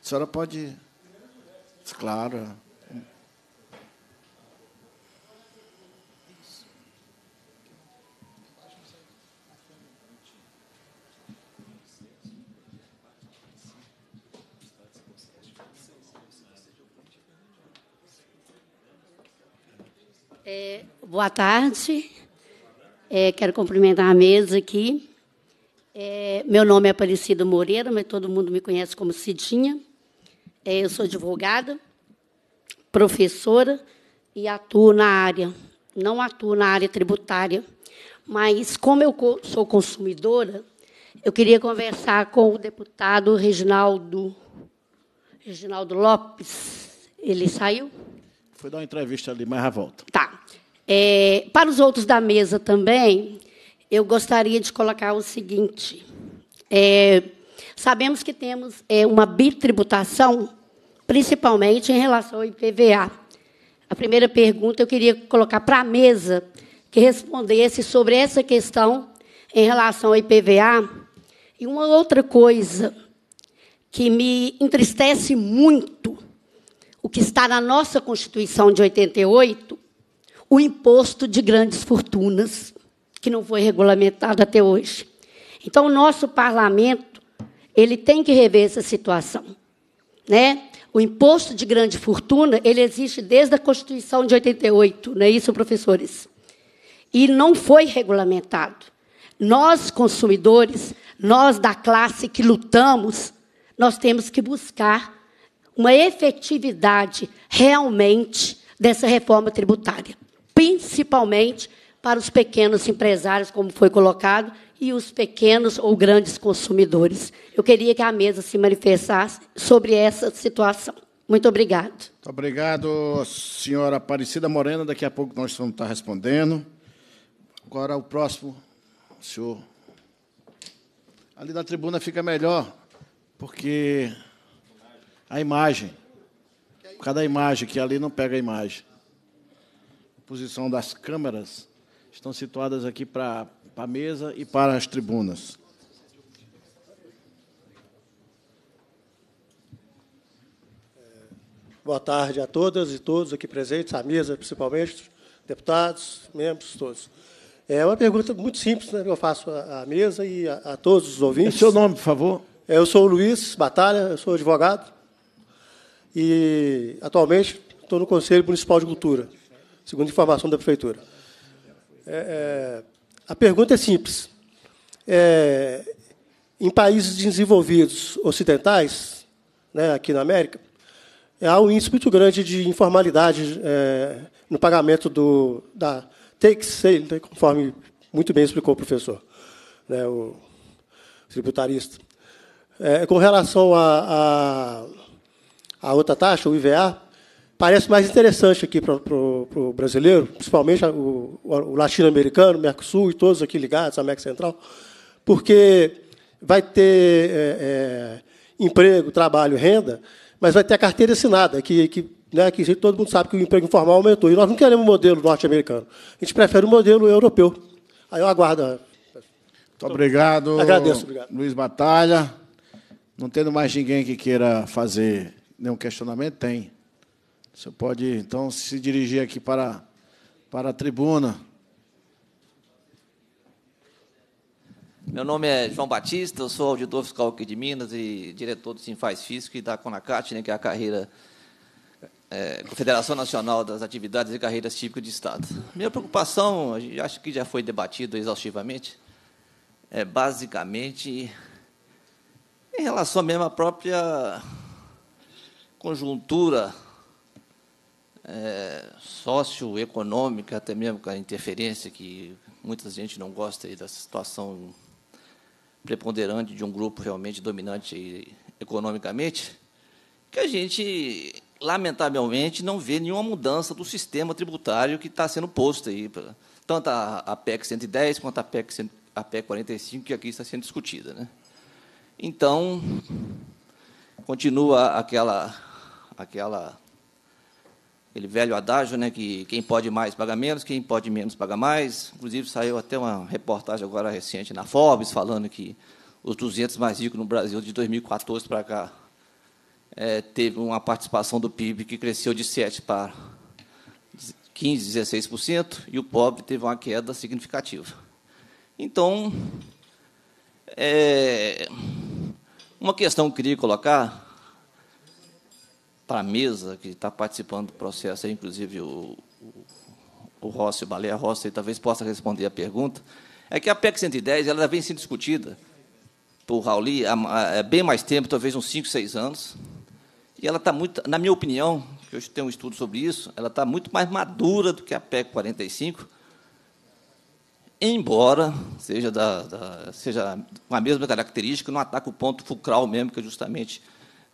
A senhora pode. Claro. É, boa tarde. É, quero cumprimentar a mesa aqui. É, meu nome é Aparecido Moreira, mas todo mundo me conhece como Cidinha. É, eu sou advogada, professora e atuo na área. Não atuo na área tributária, mas como eu sou consumidora, eu queria conversar com o deputado Reginaldo, Reginaldo Lopes. Ele saiu? Foi dar uma entrevista ali, mas já volta. Tá. É, para os outros da mesa também, eu gostaria de colocar o seguinte. É, sabemos que temos é, uma bitributação, principalmente em relação ao IPVA. A primeira pergunta eu queria colocar para a mesa que respondesse sobre essa questão em relação ao IPVA. E uma outra coisa que me entristece muito o que está na nossa Constituição de 88, o imposto de grandes fortunas, que não foi regulamentado até hoje. Então, o nosso parlamento ele tem que rever essa situação. Né? O imposto de grande fortuna ele existe desde a Constituição de 88, não é isso, professores? E não foi regulamentado. Nós, consumidores, nós da classe que lutamos, nós temos que buscar uma efetividade realmente dessa reforma tributária, principalmente para os pequenos empresários, como foi colocado, e os pequenos ou grandes consumidores. Eu queria que a mesa se manifestasse sobre essa situação. Muito obrigado. Muito obrigado, senhora Aparecida Morena. Daqui a pouco nós vamos estar respondendo. Agora o próximo, senhor. Ali na tribuna fica melhor, porque a imagem. Por causa da imagem, que ali não pega a imagem. A posição das câmeras estão situadas aqui para a mesa e para as tribunas. Boa tarde a todas e todos aqui presentes, à mesa principalmente, deputados, membros, todos. É uma pergunta muito simples né, que eu faço à mesa e a, a todos os é ouvintes. É seu nome, por favor? É, eu sou o Luiz Batalha, eu sou advogado e atualmente estou no Conselho Municipal de Cultura, segundo informação da Prefeitura. É, é, a pergunta é simples. É, em países desenvolvidos ocidentais, né, aqui na América, é, há um índice muito grande de informalidade é, no pagamento do, da take sale, né, conforme muito bem explicou o professor, né, o tributarista. É, com relação a, a a outra taxa, o IVA, parece mais interessante aqui para o brasileiro, principalmente o, o latino-americano, Mercosul e todos aqui ligados, a América Central, porque vai ter é, é, emprego, trabalho, renda, mas vai ter a carteira assinada, que, que, né, que todo mundo sabe que o emprego informal aumentou. E nós não queremos o um modelo norte-americano. A gente prefere o um modelo europeu. Aí eu aguardo. Muito obrigado. Agradeço, obrigado. Luiz Batalha. Não tendo mais ninguém que queira fazer nenhum questionamento? Tem. Você pode, então, se dirigir aqui para, para a tribuna. Meu nome é João Batista, eu sou auditor fiscal aqui de Minas e diretor do Sinfaz Físico e da Conacate né, que é a carreira é, Confederação Nacional das Atividades e Carreiras Típicas de Estado. Minha preocupação, acho que já foi debatido exaustivamente, é basicamente em relação mesmo à própria conjuntura é, socioeconômica, até mesmo com a interferência que muita gente não gosta aí, da situação preponderante de um grupo realmente dominante economicamente, que a gente, lamentavelmente, não vê nenhuma mudança do sistema tributário que está sendo posto aí, tanto a, PEC 110 quanto a PEC, a PEC 45, que aqui está sendo discutida. Né? Então, continua aquela aquela aquele velho adágio, né, que quem pode mais paga menos, quem pode menos paga mais. Inclusive saiu até uma reportagem agora recente na Forbes falando que os 200 mais ricos no Brasil de 2014 para cá é, teve uma participação do PIB que cresceu de 7 para 15, 16% e o pobre teve uma queda significativa. Então, é, uma questão que eu queria colocar para a mesa, que está participando do processo, inclusive o, o, o Rossi, o Baleia Rossi, talvez possa responder a pergunta, é que a PEC 110 ela vem sendo discutida por Rauli há, é, bem mais tempo, talvez uns 5, 6 anos, e ela está muito, na minha opinião, que hoje tem um estudo sobre isso, ela está muito mais madura do que a PEC 45, embora seja, da, da, seja com a mesma característica, não ataca o ponto fulcral mesmo, que é justamente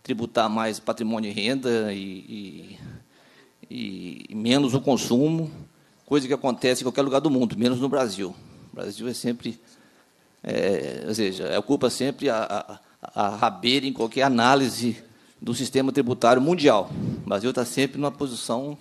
tributar mais patrimônio e renda e, e, e menos o consumo, coisa que acontece em qualquer lugar do mundo, menos no Brasil. O Brasil é sempre, é, ou seja, é, ocupa sempre a, a, a rabeira em qualquer análise do sistema tributário mundial. O Brasil está sempre numa posição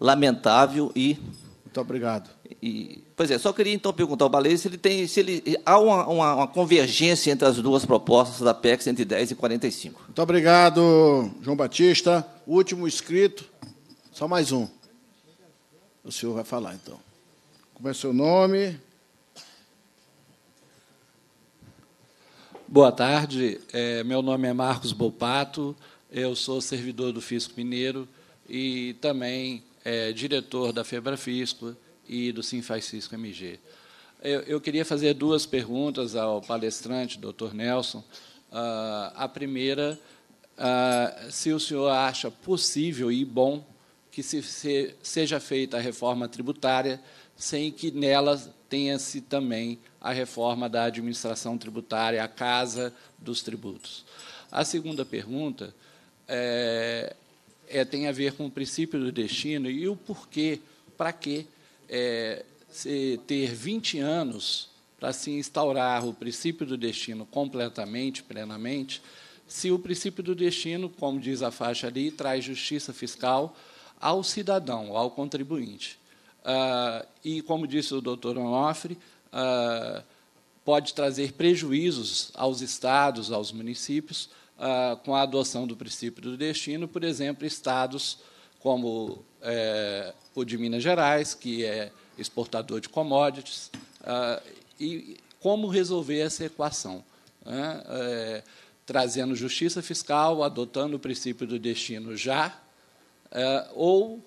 lamentável e muito obrigado. E, pois é, só queria então perguntar ao Baleia se ele tem, se ele há uma, uma, uma, convergência entre as duas propostas da PEC 110 e 45. Muito obrigado, João Batista. Último inscrito, só mais um. O senhor vai falar então. Como é seu nome? Boa tarde. É, meu nome é Marcos Bopato. Eu sou servidor do Fisco Mineiro e também é, diretor da Febra Fisco e do Sim Francisco MG. Eu, eu, queria fazer duas perguntas ao palestrante, Dr. Nelson. Uh, a primeira, uh, se o senhor acha possível e bom que se, se, seja feita a reforma tributária sem que nela tenha-se também a reforma da administração tributária, a casa dos tributos. A segunda pergunta é, é tem a ver com o princípio do destino e o porquê, para quê é, se ter 20 anos para se instaurar o princípio do destino completamente, plenamente, se o princípio do destino, como diz a faixa ali, traz justiça fiscal ao cidadão, ao contribuinte. Ah, e, como disse o doutor Onofre, ah, pode trazer prejuízos aos estados, aos municípios, ah, com a adoção do princípio do destino, por exemplo, estados como é, o de Minas Gerais, que é exportador de commodities, ah, e como resolver essa equação. Né? É, trazendo justiça fiscal, adotando o princípio do destino já, é, ou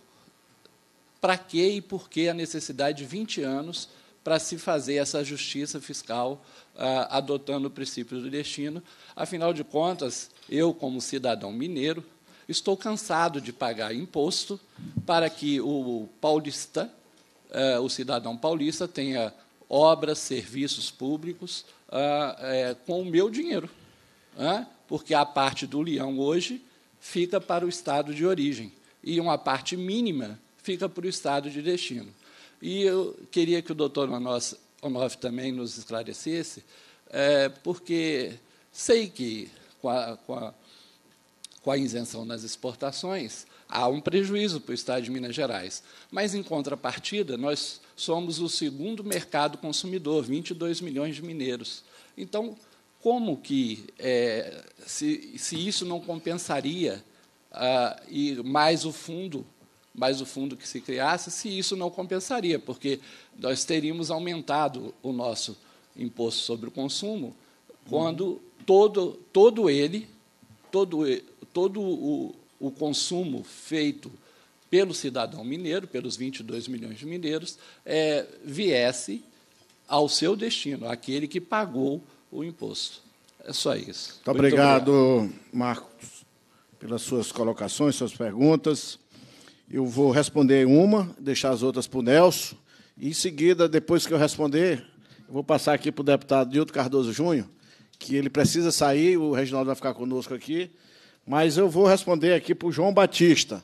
para que e por que a necessidade de 20 anos para se fazer essa justiça fiscal ah, adotando o princípio do destino. Afinal de contas, eu, como cidadão mineiro, Estou cansado de pagar imposto para que o paulista, eh, o cidadão paulista, tenha obras, serviços públicos ah, eh, com o meu dinheiro. Porque a parte do leão hoje fica para o estado de origem e uma parte mínima fica para o estado de destino. E eu queria que o doutor Onov também nos esclarecesse, eh, porque sei que com a, com a com a isenção nas exportações, há um prejuízo para o Estado de Minas Gerais. Mas, em contrapartida, nós somos o segundo mercado consumidor, 22 milhões de mineiros. Então, como que, é, se, se isso não compensaria ah, e mais o fundo mais o fundo que se criasse, se isso não compensaria, porque nós teríamos aumentado o nosso imposto sobre o consumo quando todo, todo ele, todo, todo o, o consumo feito pelo cidadão mineiro, pelos 22 milhões de mineiros, é, viesse ao seu destino, aquele que pagou o imposto. É só isso. Muito, Muito obrigado, Marcos, pelas suas colocações, suas perguntas. Eu vou responder uma, deixar as outras para o Nelson. E, em seguida, depois que eu responder, eu vou passar aqui para o deputado Dilto Cardoso Júnior, que ele precisa sair, o Reginaldo vai ficar conosco aqui. Mas eu vou responder aqui para o João Batista,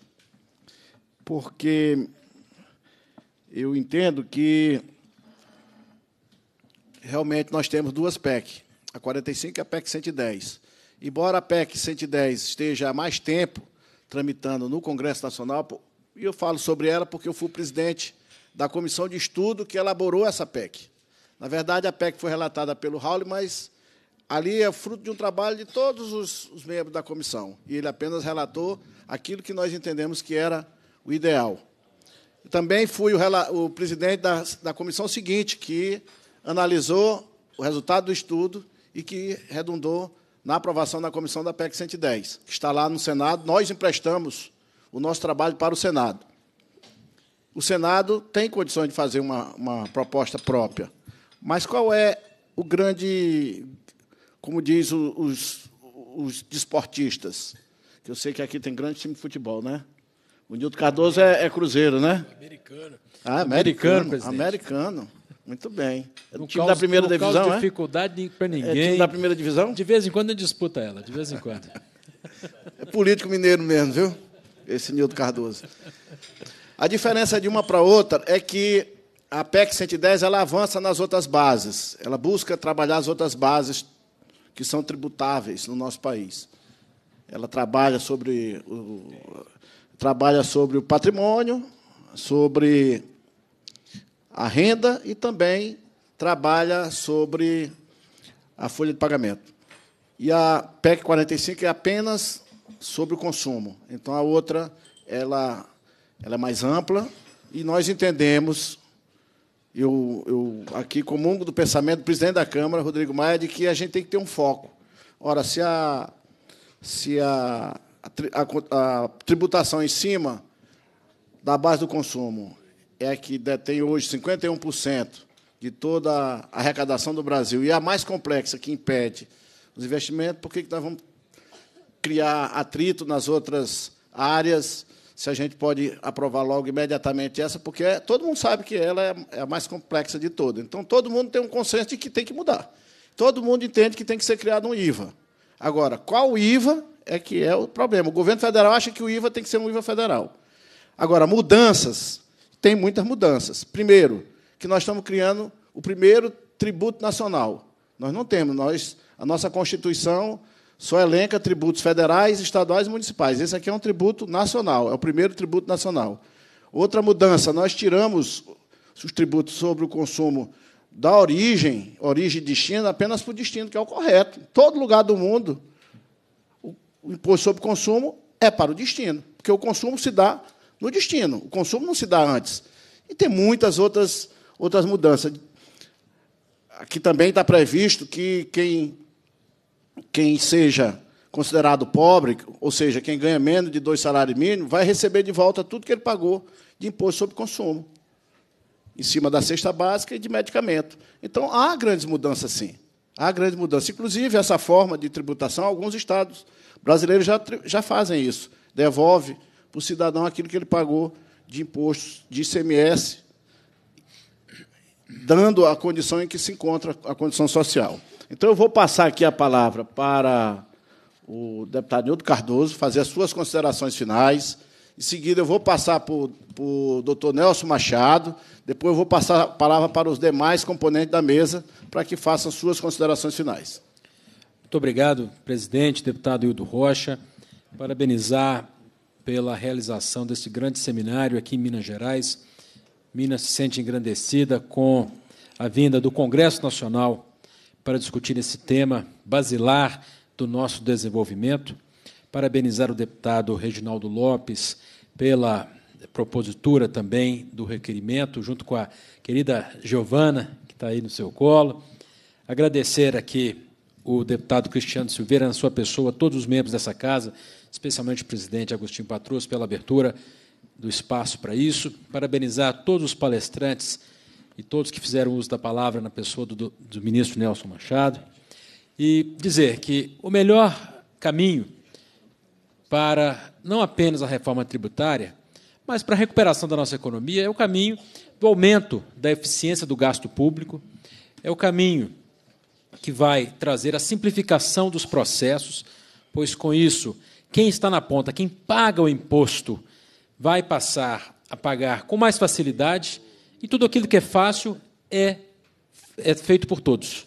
porque eu entendo que realmente nós temos duas PEC, a 45 e a PEC 110. Embora a PEC 110 esteja há mais tempo tramitando no Congresso Nacional, e eu falo sobre ela porque eu fui presidente da comissão de estudo que elaborou essa PEC. Na verdade, a PEC foi relatada pelo Raul, mas Ali é fruto de um trabalho de todos os, os membros da comissão. E ele apenas relatou aquilo que nós entendemos que era o ideal. também fui o, o presidente da, da comissão seguinte, que analisou o resultado do estudo e que redundou na aprovação da comissão da PEC 110, que está lá no Senado. Nós emprestamos o nosso trabalho para o Senado. O Senado tem condições de fazer uma, uma proposta própria, mas qual é o grande como diz os, os desportistas, que eu sei que aqui tem grande time de futebol, né? O Nildo Cardoso é, é Cruzeiro, né? Americano. Ah, americano, americano, americano. Muito bem. É do time da primeira divisão, causa é? dificuldade para ninguém. É time da primeira divisão? De vez em quando a gente disputa ela, de vez em quando. é político mineiro mesmo, viu? Esse Nildo Cardoso. A diferença de uma para outra é que a PEC 110 ela avança nas outras bases. Ela busca trabalhar as outras bases que são tributáveis no nosso país. Ela trabalha sobre o, trabalha sobre o patrimônio, sobre a renda e também trabalha sobre a folha de pagamento. E a PEC 45 é apenas sobre o consumo. Então a outra ela, ela é mais ampla e nós entendemos eu, eu aqui comungo do pensamento do presidente da Câmara, Rodrigo Maia, de que a gente tem que ter um foco. Ora, se a, se a, a, a tributação em cima da base do consumo é a que detém hoje 51% de toda a arrecadação do Brasil e a mais complexa que impede os investimentos, por que nós vamos criar atrito nas outras áreas se a gente pode aprovar logo imediatamente essa, porque é, todo mundo sabe que ela é, é, a mais complexa de todas. Então, todo mundo tem um consenso de que tem que mudar. Todo mundo entende que tem que ser criado um IVA. Agora, qual IVA é que é o problema? O governo federal acha que o IVA tem que ser um IVA federal. Agora, mudanças, tem muitas mudanças. Primeiro, que nós estamos criando o primeiro tributo nacional. Nós não temos, nós a nossa Constituição só elenca tributos federais, estaduais e municipais. Esse aqui é um tributo nacional, é o primeiro tributo nacional. Outra mudança, nós tiramos os tributos sobre o consumo da origem, origem e destino, apenas para o destino, que é o correto. Em todo lugar do mundo, o imposto sobre consumo é para o destino, porque o consumo se dá no destino, o consumo não se dá antes. E tem muitas outras, outras mudanças. Aqui também está previsto que quem quem seja considerado pobre, ou seja, quem ganha menos de dois salários mínimos, vai receber de volta tudo que ele pagou de imposto sobre consumo, em cima da cesta básica e de medicamento. Então, há grandes mudanças, sim. Há grandes mudanças. Inclusive, essa forma de tributação, alguns estados brasileiros já, já fazem isso. Devolve para o cidadão aquilo que ele pagou de impostos, de ICMS, dando a condição em que se encontra a condição social. Então, eu vou passar aqui a palavra para o deputado Nildo Cardoso fazer as suas considerações finais. Em seguida, eu vou passar para o doutor Nelson Machado, depois eu vou passar a palavra para os demais componentes da mesa para que façam suas considerações finais. Muito obrigado, presidente, deputado Hildo Rocha. Parabenizar pela realização desse grande seminário aqui em Minas Gerais. Minas se sente engrandecida com a vinda do Congresso Nacional para discutir esse tema basilar do nosso desenvolvimento. Parabenizar o deputado Reginaldo Lopes pela propositura também do requerimento, junto com a querida Giovana, que está aí no seu colo. Agradecer aqui o deputado Cristiano Silveira, na sua pessoa, todos os membros dessa casa, especialmente o presidente Agostinho Patrus, pela abertura do espaço para isso. Parabenizar todos os palestrantes e todos que fizeram uso da palavra na pessoa do, do ministro Nelson Machado, e dizer que o melhor caminho para não apenas a reforma tributária, mas para a recuperação da nossa economia é o caminho do aumento da eficiência do gasto público, é o caminho que vai trazer a simplificação dos processos, pois com isso, quem está na ponta, quem paga o imposto, vai passar a pagar com mais facilidade e tudo aquilo que é fácil é, é feito por todos.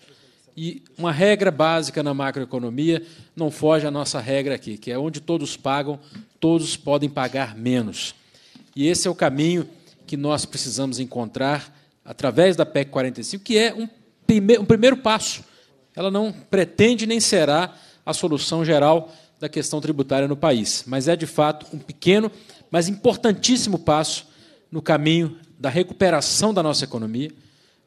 E uma regra básica na macroeconomia não foge à nossa regra aqui, que é onde todos pagam, todos podem pagar menos. E esse é o caminho que nós precisamos encontrar através da PEC 45, que é um, prime um primeiro passo. Ela não pretende nem será a solução geral da questão tributária no país, mas é de fato um pequeno, mas importantíssimo passo no caminho da recuperação da nossa economia,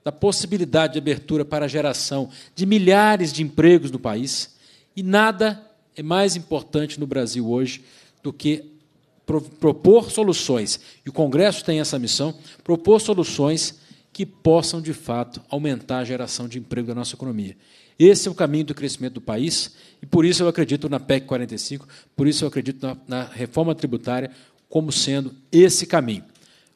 da possibilidade de abertura para a geração de milhares de empregos no país. E nada é mais importante no Brasil hoje do que propor soluções, e o Congresso tem essa missão, propor soluções que possam, de fato, aumentar a geração de emprego da nossa economia. Esse é o caminho do crescimento do país, e por isso eu acredito na PEC 45, por isso eu acredito na, na reforma tributária como sendo esse caminho.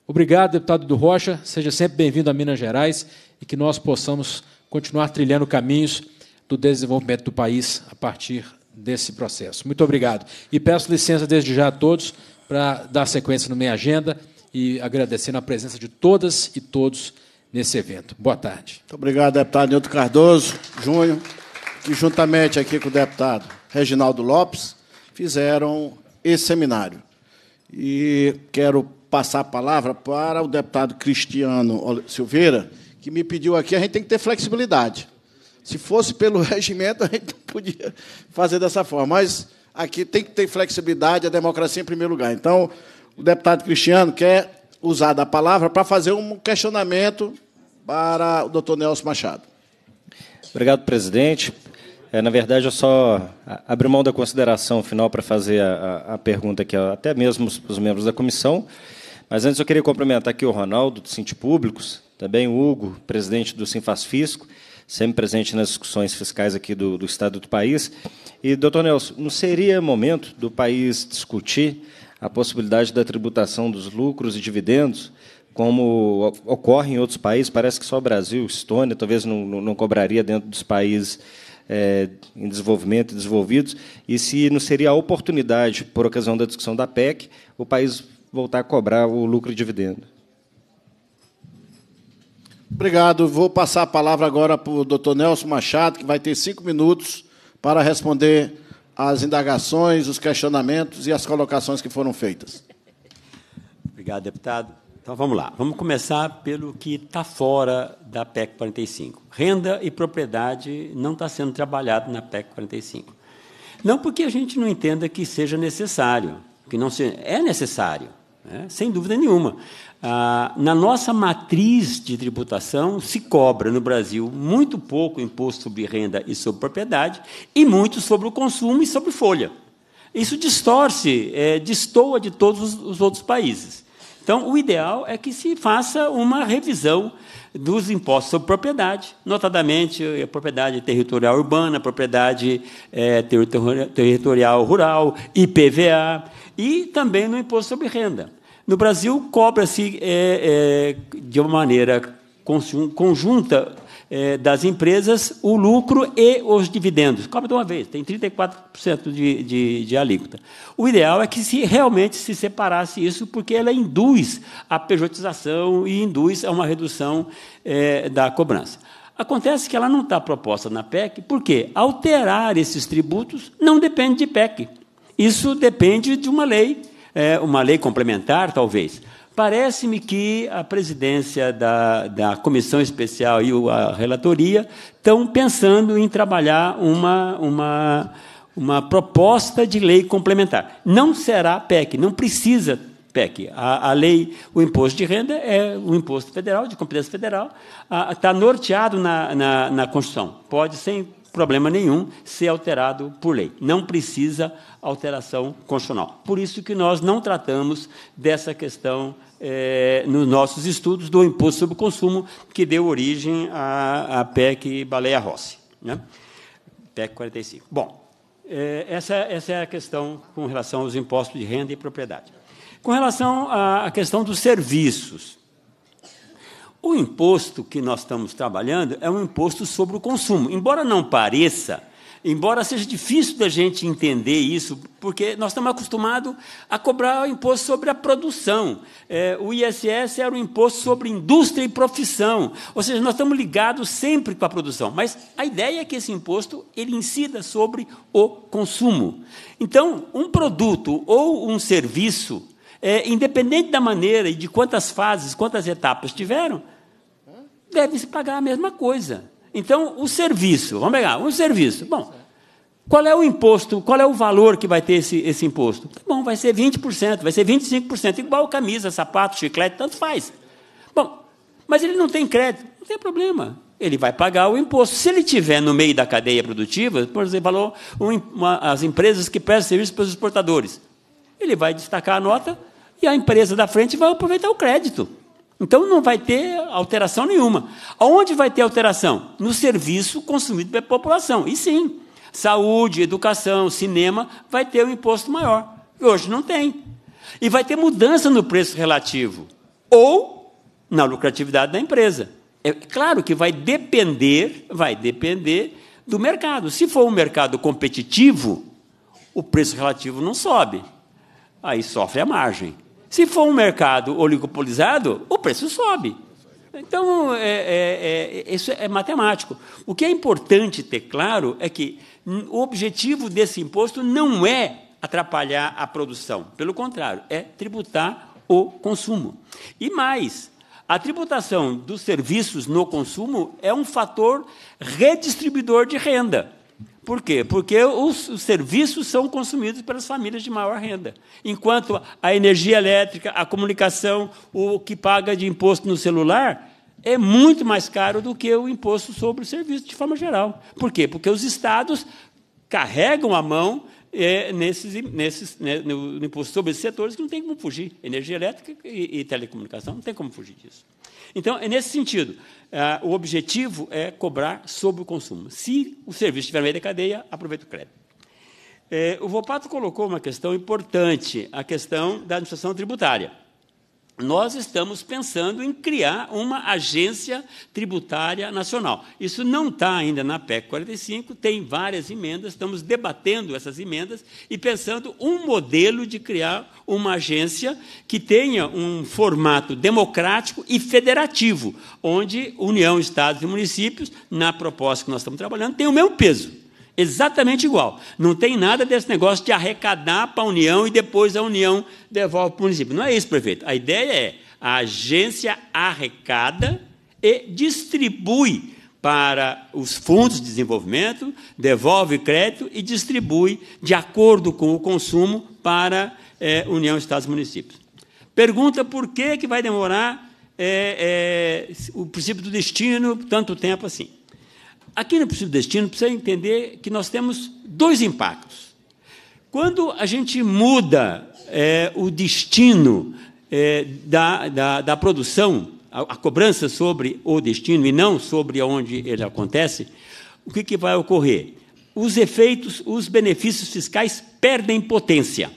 Obrigado, deputado do Rocha. Seja sempre bem-vindo a Minas Gerais e que nós possamos continuar trilhando caminhos do desenvolvimento do país a partir desse processo. Muito obrigado. E peço licença desde já a todos para dar sequência na minha agenda e agradecendo a presença de todas e todos nesse evento. Boa tarde. Muito obrigado, deputado Nilton Cardoso, Junho, que juntamente aqui com o deputado Reginaldo Lopes fizeram esse seminário. E quero passar a palavra para o deputado Cristiano Silveira, que me pediu aqui, a gente tem que ter flexibilidade. Se fosse pelo regimento, a gente não podia fazer dessa forma. Mas aqui tem que ter flexibilidade, a democracia em primeiro lugar. Então, o deputado Cristiano quer usar da palavra para fazer um questionamento para o doutor Nelson Machado. Obrigado, presidente. É, na verdade, eu só abri mão da consideração final para fazer a, a, pergunta aqui, até mesmo para os membros da comissão. Mas antes eu queria cumprimentar aqui o Ronaldo, do Cinti Públicos, também o Hugo, presidente do Sinfas Fisco, sempre presente nas discussões fiscais aqui do, do Estado do país. E, doutor Nelson, não seria momento do país discutir a possibilidade da tributação dos lucros e dividendos, como ocorre em outros países? Parece que só o Brasil, Estônia, talvez não, não cobraria dentro dos países é, em desenvolvimento e desenvolvidos, e se não seria a oportunidade, por ocasião da discussão da PEC, o país voltar a cobrar o lucro e dividendo. Obrigado. Vou passar a palavra agora para o doutor Nelson Machado, que vai ter cinco minutos para responder às indagações, os questionamentos e as colocações que foram feitas. Obrigado, deputado. Então vamos lá. Vamos começar pelo que está fora da PEC 45. Renda e propriedade não está sendo trabalhado na PEC 45. Não porque a gente não entenda que seja necessário, que não se é necessário né? sem dúvida nenhuma. Ah, na nossa matriz de tributação, se cobra no Brasil muito pouco imposto sobre renda e sobre propriedade, e muito sobre o consumo e sobre folha. Isso distorce, é, destoa de todos os, os outros países. Então, o ideal é que se faça uma revisão dos impostos sobre propriedade, notadamente a é, propriedade territorial urbana, propriedade é, territorial rural, IPVA e também no imposto sobre renda. No Brasil, cobra-se, é, é, de uma maneira conjunta é, das empresas, o lucro e os dividendos. Cobra de uma vez, tem 34% de, de, de alíquota. O ideal é que se realmente se separasse isso, porque ela induz a pejotização e induz a uma redução é, da cobrança. Acontece que ela não está proposta na PEC, porque alterar esses tributos não depende de PEC, isso depende de uma lei, é, uma lei complementar, talvez. Parece-me que a presidência da, da comissão especial e a relatoria estão pensando em trabalhar uma, uma, uma proposta de lei complementar. Não será PEC, não precisa PEC. A, a lei, o imposto de renda é um imposto federal, de competência federal, está norteado na, na, na Constituição. Pode ser problema nenhum ser alterado por lei. Não precisa alteração constitucional. Por isso que nós não tratamos dessa questão é, nos nossos estudos do imposto sobre o consumo que deu origem à, à PEC Baleia Rossi, né? PEC 45. Bom, é, essa, essa é a questão com relação aos impostos de renda e propriedade. Com relação à, à questão dos serviços, o imposto que nós estamos trabalhando é um imposto sobre o consumo. Embora não pareça, embora seja difícil da gente entender isso, porque nós estamos acostumados a cobrar o imposto sobre a produção. É, o ISS era o imposto sobre indústria e profissão, ou seja, nós estamos ligados sempre com a produção. Mas a ideia é que esse imposto ele incida sobre o consumo. Então, um produto ou um serviço, é, independente da maneira e de quantas fases, quantas etapas tiveram, deve-se pagar a mesma coisa. Então, o serviço, vamos pegar, um serviço. Bom, qual é o imposto, qual é o valor que vai ter esse, esse imposto? Tá bom, vai ser 20%, vai ser 25%, igual camisa, sapato, chiclete, tanto faz. Bom, mas ele não tem crédito, não tem problema. Ele vai pagar o imposto. Se ele estiver no meio da cadeia produtiva, por exemplo, falou uma, as empresas que prestam serviço para os exportadores. Ele vai destacar a nota e a empresa da frente vai aproveitar o crédito. Então não vai ter alteração nenhuma. Onde vai ter alteração? No serviço consumido pela população. E sim, saúde, educação, cinema vai ter um imposto maior. E hoje não tem. E vai ter mudança no preço relativo ou na lucratividade da empresa. É claro que vai depender, vai depender do mercado. Se for um mercado competitivo, o preço relativo não sobe. Aí sofre a margem. Se for um mercado oligopolizado, o preço sobe. Então, é, é, é, isso é matemático. O que é importante ter claro é que o objetivo desse imposto não é atrapalhar a produção. Pelo contrário, é tributar o consumo. E mais, a tributação dos serviços no consumo é um fator redistribuidor de renda. Por quê? Porque os, os, serviços são consumidos pelas famílias de maior renda. Enquanto a energia elétrica, a comunicação, o que paga de imposto no celular é muito mais caro do que o imposto sobre o serviço, de forma geral. Por quê? Porque os estados carregam a mão é, nesses, nesses, né, no, no imposto sobre esses setores que não tem como fugir. Energia elétrica e, e telecomunicação, não tem como fugir disso. Então, é nesse sentido. É, o objetivo é cobrar sobre o consumo. Se o serviço estiver no meio da cadeia, aproveita o crédito. É, o Vopato colocou uma questão importante, a questão da administração tributária nós estamos pensando em criar uma agência tributária nacional. Isso não está ainda na PEC 45, tem várias emendas, estamos debatendo essas emendas e pensando um modelo de criar uma agência que tenha um formato democrático e federativo, onde União, Estados e municípios, na proposta que nós estamos trabalhando, tem o mesmo peso. Exatamente igual. Não tem nada desse negócio de arrecadar para a União e depois a União devolve para o município. Não é isso, prefeito. A ideia é a agência arrecada e distribui para os fundos de desenvolvimento, devolve crédito e distribui de acordo com o consumo para é, União, Estados e Municípios. Pergunta por que, que vai demorar é, é, o princípio do destino tanto tempo assim. Aqui no princípio do destino, precisa entender que nós temos dois impactos. Quando a gente muda é, o destino é, da, da, da, produção, a, a, cobrança sobre o destino e não sobre onde ele acontece, o que, que vai ocorrer? Os efeitos, os benefícios fiscais perdem potência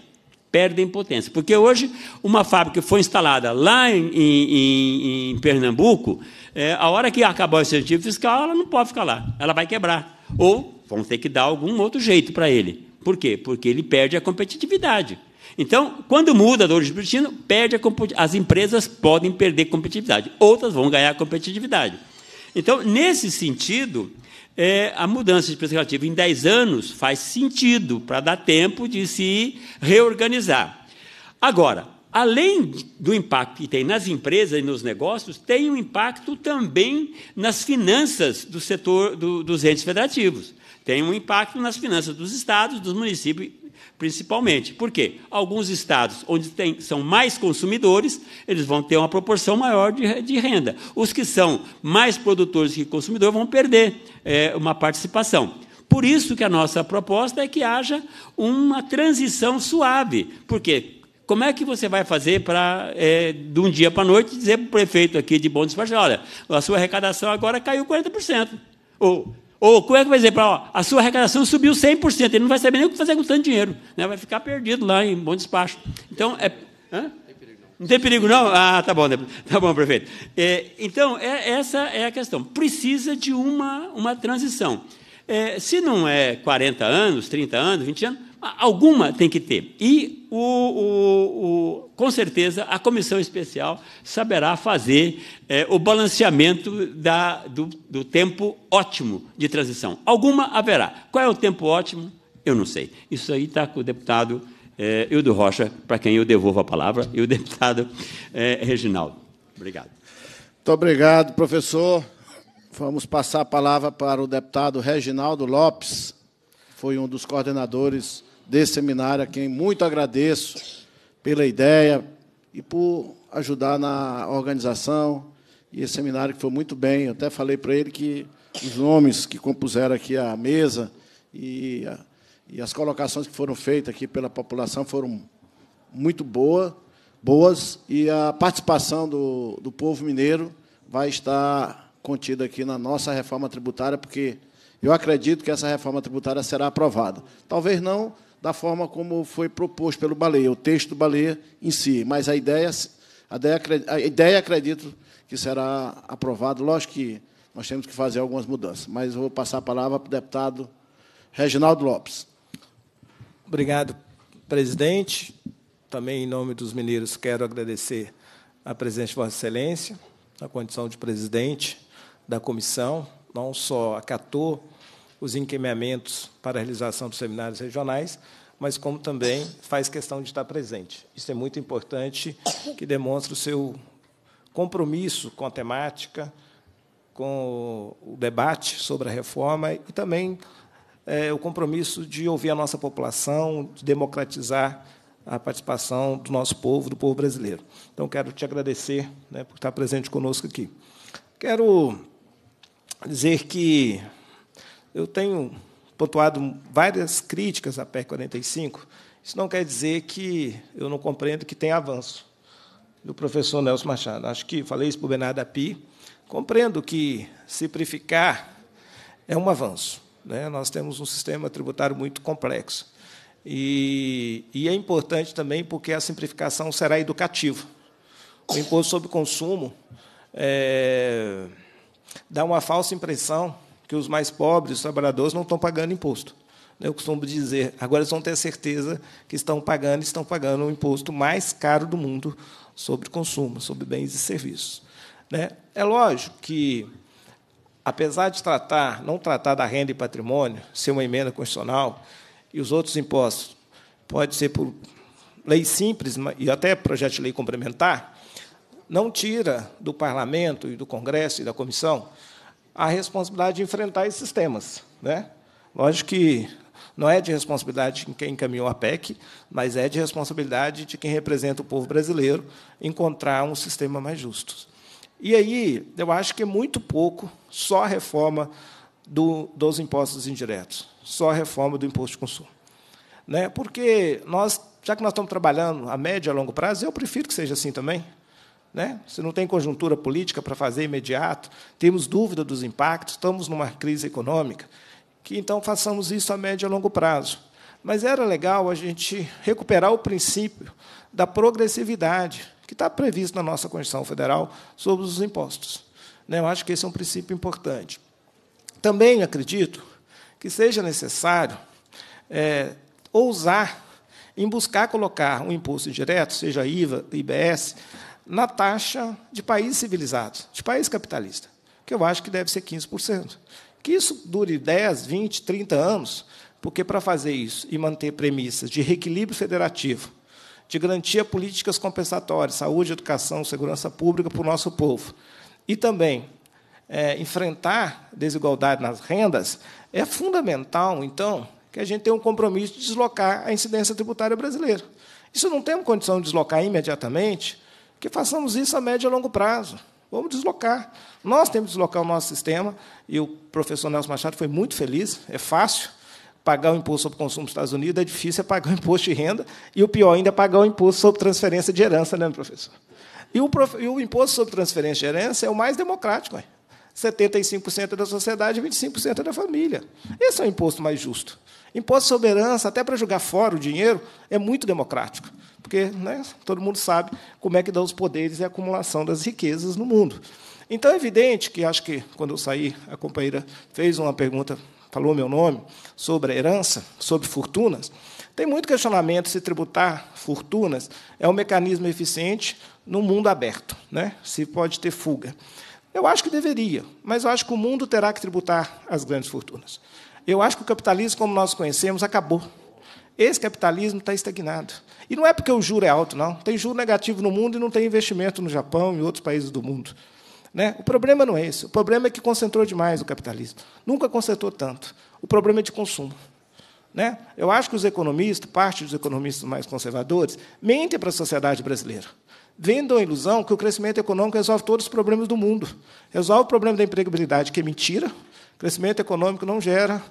perdem potência. Porque hoje, uma fábrica que foi instalada lá em, em, em Pernambuco, é, a hora que acabar o incentivo fiscal, ela não pode ficar lá, ela vai quebrar. Ou vão ter que dar algum outro jeito para ele. Por quê? Porque ele perde a competitividade. Então, quando muda a origem do destino, perde as empresas podem perder competitividade, outras vão ganhar competitividade. Então, nesse sentido, é, a mudança de perspectiva em 10 anos faz sentido para dar tempo de se reorganizar. Agora, além do impacto que tem nas empresas e nos negócios, tem um impacto também nas finanças do setor do, dos entes federativos. Tem um impacto nas finanças dos estados, dos municípios principalmente. Por quê? Alguns estados onde tem, são mais consumidores, eles vão ter uma proporção maior de, de renda. Os que são mais produtores que consumidores vão perder é, uma participação. Por isso que a nossa proposta é que haja uma transição suave, porque como é que você vai fazer para, é, de um dia para a noite, dizer para o prefeito aqui de Bom Despacho, olha, a sua arrecadação agora caiu 40%. Ou ou como é que vai dizer para a sua arrecadação subiu 100%, ele não vai saber nem o que fazer com tanto dinheiro, né? vai ficar perdido lá em bom despacho. Então, é. Hã? Não tem perigo, não? Ah, tá bom, né? tá bom, prefeito. É, então, é, essa é a questão. Precisa de uma, uma transição. É, se não é 40 anos, 30 anos, 20 anos, Alguma tem que ter. E, o, o, o, com certeza, a comissão especial saberá fazer é, o balanceamento da, do, do tempo ótimo de transição. Alguma haverá. Qual é o tempo ótimo? Eu não sei. Isso aí está com o deputado é, eh, Eudo Rocha, para quem eu devolvo a palavra, e o deputado é, Reginaldo. Obrigado. Muito obrigado, professor. Vamos passar a palavra para o deputado Reginaldo Lopes, foi um dos coordenadores desse seminário, a quem muito agradeço pela ideia e por ajudar na organização. E esse seminário que foi muito bem. Eu até falei para ele que os nomes que compuseram aqui a mesa e, a, e as colocações que foram feitas aqui pela população foram muito boa, boas. E a participação do, do povo mineiro vai estar contida aqui na nossa reforma tributária, porque eu acredito que essa reforma tributária será aprovada. Talvez não da forma como foi proposto pelo Baleia, o texto do Baleia em si. Mas a ideia, a ideia, a ideia acredito que será aprovado. Lógico que nós temos que fazer algumas mudanças, mas eu vou passar a palavra para o deputado Reginaldo Lopes. Obrigado, presidente. Também, em nome dos mineiros, quero agradecer a presidente Vossa Excelência, a condição de presidente da comissão, não só acatou os encaminhamentos para a realização dos seminários regionais, mas como também faz questão de estar presente. Isso é muito importante, que demonstra o seu compromisso com a temática, com o debate sobre a reforma e também é, o compromisso de ouvir a nossa população, de democratizar a participação do nosso povo, do povo brasileiro. Então, quero te agradecer né, por estar presente conosco aqui. Quero dizer que eu tenho pontuado várias críticas à PEC 45. Isso não quer dizer que eu não compreendo que tem avanço do professor Nelson Machado. Acho que falei isso para o Bernardo Api. Compreendo que simplificar é um avanço. Né? Nós temos um sistema tributário muito complexo. E, e é importante também porque a simplificação será educativa. O imposto sobre consumo é, dá uma falsa impressão que os mais pobres, os trabalhadores, não estão pagando imposto. Eu costumo dizer, agora eles vão ter certeza que estão pagando, estão pagando o imposto mais caro do mundo sobre consumo, sobre bens e serviços. Né? É lógico que, apesar de tratar, não tratar da renda e patrimônio, ser uma emenda constitucional, e os outros impostos, pode ser por lei simples e até projeto de lei complementar, não tira do parlamento e do congresso e da comissão a responsabilidade de enfrentar esses temas. Né? Lógico que não é de responsabilidade de quem encaminhou a PEC, mas é de responsabilidade de quem representa o povo brasileiro encontrar um sistema mais justo. E aí, eu acho que é muito pouco só a reforma do, dos impostos indiretos, só a reforma do imposto de consumo. Né? Porque nós, já que nós estamos trabalhando a médio e a longo prazo, eu prefiro que seja assim também. Né? Se não tem conjuntura política para fazer imediato, temos dúvida dos impactos, estamos numa crise econômica, que então façamos isso a médio e longo prazo. Mas era legal a gente recuperar o princípio da progressividade que está previsto na nossa Constituição Federal sobre os impostos. Né? Eu acho que esse é um princípio importante. Também acredito que seja necessário é, ousar em buscar colocar um imposto direto, seja IVA, IBS, na taxa de países civilizados, de países capitalistas, que eu acho que deve ser 15%. Que isso dure 10, 20, 30 anos, porque para fazer isso e manter premissas de reequilíbrio federativo, de garantia políticas compensatórias, saúde, educação, segurança pública para o nosso povo, e também é, enfrentar desigualdade nas rendas, é fundamental, então, que a gente tenha um compromisso de deslocar a incidência tributária brasileira. Isso não temos condição de deslocar imediatamente, que façamos isso a médio e longo prazo. Vamos deslocar. Nós temos que deslocar o nosso sistema, e o professor Nelson Machado foi muito feliz, é fácil. Pagar o imposto sobre consumo nos Estados Unidos é difícil, é pagar o imposto de renda, e o pior ainda é pagar o imposto sobre transferência de herança, né, professor? E o, prof... e o imposto sobre transferência de herança é o mais democrático. Hein? 75% da sociedade e 25% é da família. Esse é o imposto mais justo. Imposto sobre herança, até para jogar fora o dinheiro, é muito democrático, porque né, todo mundo sabe como é que dão os poderes e a acumulação das riquezas no mundo. Então, é evidente que, acho que, quando eu saí, a companheira fez uma pergunta, falou meu nome, sobre a herança, sobre fortunas. Tem muito questionamento se tributar fortunas é um mecanismo eficiente no mundo aberto, né? se pode ter fuga. Eu acho que deveria, mas eu acho que o mundo terá que tributar as grandes fortunas. Eu acho que o capitalismo, como nós conhecemos, acabou. Esse capitalismo está estagnado. E não é porque o juro é alto, não. Tem juro negativo no mundo e não tem investimento no Japão e outros países do mundo. Né? O problema não é esse. O problema é que concentrou demais o capitalismo. Nunca concentrou tanto. O problema é de consumo. Né? Eu acho que os economistas, parte dos economistas mais conservadores, mentem para a sociedade brasileira vendam a ilusão que o crescimento econômico resolve todos os problemas do mundo. Resolve o problema da empregabilidade, que é mentira. O crescimento econômico não gera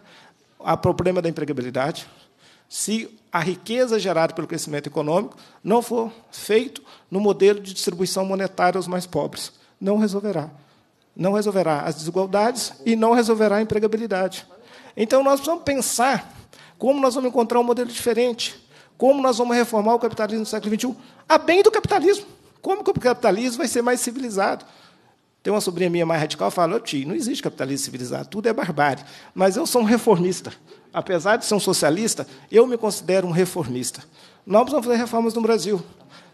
o problema da empregabilidade. Se a riqueza gerada pelo crescimento econômico não for feito no modelo de distribuição monetária aos mais pobres, não resolverá. Não resolverá as desigualdades e não resolverá a empregabilidade. Então nós precisamos pensar como nós vamos encontrar um modelo diferente, como nós vamos reformar o capitalismo do século XXI, a bem do capitalismo. Como que o capitalismo vai ser mais civilizado? Tem uma sobrinha minha mais radical que fala, tio, não existe capitalismo civilizado, tudo é barbárie. Mas eu sou um reformista. Apesar de ser um socialista, eu me considero um reformista. Nós precisamos fazer reformas no Brasil.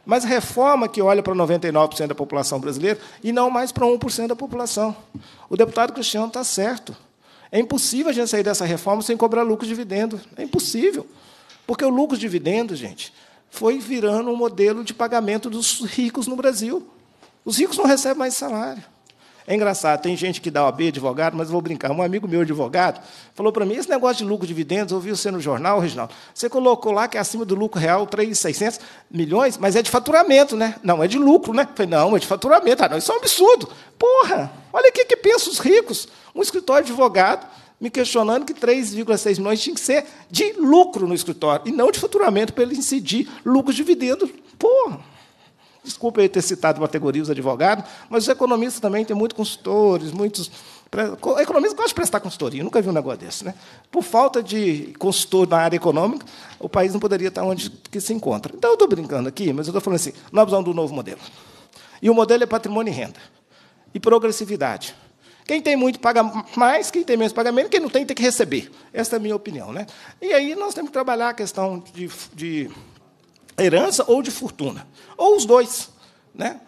Mas reforma que olha para 99% da população brasileira e não mais para 1% da população. O deputado Cristiano está certo. É impossível a gente sair dessa reforma sem cobrar lucros de dividendo. É impossível. Porque o lucro de dividendo, gente, foi virando um modelo de pagamento dos ricos no Brasil. Os ricos não recebem mais salário. É engraçado, tem gente que dá OAB, advogado, mas vou brincar. Um amigo meu, advogado, falou para mim: esse negócio de lucro de dividendos, ouviu você no jornal, Reginaldo? Você colocou lá que é acima do lucro real 3,600 milhões, mas é de faturamento, né? Não, é de lucro, né? falei: não, é de faturamento. Ah, não, isso é um absurdo. Porra, olha o que, que pensam os ricos. Um escritório de advogado me questionando que 3,6 milhões tinha que ser de lucro no escritório, e não de faturamento, para ele incidir lucros dividendos. Pô, desculpa eu ter citado a categoria dos advogados, mas os economistas também têm muitos consultores, muitos. economistas gosta de prestar consultoria, nunca vi um negócio desse. Né? Por falta de consultor na área econômica, o país não poderia estar onde que se encontra. Então, eu estou brincando aqui, mas eu estou falando assim, nós precisamos do novo modelo. E o modelo é patrimônio e renda. E progressividade. Quem tem muito paga mais, quem tem menos paga menos, quem não tem tem que receber. Essa é a minha opinião. Né? E aí nós temos que trabalhar a questão de, de herança ou de fortuna, ou os dois. Né?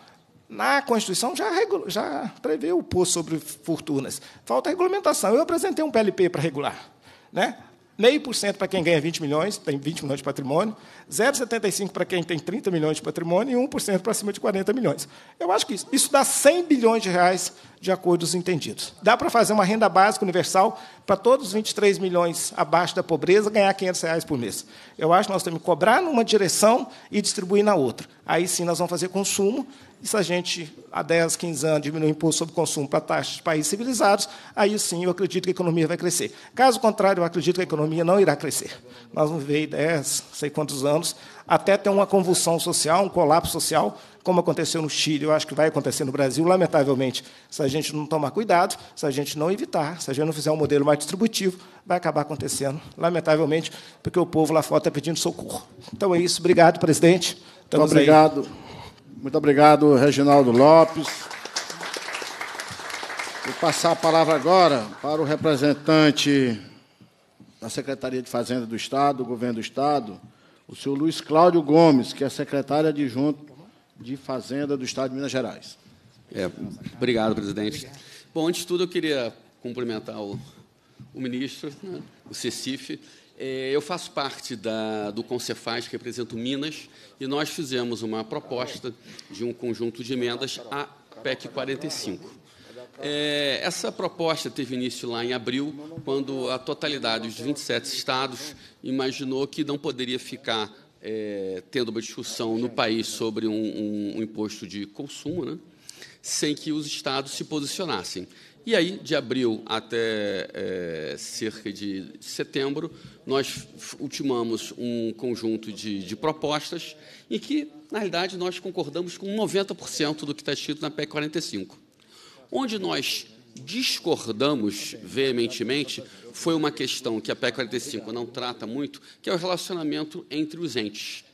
Na Constituição já, já prevê o pôr sobre fortunas. Falta regulamentação. Eu apresentei um PLP para regular. Né? meio por cento para quem ganha 20 milhões, tem 20 milhões de patrimônio, 0,75 para quem tem 30 milhões de patrimônio e 1% para cima de 40 milhões. Eu acho que isso, isso dá 100 bilhões de reais, de acordo com os entendidos. Dá para fazer uma renda básica universal para todos os 23 milhões abaixo da pobreza ganhar 500 reais por mês. Eu acho que nós temos que cobrar numa direção e distribuir na outra. Aí sim nós vamos fazer consumo e se a gente, há 10, 15 anos, diminuir o imposto sobre o consumo para taxas de países civilizados, aí sim eu acredito que a economia vai crescer. Caso contrário, eu acredito que a economia não irá crescer. Nós vamos ver 10, sei quantos anos, até ter uma convulsão social, um colapso social, como aconteceu no Chile, eu acho que vai acontecer no Brasil, lamentavelmente. Se a gente não tomar cuidado, se a gente não evitar, se a gente não fizer um modelo mais distributivo, vai acabar acontecendo, lamentavelmente, porque o povo lá fora está pedindo socorro. Então é isso. Obrigado, presidente. Estamos Muito obrigado. Aí. Muito obrigado, Reginaldo Lopes. Vou passar a palavra agora para o representante da Secretaria de Fazenda do Estado, do Governo do Estado, o senhor Luiz Cláudio Gomes, que é secretário adjunto de Fazenda do Estado de Minas Gerais. É, obrigado, presidente. Bom, antes de tudo, eu queria cumprimentar o, o ministro, né, o Cecife, é, eu faço parte da, do Concefaz, que represento Minas, e nós fizemos uma proposta de um conjunto de emendas à PEC 45. É, essa proposta teve início lá em abril, quando a totalidade dos 27 estados imaginou que não poderia ficar é, tendo uma discussão no país sobre um, um, um imposto de consumo, né, sem que os estados se posicionassem. E aí, de abril até é, cerca de setembro, nós ultimamos um conjunto de, de, propostas em que, na realidade, nós concordamos com 90% do que está escrito na PEC 45. Onde nós discordamos veementemente foi uma questão que a PEC 45 não trata muito, que é o relacionamento entre os entes.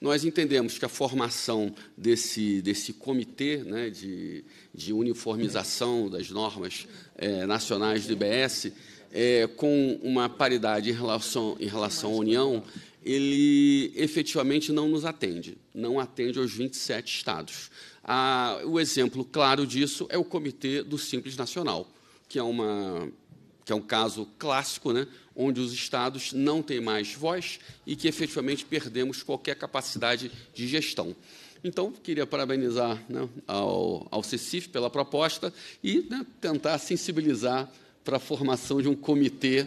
Nós entendemos que a formação desse, desse comitê né, de, de uniformização das normas é, nacionais do IBS, é, eh, com uma paridade em relação, em relação à União, ele efetivamente não nos atende, não atende aos 27 estados. o exemplo claro disso é o Comitê do Simples Nacional, que é, uma, que é um caso clássico, né, onde os estados não têm mais voz e que efetivamente perdemos qualquer capacidade de gestão. Então, queria parabenizar né, ao, ao CECIF pela proposta e né, tentar sensibilizar para a formação de um comitê.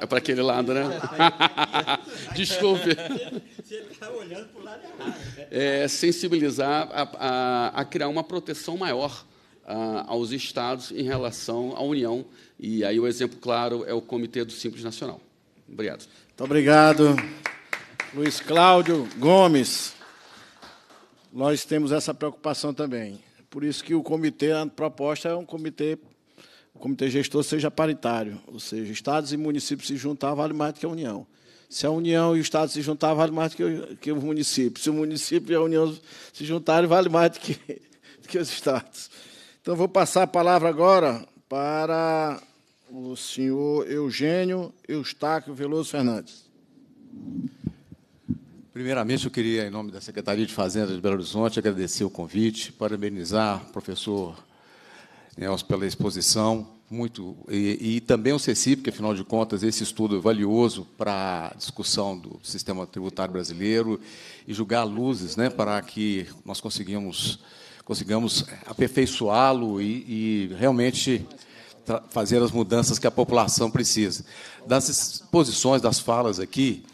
É para aquele lado, né? Desculpe. Se ele está olhando para o lado errado. É, sensibilizar a, a, a criar uma proteção maior a, ah, aos estados em relação à União e aí o exemplo claro é o Comitê do Simples Nacional. Obrigado. Muito obrigado, Luiz Cláudio Gomes. Nós temos essa preocupação também. Por isso que o comitê, a proposta é um comitê, o comitê gestor seja paritário, ou seja, estados e municípios se juntar vale mais do que a União. Se a União e o Estado se juntar, vale mais do que, o, que os municípios. Se o município e a União se juntarem, vale mais do que, do que os Estados. Então, vou passar a palavra agora para o senhor Eugênio Eustáquio Veloso Fernandes. Primeiramente, eu queria, em nome da Secretaria de Fazenda de Belo Horizonte, agradecer o convite, parabenizar o professor Nelson pela exposição, muito e, e também o CECI, porque, afinal de contas, esse estudo é valioso para a discussão do sistema tributário brasileiro e julgar luzes né, para que nós conseguimos, consigamos aperfeiçoá-lo e, e realmente fazer as mudanças que a população precisa. Das posições, das falas aqui,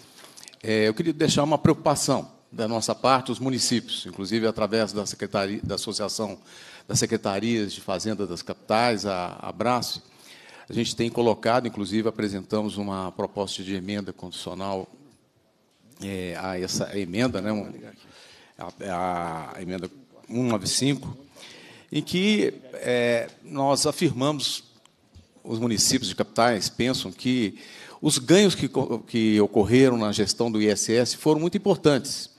é, eu queria deixar uma preocupação da nossa parte, os municípios, inclusive através da, Secretaria, da Associação das Secretarias de Fazenda das Capitais, a Abrace, a gente tem colocado, inclusive apresentamos uma proposta de emenda condicional é, a essa emenda, né, um, a, a emenda 195, em que é, nós afirmamos os municípios de capitais pensam que os ganhos que, que ocorreram na gestão do ISS foram muito importantes.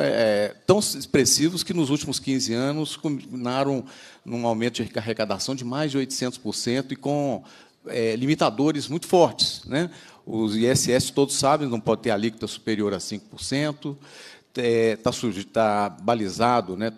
É, é, tão expressivos que nos últimos 15 anos culminaram num aumento de arrecadação de mais de 800% e com é, limitadores muito fortes. Né? Os ISS, todos sabem, não pode ter alíquota superior a 5%, está é, tá, tá balizado né,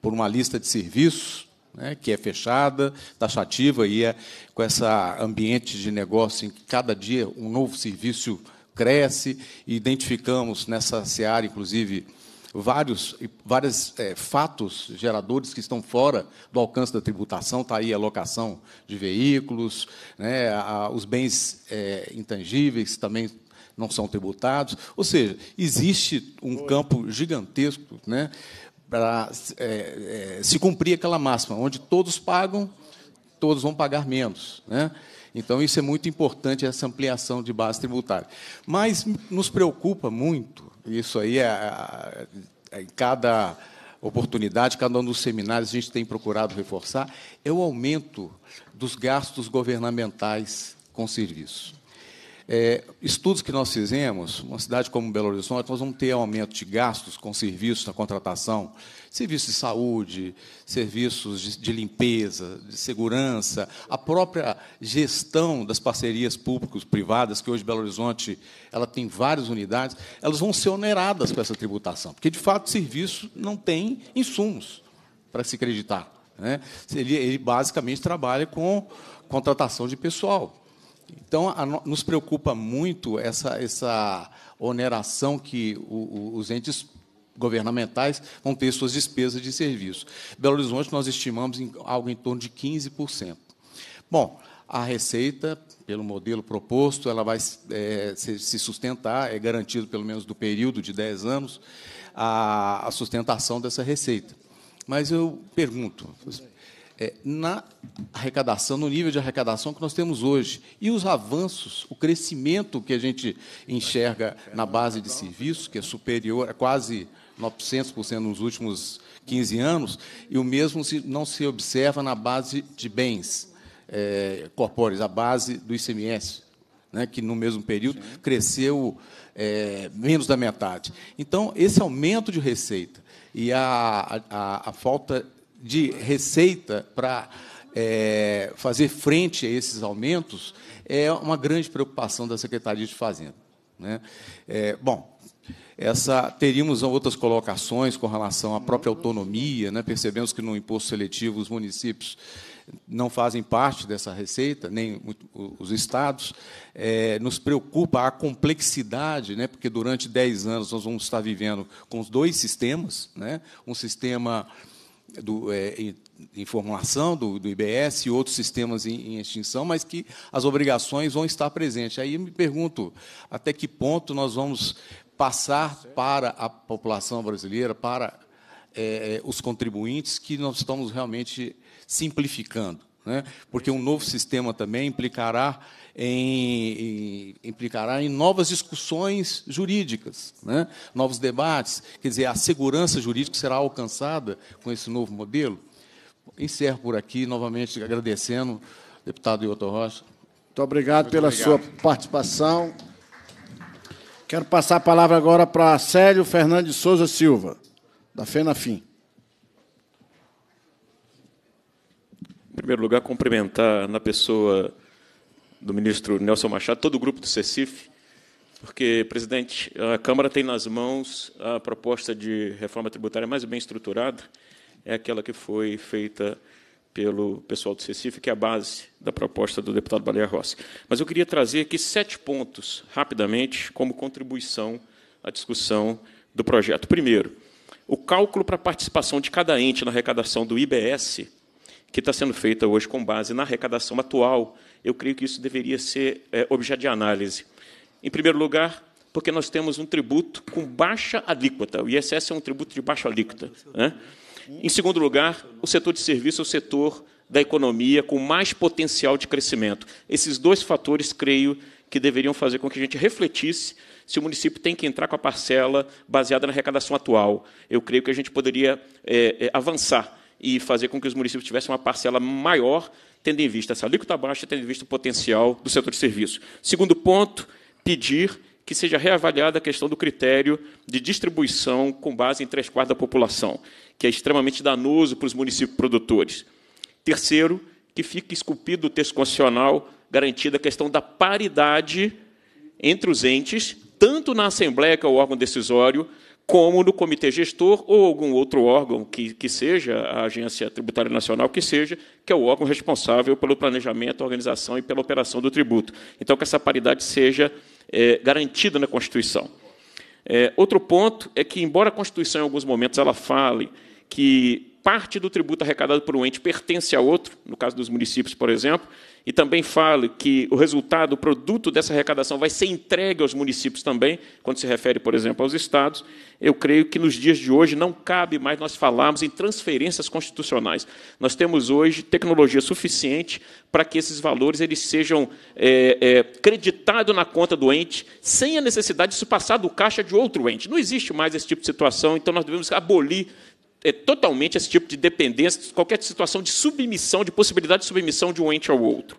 por uma lista de serviços né, que é fechada, taxativa, e é com esse ambiente de negócio em que cada dia um novo serviço cresce, e identificamos nessa seara, inclusive, vários, vários é, fatos geradores que estão fora do alcance da tributação, está aí a locação de veículos, né, a, os bens é, intangíveis também não são tributados, ou seja, existe um Oi. campo gigantesco né, para é, é, se cumprir aquela máxima, onde todos pagam, todos vão pagar menos. Né? Então, isso é muito importante, essa ampliação de base tributária. Mas nos preocupa muito, isso aí é, é, é, é, em cada oportunidade, cada um dos seminários a gente tem procurado reforçar, é o aumento dos gastos governamentais com serviço. É, estudos que nós fizemos, uma cidade como Belo Horizonte, nós vamos ter aumento de gastos com serviços na contratação Serviços de saúde, serviços de, limpeza, de segurança, a própria gestão das parcerias públicos-privadas, que hoje Belo Horizonte ela tem várias unidades, elas vão ser oneradas com essa tributação, porque, de fato, o serviço não tem insumos para se acreditar. Né? Ele, basicamente trabalha com contratação de pessoal, então, nos preocupa muito essa, essa oneração que os entes governamentais vão ter suas despesas de serviço. Belo Horizonte, nós estimamos em algo em torno de 15%. Bom, a receita, pelo modelo proposto, ela vai é, se sustentar, é garantido pelo menos do período de 10 anos, a, a sustentação dessa receita. Mas eu pergunto, é, na arrecadação, no nível de arrecadação que nós temos hoje, e os avanços, o crescimento que a gente enxerga na base de serviço, que é superior, é quase 900% nos últimos 15 anos, e o mesmo não se observa na base de bens é, corpóreos, a base do ICMS, né, que no mesmo período cresceu é, menos da metade. Então, esse aumento de receita e a, a, a falta de receita para é, fazer frente a esses aumentos é uma grande preocupação da Secretaria de Fazenda. Né? É, bom, essa teríamos outras colocações com relação à própria autonomia, né? percebemos que no imposto seletivo os municípios não fazem parte dessa receita, nem os estados. É, nos preocupa a complexidade, né? porque durante 10 anos nós vamos estar vivendo com os dois sistemas, né? um sistema do, é, em, formulação do, do, IBS e outros sistemas em, em, extinção, mas que as obrigações vão estar presentes. Aí eu me pergunto até que ponto nós vamos passar para a população brasileira, para é, é, os contribuintes, que nós estamos realmente simplificando. Né? Porque um novo sistema também implicará em, em, implicará em novas discussões jurídicas, né? novos debates. Quer dizer, a segurança jurídica será alcançada com esse novo modelo. Encerro por aqui, novamente agradecendo, deputado Ioto Rocha. Muito obrigado Muito pela obrigado. sua participação. Quero passar a palavra agora para Célio Fernandes Souza Silva, da FENAFIM. Em primeiro lugar, cumprimentar na pessoa do ministro Nelson Machado, todo o grupo do CECIF, porque, presidente, a Câmara tem nas mãos a proposta de reforma tributária mais bem estruturada, é aquela que foi feita pelo pessoal do Recife, que é a base da proposta do deputado Baleia Rossi. Mas eu queria trazer aqui sete pontos, rapidamente, como contribuição à discussão do projeto. Primeiro, o cálculo para a participação de cada ente na arrecadação do IBS, que está sendo feita hoje com base na arrecadação atual, eu creio que isso deveria ser é, objeto de análise. Em primeiro lugar, porque nós temos um tributo com baixa alíquota. O ISS é um tributo de baixa alíquota. Né? Em segundo lugar, o setor de serviço é o setor da economia com mais potencial de crescimento. Esses dois fatores, creio, que deveriam fazer com que a gente refletisse se o município tem que entrar com a parcela baseada na arrecadação atual. Eu creio que a gente poderia é, é avançar e fazer com que os municípios tivessem uma parcela maior, tendo em vista essa alíquota baixa, tendo em vista o potencial do setor de serviço. Segundo ponto, pedir que seja reavaliada a questão do critério de distribuição com base em três quartos da população que é extremamente danoso para os municípios produtores. Terceiro, que fique esculpido o texto constitucional garantida a questão da paridade entre os entes, tanto na Assembleia, que é o órgão decisório, como no Comitê Gestor ou algum outro órgão que, que seja, a Agência Tributária Nacional que seja, que é o órgão responsável pelo planejamento, organização e pela operação do tributo. Então, que essa paridade seja é, garantida na Constituição. É, outro ponto é que, embora a Constituição, em alguns momentos, ela fale que parte do tributo arrecadado por um ente pertence a outro, no caso dos municípios, por exemplo, e também fala que o resultado, o produto dessa arrecadação vai ser entregue aos municípios também, quando se refere, por exemplo, aos estados, eu creio que nos dias de hoje não cabe mais nós falarmos em transferências constitucionais. Nós temos hoje tecnologia suficiente para que esses valores eles sejam é, é, creditados na conta do ente, sem a necessidade de se passar do caixa de outro ente. Não existe mais esse tipo de situação, então nós devemos abolir é totalmente esse tipo de dependência, qualquer situação de submissão, de possibilidade de submissão de um ente ao outro.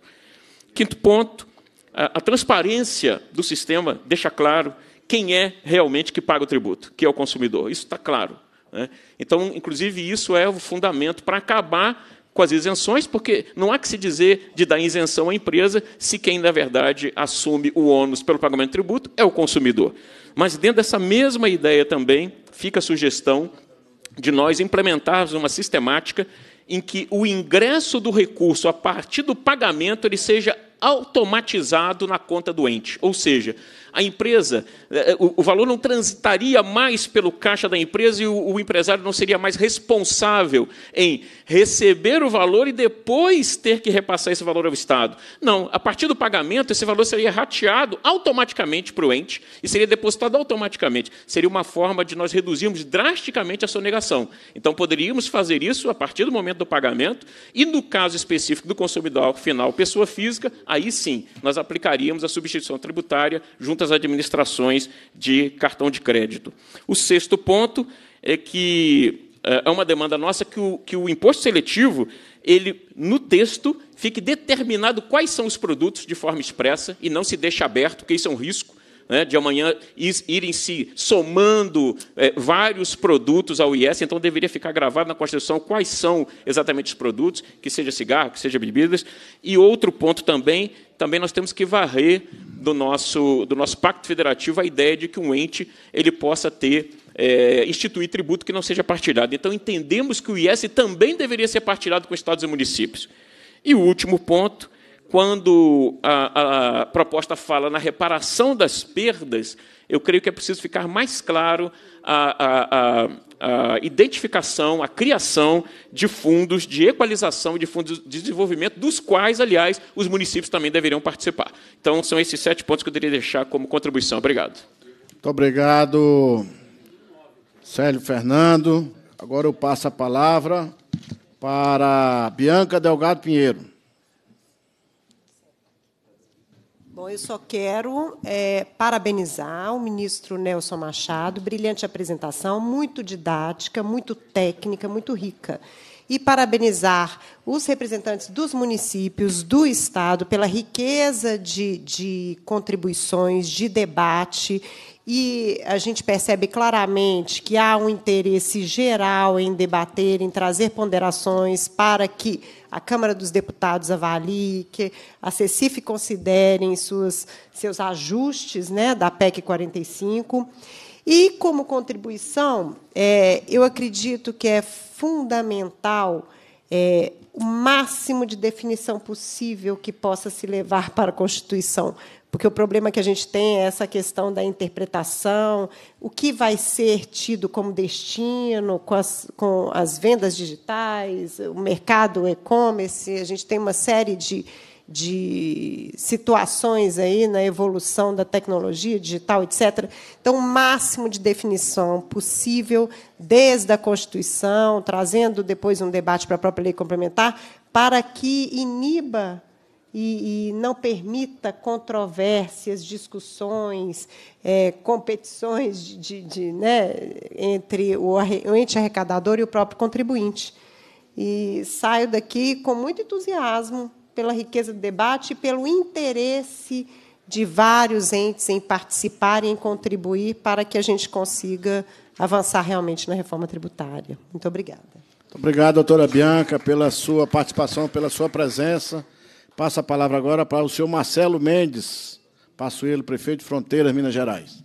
Quinto ponto, a, a transparência do sistema deixa claro quem é realmente que paga o tributo, que é o consumidor. Isso está claro. Né? Então, inclusive, isso é o fundamento para acabar com as isenções, porque não há que se dizer de dar isenção à empresa se quem, na verdade, assume o ônus pelo pagamento de tributo é o consumidor. Mas, dentro dessa mesma ideia também, fica a sugestão de nós implementarmos uma sistemática em que o ingresso do recurso a partir do pagamento ele seja automatizado na conta do ente. Ou seja, a empresa, eh, o valor não transitaria mais pelo caixa da empresa e o empresário não seria mais responsável em receber o valor e depois ter que repassar esse valor ao Estado. Não, a partir do pagamento, esse valor seria rateado automaticamente para o ente e seria depositado automaticamente. Seria uma forma de nós reduzirmos drasticamente a sonegação. Então, poderíamos fazer isso a partir do momento do pagamento e, no caso específico do consumidor final, pessoa física, aí sim nós aplicaríamos a substituição tributária junto às administrações de cartão de crédito. O sexto ponto é que eh, é uma demanda nossa que o, que o imposto seletivo, ele no texto, fique determinado quais são os produtos de forma expressa e não se deixe aberto, porque isso é um risco né, de amanhã irem se somando é, vários produtos ao IES, então deveria ficar gravado na Constituição quais são exatamente os produtos, que seja cigarro, que seja bebidas. E outro ponto também, também nós temos que varrer do nosso, do nosso pacto federativo a ideia de que um ente ele possa ter é, instituir tributo que não seja partilhado. Então entendemos que o IES também deveria ser partilhado com estados e municípios. E o último ponto quando a, a, proposta fala na reparação das perdas, eu creio que é preciso ficar mais claro a, a, a identificação, a criação de fundos de equalização e de fundos de desenvolvimento, dos quais, aliás, os municípios também deveriam participar. Então, são esses sete pontos que eu deveria deixar como contribuição. Obrigado. Muito obrigado, Célio Fernando. Agora eu passo a palavra para Bianca Delgado Pinheiro. Bom, eu só quero é, parabenizar o ministro Nelson Machado, brilhante apresentação, muito didática, muito técnica, muito rica. E parabenizar os representantes dos municípios, do Estado, pela riqueza de, de contribuições, de debate e a gente percebe claramente que há um interesse geral em debater, em trazer ponderações para que a Câmara dos Deputados avalie, que a CECIF considere em suas, seus ajustes né, da PEC 45. E, como contribuição, é, eu acredito que é fundamental é, o máximo de definição possível que possa se levar para a Constituição porque o problema que a gente tem é essa questão da interpretação, o que vai ser tido como destino com as, com as vendas digitais, o mercado e-commerce. A gente tem uma série de, de situações aí na evolução da tecnologia digital, etc. Então, o máximo de definição possível desde a Constituição, trazendo depois um debate para a própria lei complementar, para que iniba e, e não permita controvérsias, discussões, é, competições de, de, de, né, entre o, o ente arrecadador e o próprio contribuinte. E saio daqui com muito entusiasmo pela riqueza do debate e pelo interesse de vários entes em participar e em contribuir para que a gente consiga avançar realmente na reforma tributária. Muito obrigada. Muito obrigado, doutora Bianca, pela sua participação, pela sua presença. Passa a palavra agora para o senhor Marcelo Mendes, Passuelo, prefeito de Fronteiras, Minas Gerais.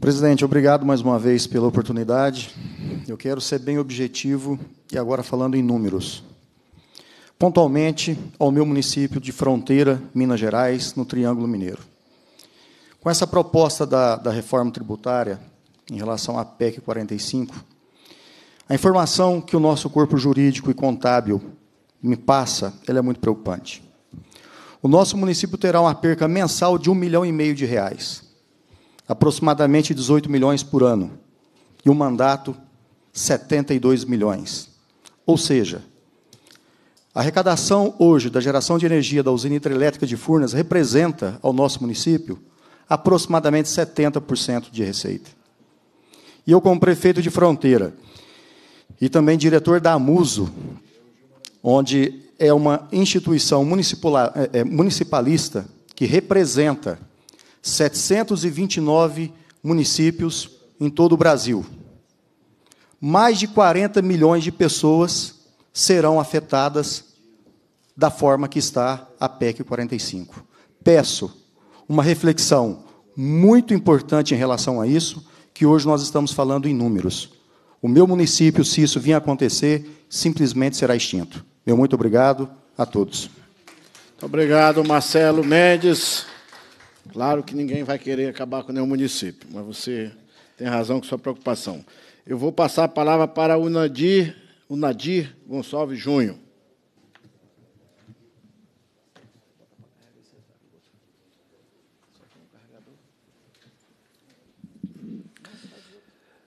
Presidente, obrigado mais uma vez pela oportunidade. Eu quero ser bem objetivo e agora falando em números. Pontualmente ao meu município de Fronteira, Minas Gerais, no Triângulo Mineiro. Com essa proposta da, da reforma tributária em relação à PEC 45, a informação que o nosso corpo jurídico e contábil me passa, ela é muito preocupante. O nosso município terá uma perca mensal de um milhão e meio de reais, aproximadamente 18 milhões por ano, e um mandato 72 milhões. Ou seja, a arrecadação hoje da geração de energia da usina hidrelétrica de Furnas representa ao nosso município aproximadamente 70% de receita. E eu, como prefeito de fronteira e também diretor da AMUSO, onde é uma instituição é, é, municipalista que representa 729 municípios em todo o Brasil. Mais de 40 milhões de pessoas serão afetadas da forma que está a PEC 45. Peço uma reflexão muito importante em relação a isso, que hoje nós estamos falando em números. O meu município, se isso vir a acontecer, simplesmente será extinto. Meu muito obrigado a todos. Muito obrigado, Marcelo Mendes. Claro que ninguém vai querer acabar com nenhum município, mas você tem razão com sua preocupação. Eu vou passar a palavra para o Nadir, o Nadir Gonçalves Junho.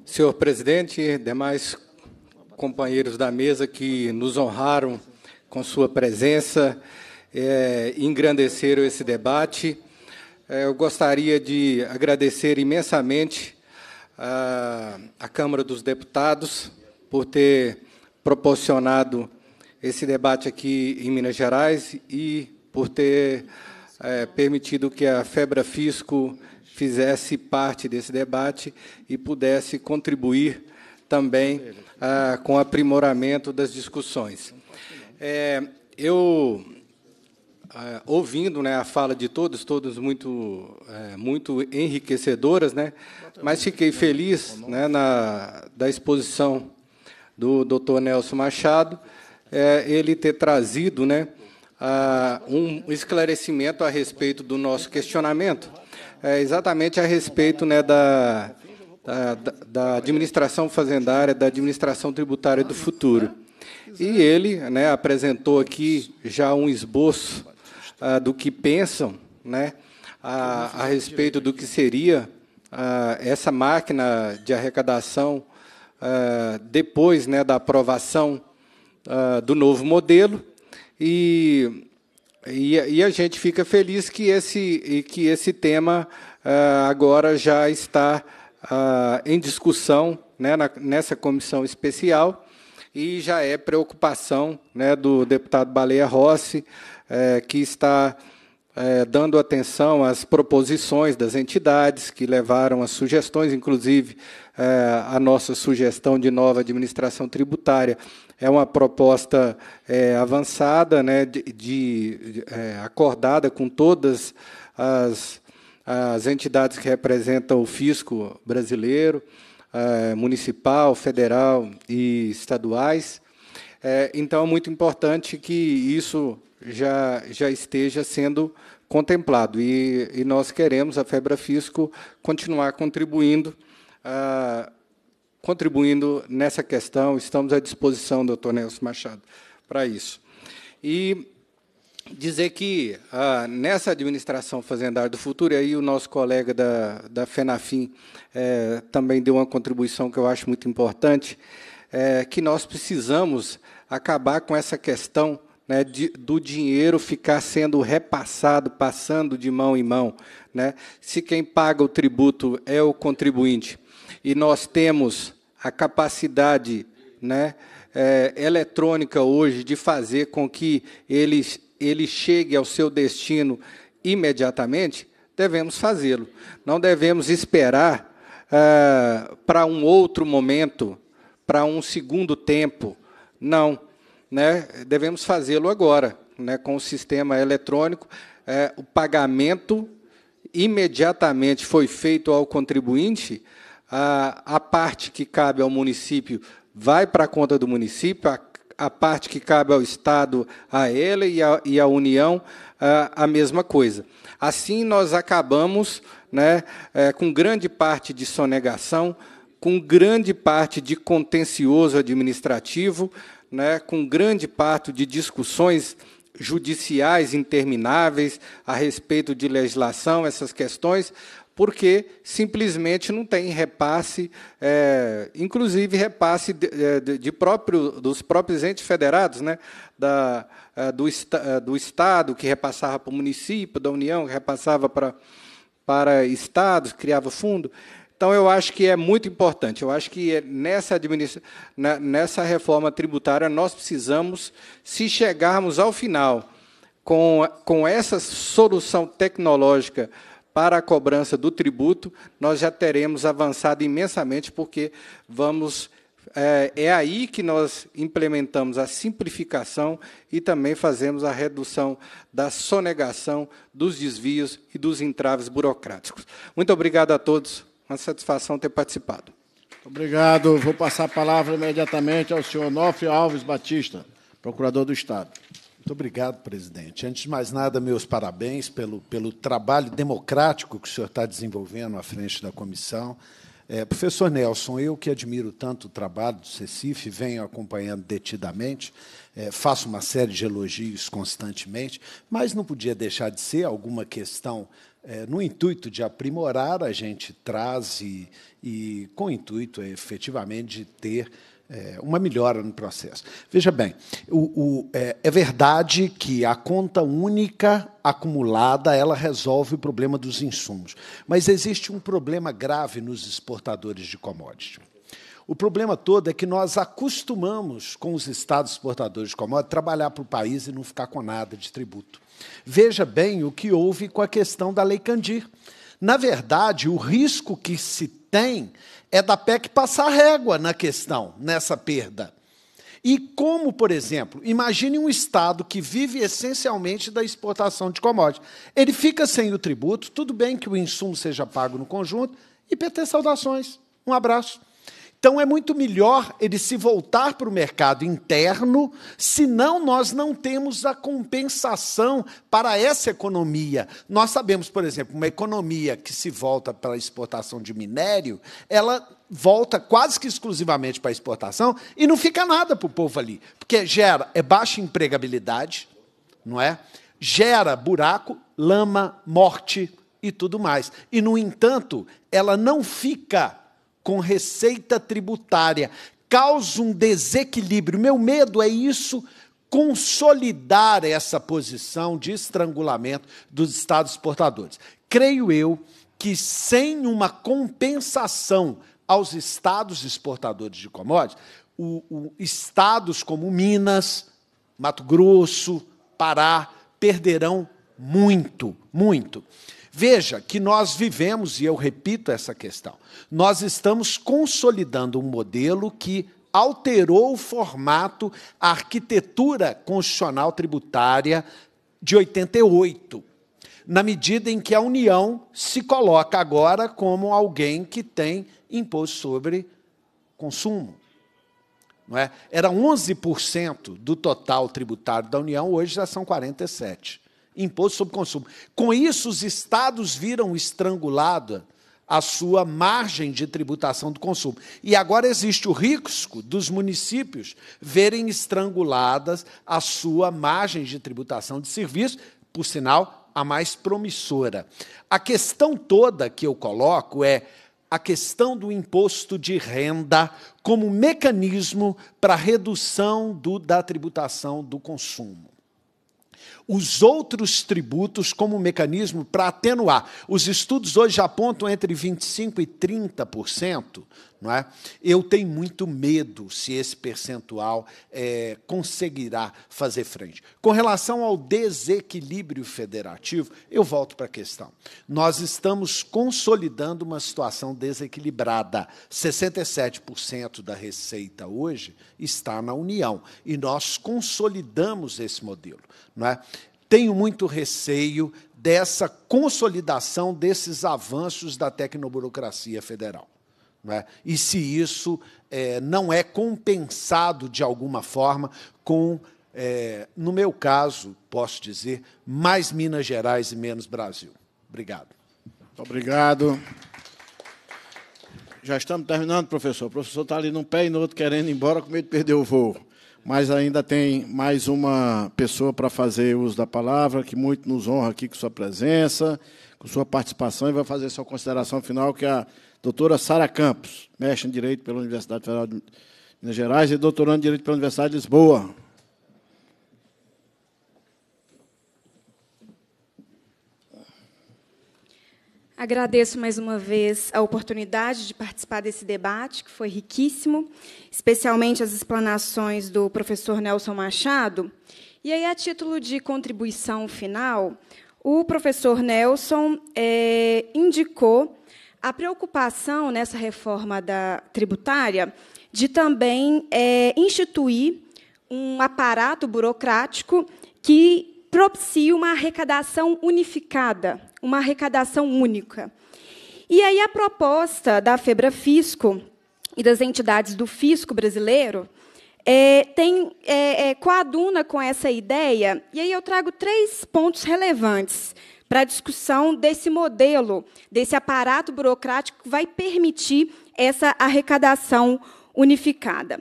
Senhor presidente, demais companheiros da mesa que nos honraram com sua presença, é, engrandeceram esse debate. É, eu gostaria de agradecer imensamente à, Câmara dos Deputados por ter proporcionado esse debate aqui em Minas Gerais e por ter é, permitido que a Febra Fisco fizesse parte desse debate e pudesse contribuir também ah, com o aprimoramento das discussões. É, eu, é, ouvindo né, a fala de todos, todos muito, é, muito enriquecedoras, né, mas fiquei feliz né, na, da exposição do Dr. Nelson Machado, é, ele ter trazido né, a, um esclarecimento a respeito do nosso questionamento, é, exatamente a respeito né, da, da, da administração fazendária, da administração tributária do futuro. E ele né, apresentou aqui já um esboço uh, do que pensam né, a, a, respeito do que seria uh, essa máquina de arrecadação uh, depois né, da aprovação do novo modelo. E, e, e, a gente fica feliz que esse, que esse tema agora já está em discussão né, na, nessa comissão especial e já é preocupação né, do deputado Baleia Rossi, é, que está é, dando atenção às proposições das entidades que levaram as sugestões, inclusive é, a nossa sugestão de nova administração tributária é uma proposta é, avançada, né, de, de é, acordada com todas as, as entidades que representam o fisco brasileiro. Eh, municipal, federal e estaduais. Eh, então, é muito importante que isso já, já esteja sendo contemplado. E, e nós queremos, a Febra Fisco, continuar contribuindo. Ah, contribuindo nessa questão, estamos à disposição, doutor Nelson Machado, para isso. E dizer que ah, nessa administração fazendária do futuro, e aí o nosso colega da, da FENAFIM eh, também deu uma contribuição que eu acho muito importante, eh, que nós precisamos acabar com essa questão né, de, do dinheiro ficar sendo repassado, passando de mão em mão. Né? Se quem paga o tributo é o contribuinte e nós temos a capacidade né, eh, eletrônica hoje de fazer com que eles ele chegue ao seu destino imediatamente, devemos fazê-lo. Não devemos esperar ah, para um outro momento, para um segundo tempo. Não. Né? Devemos fazê-lo agora, né? com o sistema eletrônico. É, o pagamento imediatamente foi feito ao contribuinte, a, a parte que cabe ao município vai para a conta do município, a a parte que cabe ao Estado a ela e a, e a União a, a mesma coisa. Assim, nós acabamos né, é, com grande parte de sonegação, com grande parte de contencioso administrativo, né, com grande parte de discussões judiciais intermináveis a respeito de legislação, essas questões, porque simplesmente não tem repasse, é, inclusive repasse de, é, de, próprio, dos próprios entes federados, né, da, é, do, é, do Estado, que repassava para o município, da União, que repassava para, para estados, criava fundo. Então, eu acho que é muito importante. Eu acho que nessa, administra... nessa reforma tributária nós precisamos, se chegarmos ao final com, com essa solução tecnológica para a cobrança do tributo, nós já teremos avançado imensamente, porque vamos. É, é, aí que nós implementamos a simplificação e também fazemos a redução da sonegação, dos desvios e dos entraves burocráticos. Muito obrigado a todos. Uma satisfação ter participado. Obrigado. Vou passar a palavra imediatamente ao senhor Onofre Alves Batista, procurador do Estado. Muito obrigado, presidente. Antes de mais nada, meus parabéns pelo, pelo trabalho democrático que o senhor está desenvolvendo à frente da comissão. É, professor Nelson, eu que admiro tanto o trabalho do CECIF, venho acompanhando detidamente, é, faço uma série de elogios constantemente, mas não podia deixar de ser alguma questão é, no intuito de aprimorar, a gente traz e, e com o intuito efetivamente de ter é, uma melhora no processo. Veja bem, o, o, é, é, verdade que a conta única acumulada ela resolve o problema dos insumos, mas existe um problema grave nos exportadores de commodities. O problema todo é que nós acostumamos com os estados exportadores de commodities trabalhar para o país e não ficar com nada de tributo. Veja bem o que houve com a questão da Lei Candir. Na verdade, o risco que se tem é da PEC passar régua na questão, nessa perda. E como, por exemplo, imagine um Estado que vive essencialmente da exportação de commodities. Ele fica sem o tributo, tudo bem que o insumo seja pago no conjunto. e PT Saudações. Um abraço. Então é muito melhor ele se voltar para o mercado interno, senão nós não temos a compensação para essa economia. Nós sabemos, por exemplo, uma economia que se volta para a exportação de minério, ela volta quase que exclusivamente para a exportação e não fica nada para o povo ali, porque gera é baixa empregabilidade, não é? Gera buraco, lama, morte e tudo mais. E no entanto, ela não fica com receita tributária, causa um desequilíbrio. Meu medo é isso consolidar essa posição de estrangulamento dos estados exportadores. Creio eu que sem uma compensação aos estados exportadores de commodities, o, o, estados como Minas, Mato Grosso, Pará perderão muito, muito. Veja que nós vivemos, e eu repito essa questão, nós estamos consolidando um modelo que alterou o formato, a arquitetura constitucional tributária de 88, na medida em que a União se coloca agora como alguém que tem imposto sobre consumo. Não é? Era 11% do total tributário da União, hoje já são 47% imposto sobre consumo. Com isso, os estados viram estrangulada a sua margem de tributação do consumo. E agora existe o risco dos municípios verem estranguladas a sua margem de tributação de serviço, por sinal, a mais promissora. A questão toda que eu coloco é a questão do imposto de renda como mecanismo para redução do, da tributação do consumo os outros tributos como mecanismo para atenuar. Os estudos hoje apontam entre 25% e 30% não é? Eu tenho muito medo se esse percentual é, conseguirá fazer frente. Com relação ao desequilíbrio federativo, eu volto para a questão. Nós estamos consolidando uma situação desequilibrada. 67% da receita hoje está na União e nós consolidamos esse modelo. Não é? Tenho muito receio dessa consolidação desses avanços da tecnoburocracia federal. Né? E se isso é, não é compensado de alguma forma com, é, no meu caso, posso dizer, mais Minas Gerais e menos Brasil. Obrigado. obrigado. Já estamos terminando, professor. O professor está ali num pé e no outro querendo ir embora com medo de perder o voo. Mas ainda tem mais uma pessoa para fazer uso da palavra, que muito nos honra aqui com sua presença, com sua participação, e vai fazer sua consideração final, que é a doutora Sara Campos, mestre em Direito pela Universidade Federal de Minas Gerais e doutorando em Direito pela Universidade de Lisboa. Agradeço mais uma vez a oportunidade de participar desse debate, que foi riquíssimo, especialmente as explanações do professor Nelson Machado. E aí, a título de contribuição final, o professor Nelson é, indicou a preocupação nessa reforma da tributária de também é, instituir um aparato burocrático que propicie uma arrecadação unificada, uma arrecadação única. E aí a proposta da Febra Fisco e das entidades do fisco brasileiro é, tem, é, é, coaduna com essa ideia, e aí eu trago três pontos relevantes para a discussão desse modelo, desse aparato burocrático que vai permitir essa arrecadação unificada.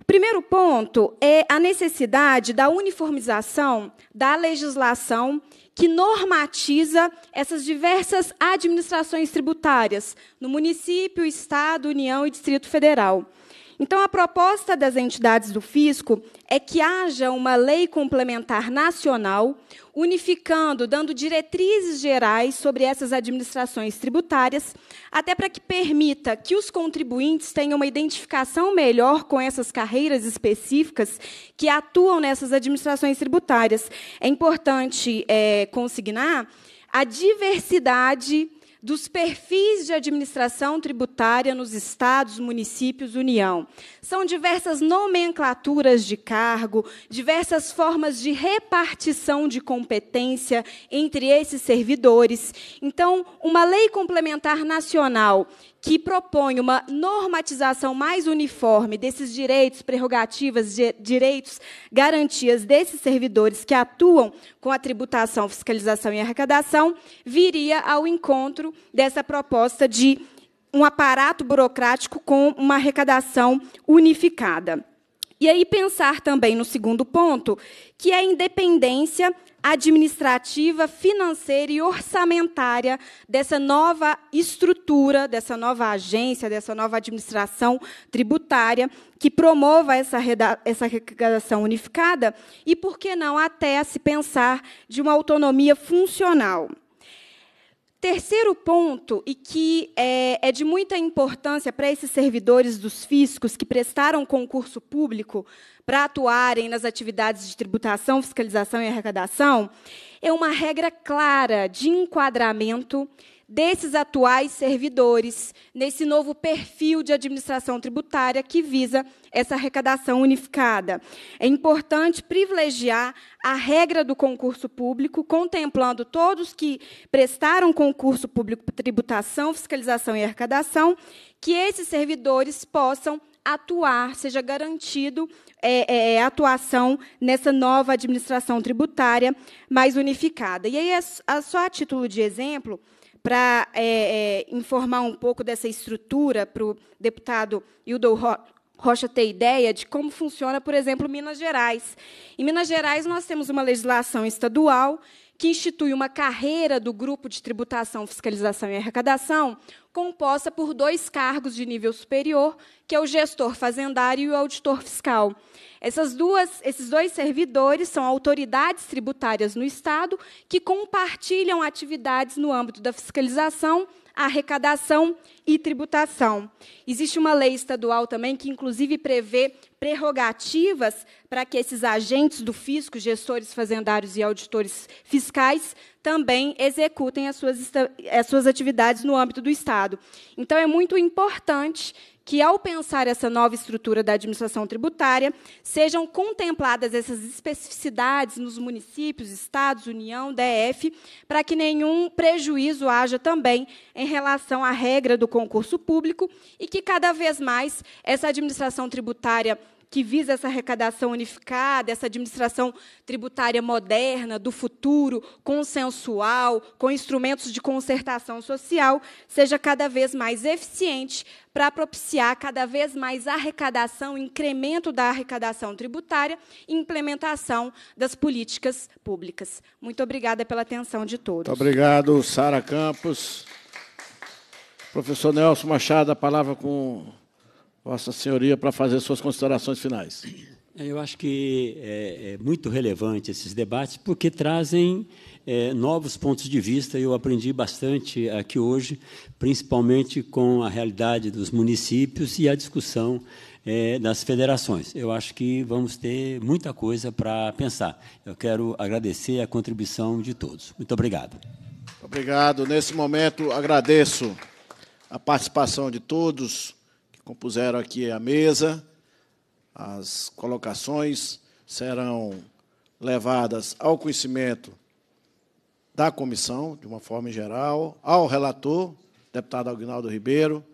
O primeiro ponto é a necessidade da uniformização da legislação que normatiza essas diversas administrações tributárias no município, estado, União e Distrito Federal. Então, a proposta das entidades do fisco é que haja uma lei complementar nacional, unificando, dando diretrizes gerais sobre essas administrações tributárias, até para que permita que os contribuintes tenham uma identificação melhor com essas carreiras específicas que atuam nessas administrações tributárias. É importante é, consignar a diversidade dos perfis de administração tributária nos estados, municípios, União. São diversas nomenclaturas de cargo, diversas formas de repartição de competência entre esses servidores. Então, uma lei complementar nacional que propõe uma normatização mais uniforme desses direitos, prerrogativas, direitos, garantias desses servidores que atuam com a tributação, fiscalização e arrecadação, viria ao encontro dessa proposta de um aparato burocrático com uma arrecadação unificada. E aí pensar também no segundo ponto, que é a independência administrativa, financeira e orçamentária dessa nova estrutura, dessa nova agência, dessa nova administração tributária, que promova essa, essa arrecadação unificada e, por que não, até a se pensar de uma autonomia funcional. Terceiro ponto, e que é, é de muita importância para esses servidores dos fiscos que prestaram concurso público para atuarem nas atividades de tributação, fiscalização e arrecadação, é uma regra clara de enquadramento desses atuais servidores nesse novo perfil de administração tributária que visa essa arrecadação unificada. É importante privilegiar a regra do concurso público, contemplando todos que prestaram concurso público tributação, fiscalização e arrecadação, que esses servidores possam atuar, seja garantido é, é, é atuação nessa nova administração tributária mais unificada. E aí, é, só a título de exemplo, para é, é, informar um pouco dessa estrutura para o deputado Hildo Ro Rocha ter ideia de como funciona, por exemplo, Minas Gerais. Em Minas Gerais, nós temos uma legislação estadual que institui uma carreira do grupo de tributação, fiscalização e arrecadação, composta por dois cargos de nível superior, que é o gestor fazendário e o auditor fiscal. Essas duas, esses dois servidores são autoridades tributárias no Estado que compartilham atividades no âmbito da fiscalização arrecadação e tributação. Existe uma lei estadual também que, inclusive, prevê prerrogativas para que esses agentes do fisco, gestores fazendários e auditores fiscais, também executem as suas, as suas atividades no âmbito do Estado. Então, é muito importante que, ao pensar essa nova estrutura da administração tributária, sejam contempladas essas especificidades nos municípios, estados, União, DF, para que nenhum prejuízo haja também em relação à regra do concurso público e que, cada vez mais, essa administração tributária que visa essa arrecadação unificada, essa administração tributária moderna, do futuro, consensual, com instrumentos de concertação social, seja cada vez mais eficiente para propiciar cada vez mais arrecadação, incremento da arrecadação tributária e implementação das políticas públicas. Muito obrigada pela atenção de todos. Muito obrigado, Sara Campos. Professor Nelson Machado, a palavra com Vossa Senhoria para fazer suas considerações finais. É, eu acho que é, é muito relevante esses debates porque trazem é, novos pontos de vista. Eu aprendi bastante aqui hoje, principalmente com a realidade dos municípios e a discussão é, das federações. Eu acho que vamos ter muita coisa para pensar. Eu quero agradecer a contribuição de todos. Muito obrigado. Obrigado. Nesse momento, agradeço a participação de todos compuseram aqui a mesa. As colocações serão levadas ao conhecimento da comissão, de uma forma geral, ao relator, deputado Agnaldo Ribeiro,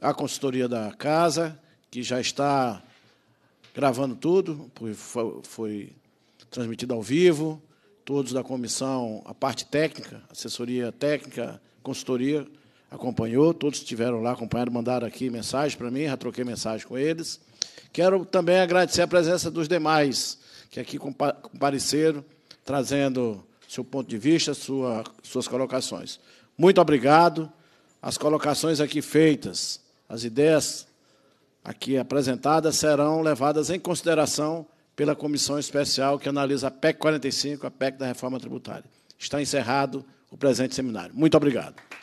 à consultoria da casa, que já está gravando tudo, foi transmitido ao vivo, todos da comissão, a parte técnica, assessoria técnica, consultoria, acompanhou, todos estiveram lá acompanhando, mandaram aqui mensagem para mim, já troquei mensagem com eles. Quero também agradecer a presença dos demais que aqui compareceram, trazendo seu ponto de vista, sua, suas colocações. Muito obrigado. As colocações aqui feitas, as ideias aqui apresentadas serão levadas em consideração pela comissão especial que analisa a PEC 45, a PEC da reforma tributária. Está encerrado o presente seminário. Muito obrigado.